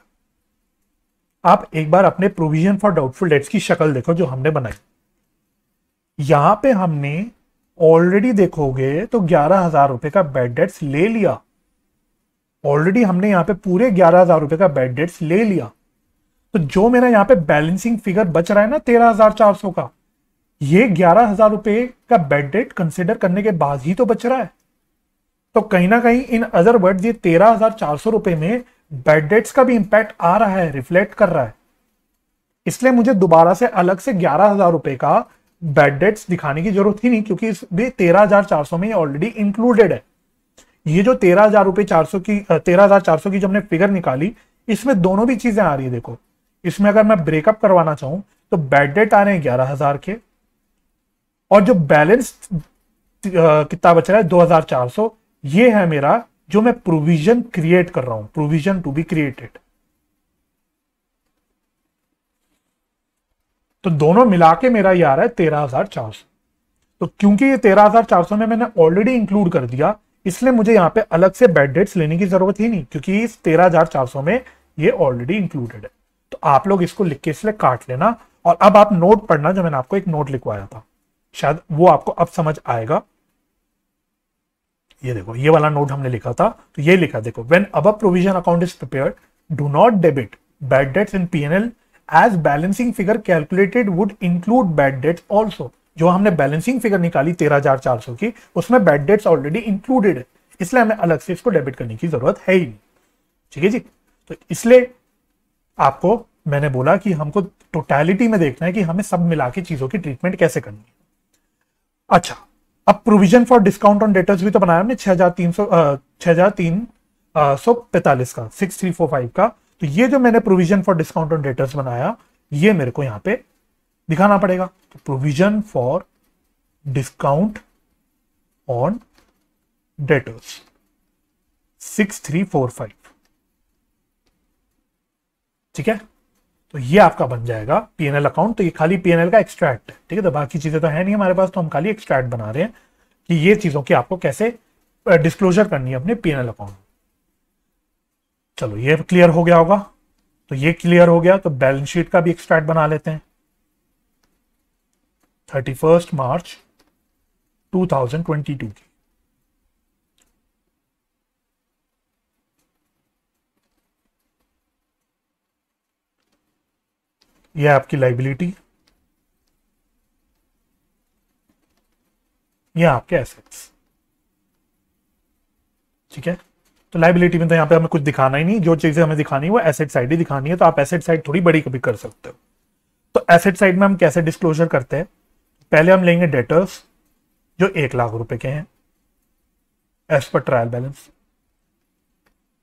आप एक बार अपने प्रोविजन फॉर डाउटफुल डेट्स की शक्ल देखो जो हमने बनाई यहां पे हमने ऑलरेडी देखोगे तो ग्यारह हजार रुपए का बेड डेट्स ले लिया ऑलरेडी हमने यहां पे पूरे ग्यारह हजार रुपए का बेड डेट्स ले लिया तो जो मेरा यहां पे बैलेंसिंग फिगर बच रहा है ना तेरह हजार चार सौ का ये ग्यारह हजार रुपए का बेड डेट कंसिडर करने के बाद ही तो बच रहा है तो कहीं ना कहीं इन अदर वर्ड ये तेरह हजार चार सौ रुपए में बैड डेट्स का भी इंपैक्ट आ रहा है रिफ्लेक्ट कर रहा है इसलिए मुझे दोबारा से अलग से ग्यारह हजार रुपए का बैड डेट्स दिखाने की जरूरत ही नहीं क्योंकि इस भी तेरह हजार चार सौ में ऑलरेडी इंक्लूडेड है ये जो तेरह हजार रुपए चार सौ की तेरह हजार चार सौ की जो हमने फिगर निकाली इसमें दोनों भी चीजें आ रही है देखो इसमें अगर मैं ब्रेकअप करवाना चाहूं तो बैड डेट आ रहे हैं ग्यारह हजार के और जो बैलेंस कितना बच रहा है दो हजार चार सौ ये है मेरा जो मैं प्रोविजन क्रिएट कर रहा हूं प्रोविजन टू बी क्रिएटेड तो दोनों मिला के मेरा ये आ रहा है तेरह हजार चार सौ तो क्योंकि ये तेरह हजार चार सौ में मैंने ऑलरेडी इंक्लूड कर दिया इसलिए मुझे यहां पे अलग से बैड डेट्स लेने की जरूरत ही नहीं क्योंकि इस तेरह हजार चार सौ में ये ऑलरेडी इंक्लूडेड है तो आप लोग इसको लिख के इसलिए काट लेना और अब आप नोट पढ़ना जो मैंने आपको एक नोट लिखवाया था शायद वो आपको अब समझ आएगा ये देखो ये वाला नोट हमने लिखा था तो ये लिखा देखो वेन अब provision account is prepare do not debit bad debts in P N L as balancing figure calculated would include bad debts also जो हमने बैलेंसिंग फिगर निकाली तेरह हजार चार सौ की उसमें बैड डेट्स ऑलरेडी इंक्लूडेड है इसलिए हमें अलग से इसको डेबिट करने की जरूरत है ही नहीं ठीक है जी तो इसलिए आपको मैंने बोला कि हमको टोटैलिटी में देखना है कि हमें सब मिला के चीजों की ट्रीटमेंट कैसे करनी है अच्छा अब provision for discount on debtors भी तो बनाया हमने छह हजार तीन सौ छह हजार तीन सौ पैंतालीस का सिक्स थ्री फोर फाइव का तो ये जो मैंने provision for discount on debtors बनाया ये मेरे को यहां पे दिखाना पड़ेगा तो provision for discount on debtors six three four five ठीक है तो ये आपका बन जाएगा पीएनएल अकाउंट तो ये खाली पीएनएल का एक्सट्रैक्ट है ठीक है तो बाकी चीजें तो है नहीं हमारे पास तो हम खाली एक्सट्रैक्ट बना रहे हैं कि ये चीजों की आपको कैसे डिस्क्लोजर करनी है अपने पीएनएल अकाउंट चलो ये क्लियर हो गया होगा तो ये क्लियर हो गया तो बैलेंस शीट का भी एक्सट्रैक्ट बना लेते हैं थर्टी फर्स्ट मार्च टू की ये आपकी लाइबिलिटी ये आपके एसेट्स ठीक है तो लाइबिलिटी में तो यहां पे हमें कुछ दिखाना ही नहीं जो चीज़ें हमें दिखानी है वो एसेट साइड ही दिखानी है तो आप एसेट साइड थोड़ी बड़ी कभी कर सकते हो तो एसेट साइड में हम कैसे डिस्क्लोजर करते हैं पहले हम लेंगे डेटर्स जो एक लाख रुपए के हैं एज पर ट्रायल बैलेंस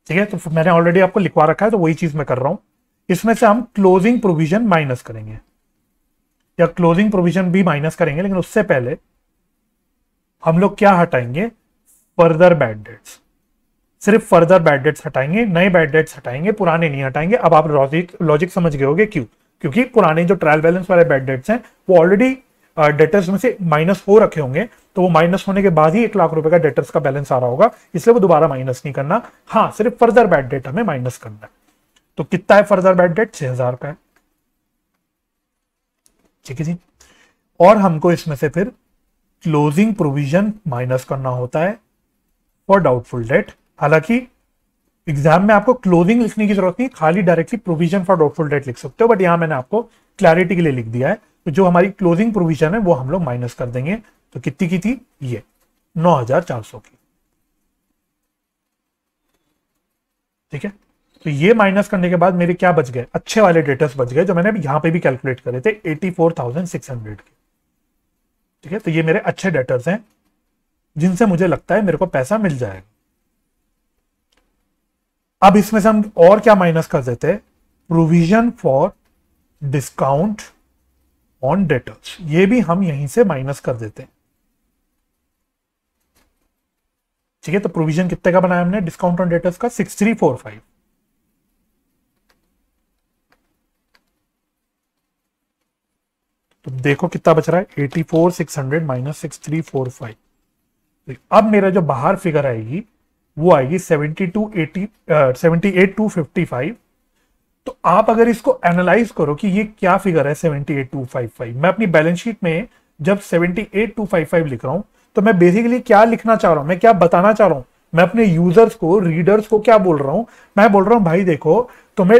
ठीक है तो मैंने ऑलरेडी आपको लिखवा रखा है तो वही चीज़ मैं कर रहा हूं इसमें से हम क्लोजिंग प्रोविजन माइनस करेंगे या क्लोजिंग प्रोविजन भी माइनस करेंगे लेकिन उससे पहले हम लोग क्या हटाएंगे फर्दर बैड डेट्स सिर्फ फर्दर बैड डेट्स हटाएंगे नए बैड डेट्स हटाएंगे पुराने नहीं हटाएंगे अब आप लॉजिक लॉजिक समझ गए होगे क्यों क्योंकि पुराने जो ट्रायल बैलेंस वाले बैड डेट्स हैं वो ऑलरेडी डेटर्स में से माइनस हो रखे होंगे तो वो माइनस होने के बाद ही एक लाख रुपए का डेटर्स का बैलेंस आ रहा होगा इसलिए वो दोबारा माइनस नहीं करना हाँ सिर्फ फर्दर बैड डेट हमें माइनस करना है तो कितना है फर्दर बैड डेट छह हजार का है ठीक है जी और हमको इसमें से फिर क्लोजिंग प्रोविजन माइनस करना होता है फॉर डाउटफुल डेट हालांकि एग्जाम में आपको क्लोजिंग लिखने की जरूरत नहीं खाली directly provision for doubtful debt लिख सकते हो बट यहां मैंने आपको क्लैरिटी के लिए लिख दिया है तो जो हमारी क्लोजिंग प्रोविजन है वो हम लोग माइनस कर देंगे तो कितनी की थी ये नौ की ठीक है तो ये माइनस करने के बाद मेरे क्या बच गए अच्छे वाले डेटर्स बच गए जो मैंने यहां पे भी कैलकुलेट करे थे 84,600 के ठीक है तो ये मेरे अच्छे डेटर्स हैं जिनसे मुझे लगता है मेरे को पैसा मिल जाएगा अब इसमें से हम और क्या माइनस कर देते provision for discount on debtors ये भी हम यहीं से माइनस कर देते हैं ठीक है तो प्रोविजन कितने का बनाया हमने डिस्काउंट ऑन डेटर्स का सिक्स थ्री फोर फाइव तो देखो कितना बच रहा है eighty four six hundred minus six three four five अब मेरा जो बाहर फिगर आएगी वो आएगी seventy two eighty seventy eight two fifty five तो आप अगर इसको एनालाइज करो कि ये क्या फिगर है seventy eight two five five मैं अपनी बैलेंस शीट में जब seventy eight two five five लिख रहा हूं तो मैं बेसिकली क्या लिखना चाह रहा हूं मैं क्या बताना चाह रहा हूं मैं अपने यूजर्स को रीडर्स को क्या बोल रहा हूं मैं बोल रहा हूं भाई देखो तुम्हें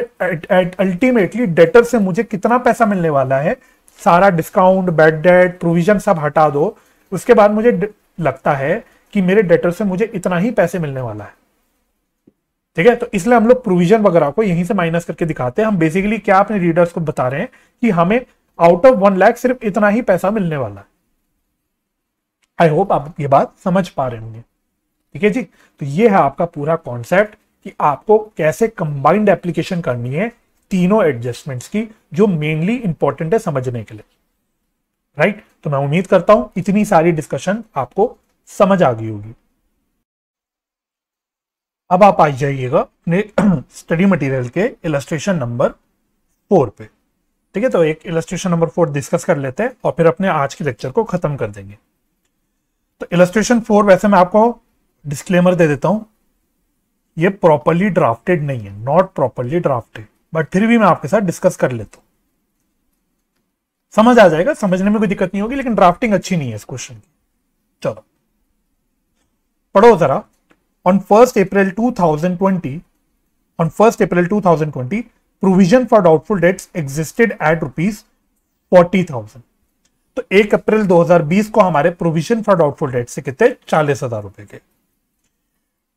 अल्टीमेटली डेटर से मुझे कितना पैसा मिलने वाला है सारा डिस्काउंट बैड डेट प्रोविजन सब हटा दो उसके बाद मुझे लगता है कि मेरे डेटर से मुझे इतना ही पैसे मिलने वाला है ठीक है तो इसलिए हम लोग प्रोविजन वगैरह को यहीं से माइनस करके दिखाते हैं हम बेसिकली क्या अपने रीडर्स को बता रहे हैं कि हमें आउट ऑफ वन लैख सिर्फ इतना ही पैसा मिलने वाला है आई होप आप ये बात समझ पा रहे होंगे ठीक है जी तो ये है आपका पूरा कॉन्सेप्ट कि आपको कैसे कंबाइंड एप्लीकेशन करनी है तीनों एडजस्टमेंट्स की जो मेनली इंपॉर्टेंट है समझने के लिए राइट right? तो मैं उम्मीद करता हूं इतनी सारी डिस्कशन आपको समझ आ गई होगी अब आप आ जाइएगा अपने स्टडी मटेरियल के इलस्ट्रेशन नंबर फोर पे ठीक है तो एक इलस्ट्रेशन नंबर फोर डिस्कस कर लेते हैं और फिर अपने आज के लेक्चर को खत्म कर देंगे तो इलस्ट्रेशन फोर वैसे मैं आपको डिस्क्लेमर दे देता हूं ये प्रॉपरली ड्राफ्टेड नहीं है नॉट प्रॉपरली ड्राफ्टेड बट फिर भी मैं आपके साथ डिस्कस कर लेता हूं समझ आ जाएगा समझने में कोई दिक्कत नहीं होगी लेकिन ड्राफ्टिंग अच्छी नहीं है इस क्वेश्चन की चलो पढ़ो जरा on 1st April 2020, on 1st April 2020, for doubtful debts existed at rupees forty thousand तो एक अप्रैल 2020 को हमारे प्रोविजन फॉर डाउटफुल डेट्स से कितने चालीस हजार रुपए के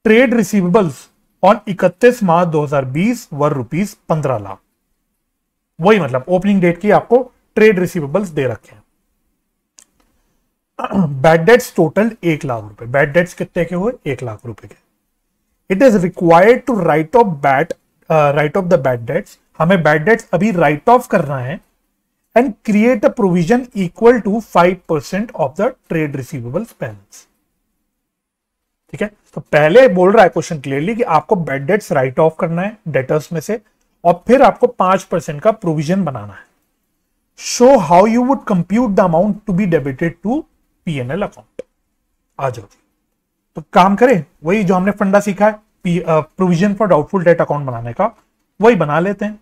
ट्रेड रिसीवेबल्स और 31 मार्च 2020 वर रुपीज पंद्रह लाख वही मतलब ओपनिंग डेट की आपको ट्रेड रिसीवेबल्स दे रखे हैं बैड डेट्स टोटल एक लाख रुपए बैड डेट्स कितने के हुए एक लाख रुपए के it is required to write off bad write off the bad debts हमें बैड डेट्स अभी राइट ऑफ करना है and create a provision equal to five percent of the trade receivables balance ठीक है तो पहले बोल रहा है क्वेश्चन क्लियरली कि आपको बेड डेट्स राइट ऑफ करना है डेटर्स में से और फिर आपको पांच परसेंट का प्रोविजन बनाना है show how you would compute the amount to be debited to L account आ जाओ तो काम करें वही जो हमने फंडा सीखा है provision for doubtful debt account बनाने का वही बना लेते हैं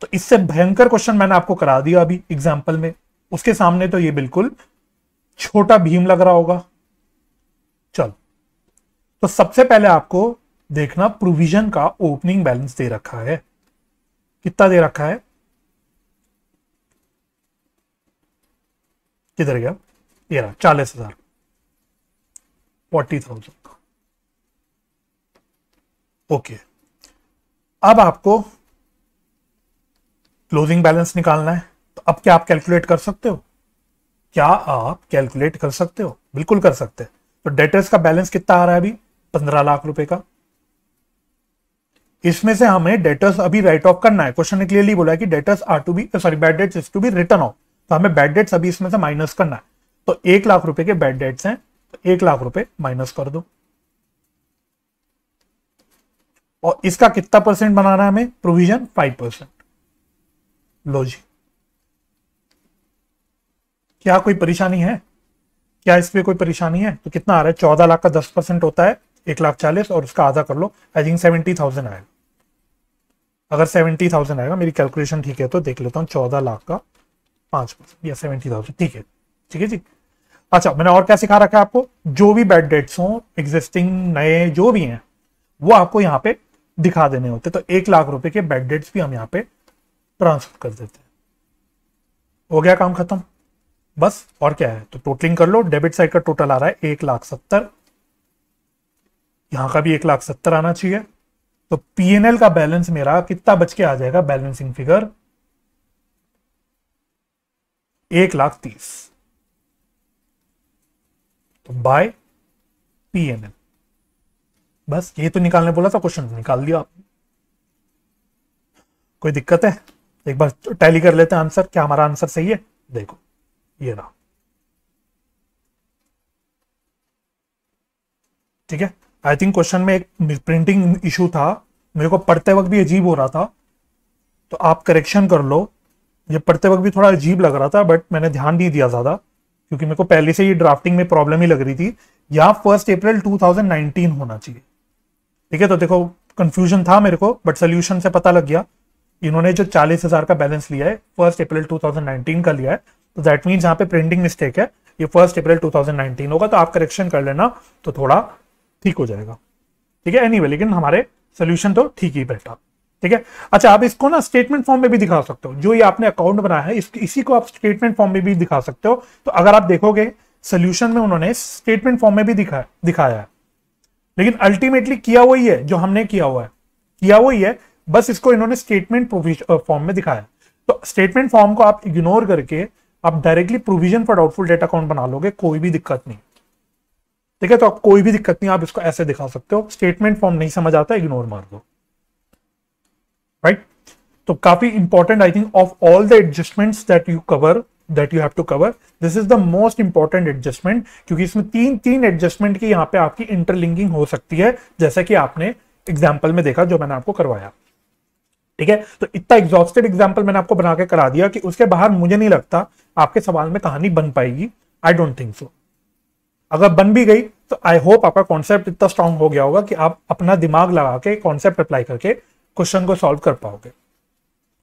तो इससे भयंकर क्वेश्चन मैंने आपको करा दिया अभी एग्जाम्पल में उसके सामने तो ये बिल्कुल छोटा भीम लग रहा होगा चलो तो सबसे पहले आपको देखना प्रोविजन का ओपनिंग बैलेंस दे रखा है कितना दे रखा है किधर गया ये रहा चालीस हजार फोर्टी थाउजेंड ओके अब आपको क्लोजिंग बैलेंस निकालना है तो अब क्या आप कैलकुलेट कर सकते हो क्या आप कैलकुलेट कर सकते हो बिल्कुल कर सकते हैं तो डेटर्स का बैलेंस कितना आ रहा है अभी पंद्रह लाख रुपए का इसमें से हमें डेटर्स अभी राइट ऑफ करना है क्वेश्चन ने क्लियरली बोला है कि debtors are to be sorry bad debts is to be written off तो हमें बैड डेट्स अभी इसमें से माइनस करना है तो एक लाख रुपए के बैड डेट्स हैं तो एक लाख रुपए माइनस कर दो और इसका कितना परसेंट बनाना है हमें प्रोविजन फाइव परसेंट लो जी क्या कोई परेशानी है क्या इसमें कोई परेशानी है तो कितना आ रहा है चौदह लाख का दस परसेंट होता है एक लाख चालीस और उसका आधा कर लो आई थिंक सेवेंटी थाउजेंड आएगा अगर सेवेंटी थाउजेंड आएगा मेरी कैलकुलेशन ठीक है तो देख लेता हूँ चौदह लाख का पांच परसेंट या सेवेंटी थाउजेंड ठीक है ठीक है जी अच्छा मैंने और क्या सिखा रखा है आपको जो भी बेड डेट्स हो एग्जिस्टिंग नए जो भी हैं वो आपको यहाँ पे दिखा देने होते तो एक लाख रुपए के बेड डेट्स भी हम यहाँ पे ट्रांसफर कर देते हैं हो गया काम खत्म बस और क्या है तो टोटलिंग कर लो डेबिट साइड का टोटल आ रहा है एक लाख सत्तर यहां का भी एक लाख सत्तर आना चाहिए तो पीएनएल का बैलेंस मेरा कितना बच के आ जाएगा बैलेंसिंग फिगर एक लाख तीस तो बाय पीएनएल बस ये तो निकालने बोला था क्वेश्चन तो निकाल दिया आपने कोई दिक्कत है एक बार टैली कर लेते हैं आंसर क्या हमारा आंसर सही है देखो ये रहा ठीक है आई थिंक क्वेश्चन में एक प्रिंटिंग इशू था मेरे को पढ़ते वक्त भी अजीब हो रहा था तो आप करेक्शन कर लो ये पढ़ते वक्त भी थोड़ा अजीब लग रहा था बट मैंने ध्यान नहीं दिया ज़्यादा क्योंकि मेरे को पहले से ही ड्राफ्टिंग में प्रॉब्लम ही लग रही थी या फर्स्ट अप्रैल 2019 होना चाहिए ठीक है तो देखो कंफ्यूजन था मेरे को बट सोल्यूशन से पता लग गया इन्होंने जो चालीस हज़ार का बैलेंस लिया है फर्स्ट अप्रैल 2019 का लिया है तो दैट मीन यहाँ पे प्रिंटिंग मिस्टेक है ये फर्स्ट अप्रैल 2019 होगा तो आप करेक्शन कर लेना तो थोड़ा ठीक हो जाएगा ठीक है एनी वे लेकिन हमारे सोल्यूशन तो ठीक ही बैठा ठीक है अच्छा आप इसको ना स्टेटमेंट फॉर्म में भी दिखा सकते हो जो ये आपने अकाउंट बनाया है इस, इसी को आप स्टेटमेंट फॉर्म में भी दिखा सकते हो तो अगर आप देखोगे सोल्यूशन में उन्होंने स्टेटमेंट फॉर्म में भी दिखा दिखाया है लेकिन अल्टीमेटली किया वही है जो हमने किया हुआ है किया वही है बस इसको इन्होंने स्टेटमेंट फॉर्म में दिखाया तो स्टेटमेंट फॉर्म को आप इग्नोर करके आप directly provision for doubtful debt account बना लोगे कोई भी दिक्कत नहीं ठीक है तो आप कोई भी दिक्कत नहीं आप इसको ऐसे दिखा सकते हो स्टेटमेंट फॉर्म नहीं समझ आता इग्नोर मार दो राइट तो काफी important I think of all the adjustment that you cover that you have to cover this is the most important adjustment क्योंकि इसमें तीन तीन एडजस्टमेंट की यहां पे आपकी इंटरलिंकिंग हो सकती है जैसा कि आपने एग्जाम्पल में देखा जो मैंने आपको करवाया ठीक है तो इतना एग्जॉस्टेड एग्जाम्पल मैंने आपको बना के करा दिया कि उसके बाहर मुझे नहीं लगता आपके सवाल में कहानी बन पाएगी आई डोंट थिंक सो अगर बन भी गई तो आई होप आपका कॉन्सेप्ट इतना स्ट्रांग हो गया होगा कि आप अपना दिमाग लगा के कॉन्सेप्ट अप्लाई करके क्वेश्चन को सॉल्व कर पाओगे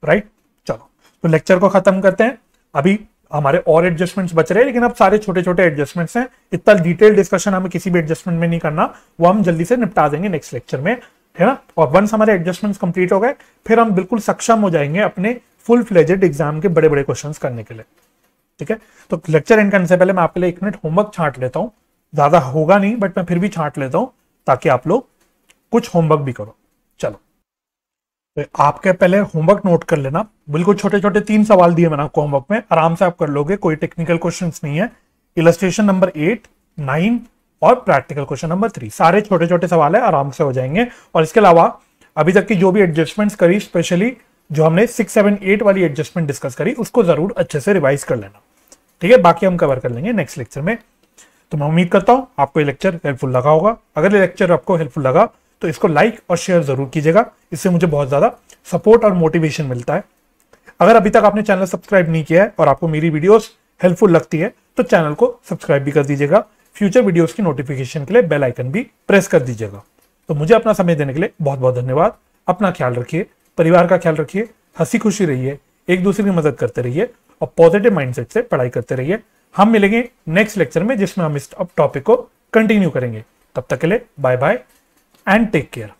राइट right? चलो तो लेक्चर को खत्म करते हैं अभी हमारे और एडजस्टमेंट्स बच रहे हैं लेकिन अब सारे छोटे छोटे एडजस्टमेंट्स हैं इतना डिटेल डिस्कशन हमें किसी भी एडजस्टमेंट में नहीं करना वो हम जल्दी से निपटा देंगे नेक्स्ट लेक्चर में है ना और वंस हमारे एडजस्टमेंट्स कंप्लीट हो गए फिर हम बिल्कुल सक्षम हो जाएंगे अपने फुल फ्लेजेड एग्जाम के बड़े बड़े क्वेश्चन करने के लिए ठीक है तो लेक्चर एंड करने से पहले मैं आपके लिए एक मिनट होमवर्क छाट लेता हूँ ज्यादा होगा नहीं बट मैं फिर भी छाट लेता हूँ ताकि आप लोग कुछ होमवर्क भी करो चलो तो आपके पहले होमवर्क नोट कर लेना बिल्कुल छोटे छोटे तीन सवाल दिए मैंने आपको होमवर्क में आराम से आप कर लोगे कोई टेक्निकल क्वेश्चंस नहीं है इलस्ट्रेशन नंबर एट नाइन और प्रैक्टिकल क्वेश्चन नंबर थ्री सारे छोटे छोटे सवाल है आराम से हो जाएंगे और इसके अलावा अभी तक की जो भी एडजस्टमेंट्स करी स्पेशली जो हमने सिक्स सेवन एट वाली एडजस्टमेंट डिस्कस करी उसको जरूर अच्छे से रिवाइज कर लेना ठीक है बाकी हम कवर कर लेंगे नेक्स्ट लेक्चर में तो मैं उम्मीद करता हूं आपको ये लेक्चर हेल्पफुल लगा होगा अगर ये लेक्चर आपको हेल्पफुल लगा तो इसको लाइक और शेयर जरूर कीजिएगा इससे मुझे बहुत ज़्यादा सपोर्ट और मोटिवेशन मिलता है अगर अभी तक आपने चैनल सब्सक्राइब नहीं किया है और आपको मेरी वीडियोस हेल्पफुल लगती है तो चैनल को सब्सक्राइब भी कर दीजिएगा फ्यूचर वीडियोस की नोटिफिकेशन के लिए बेल आइकन भी प्रेस कर दीजिएगा तो मुझे अपना समय देने के लिए बहुत बहुत धन्यवाद अपना ख्याल रखिए परिवार का ख्याल रखिए हंसी खुशी रहिए एक दूसरे की मदद करते रहिए और पॉजिटिव माइंडसेट से पढ़ाई करते रहिए हम मिलेंगे नेक्स्ट लेक्चर में जिसमें हम इस टॉपिक को कंटिन्यू करेंगे तब तक के लिए bye bye and take care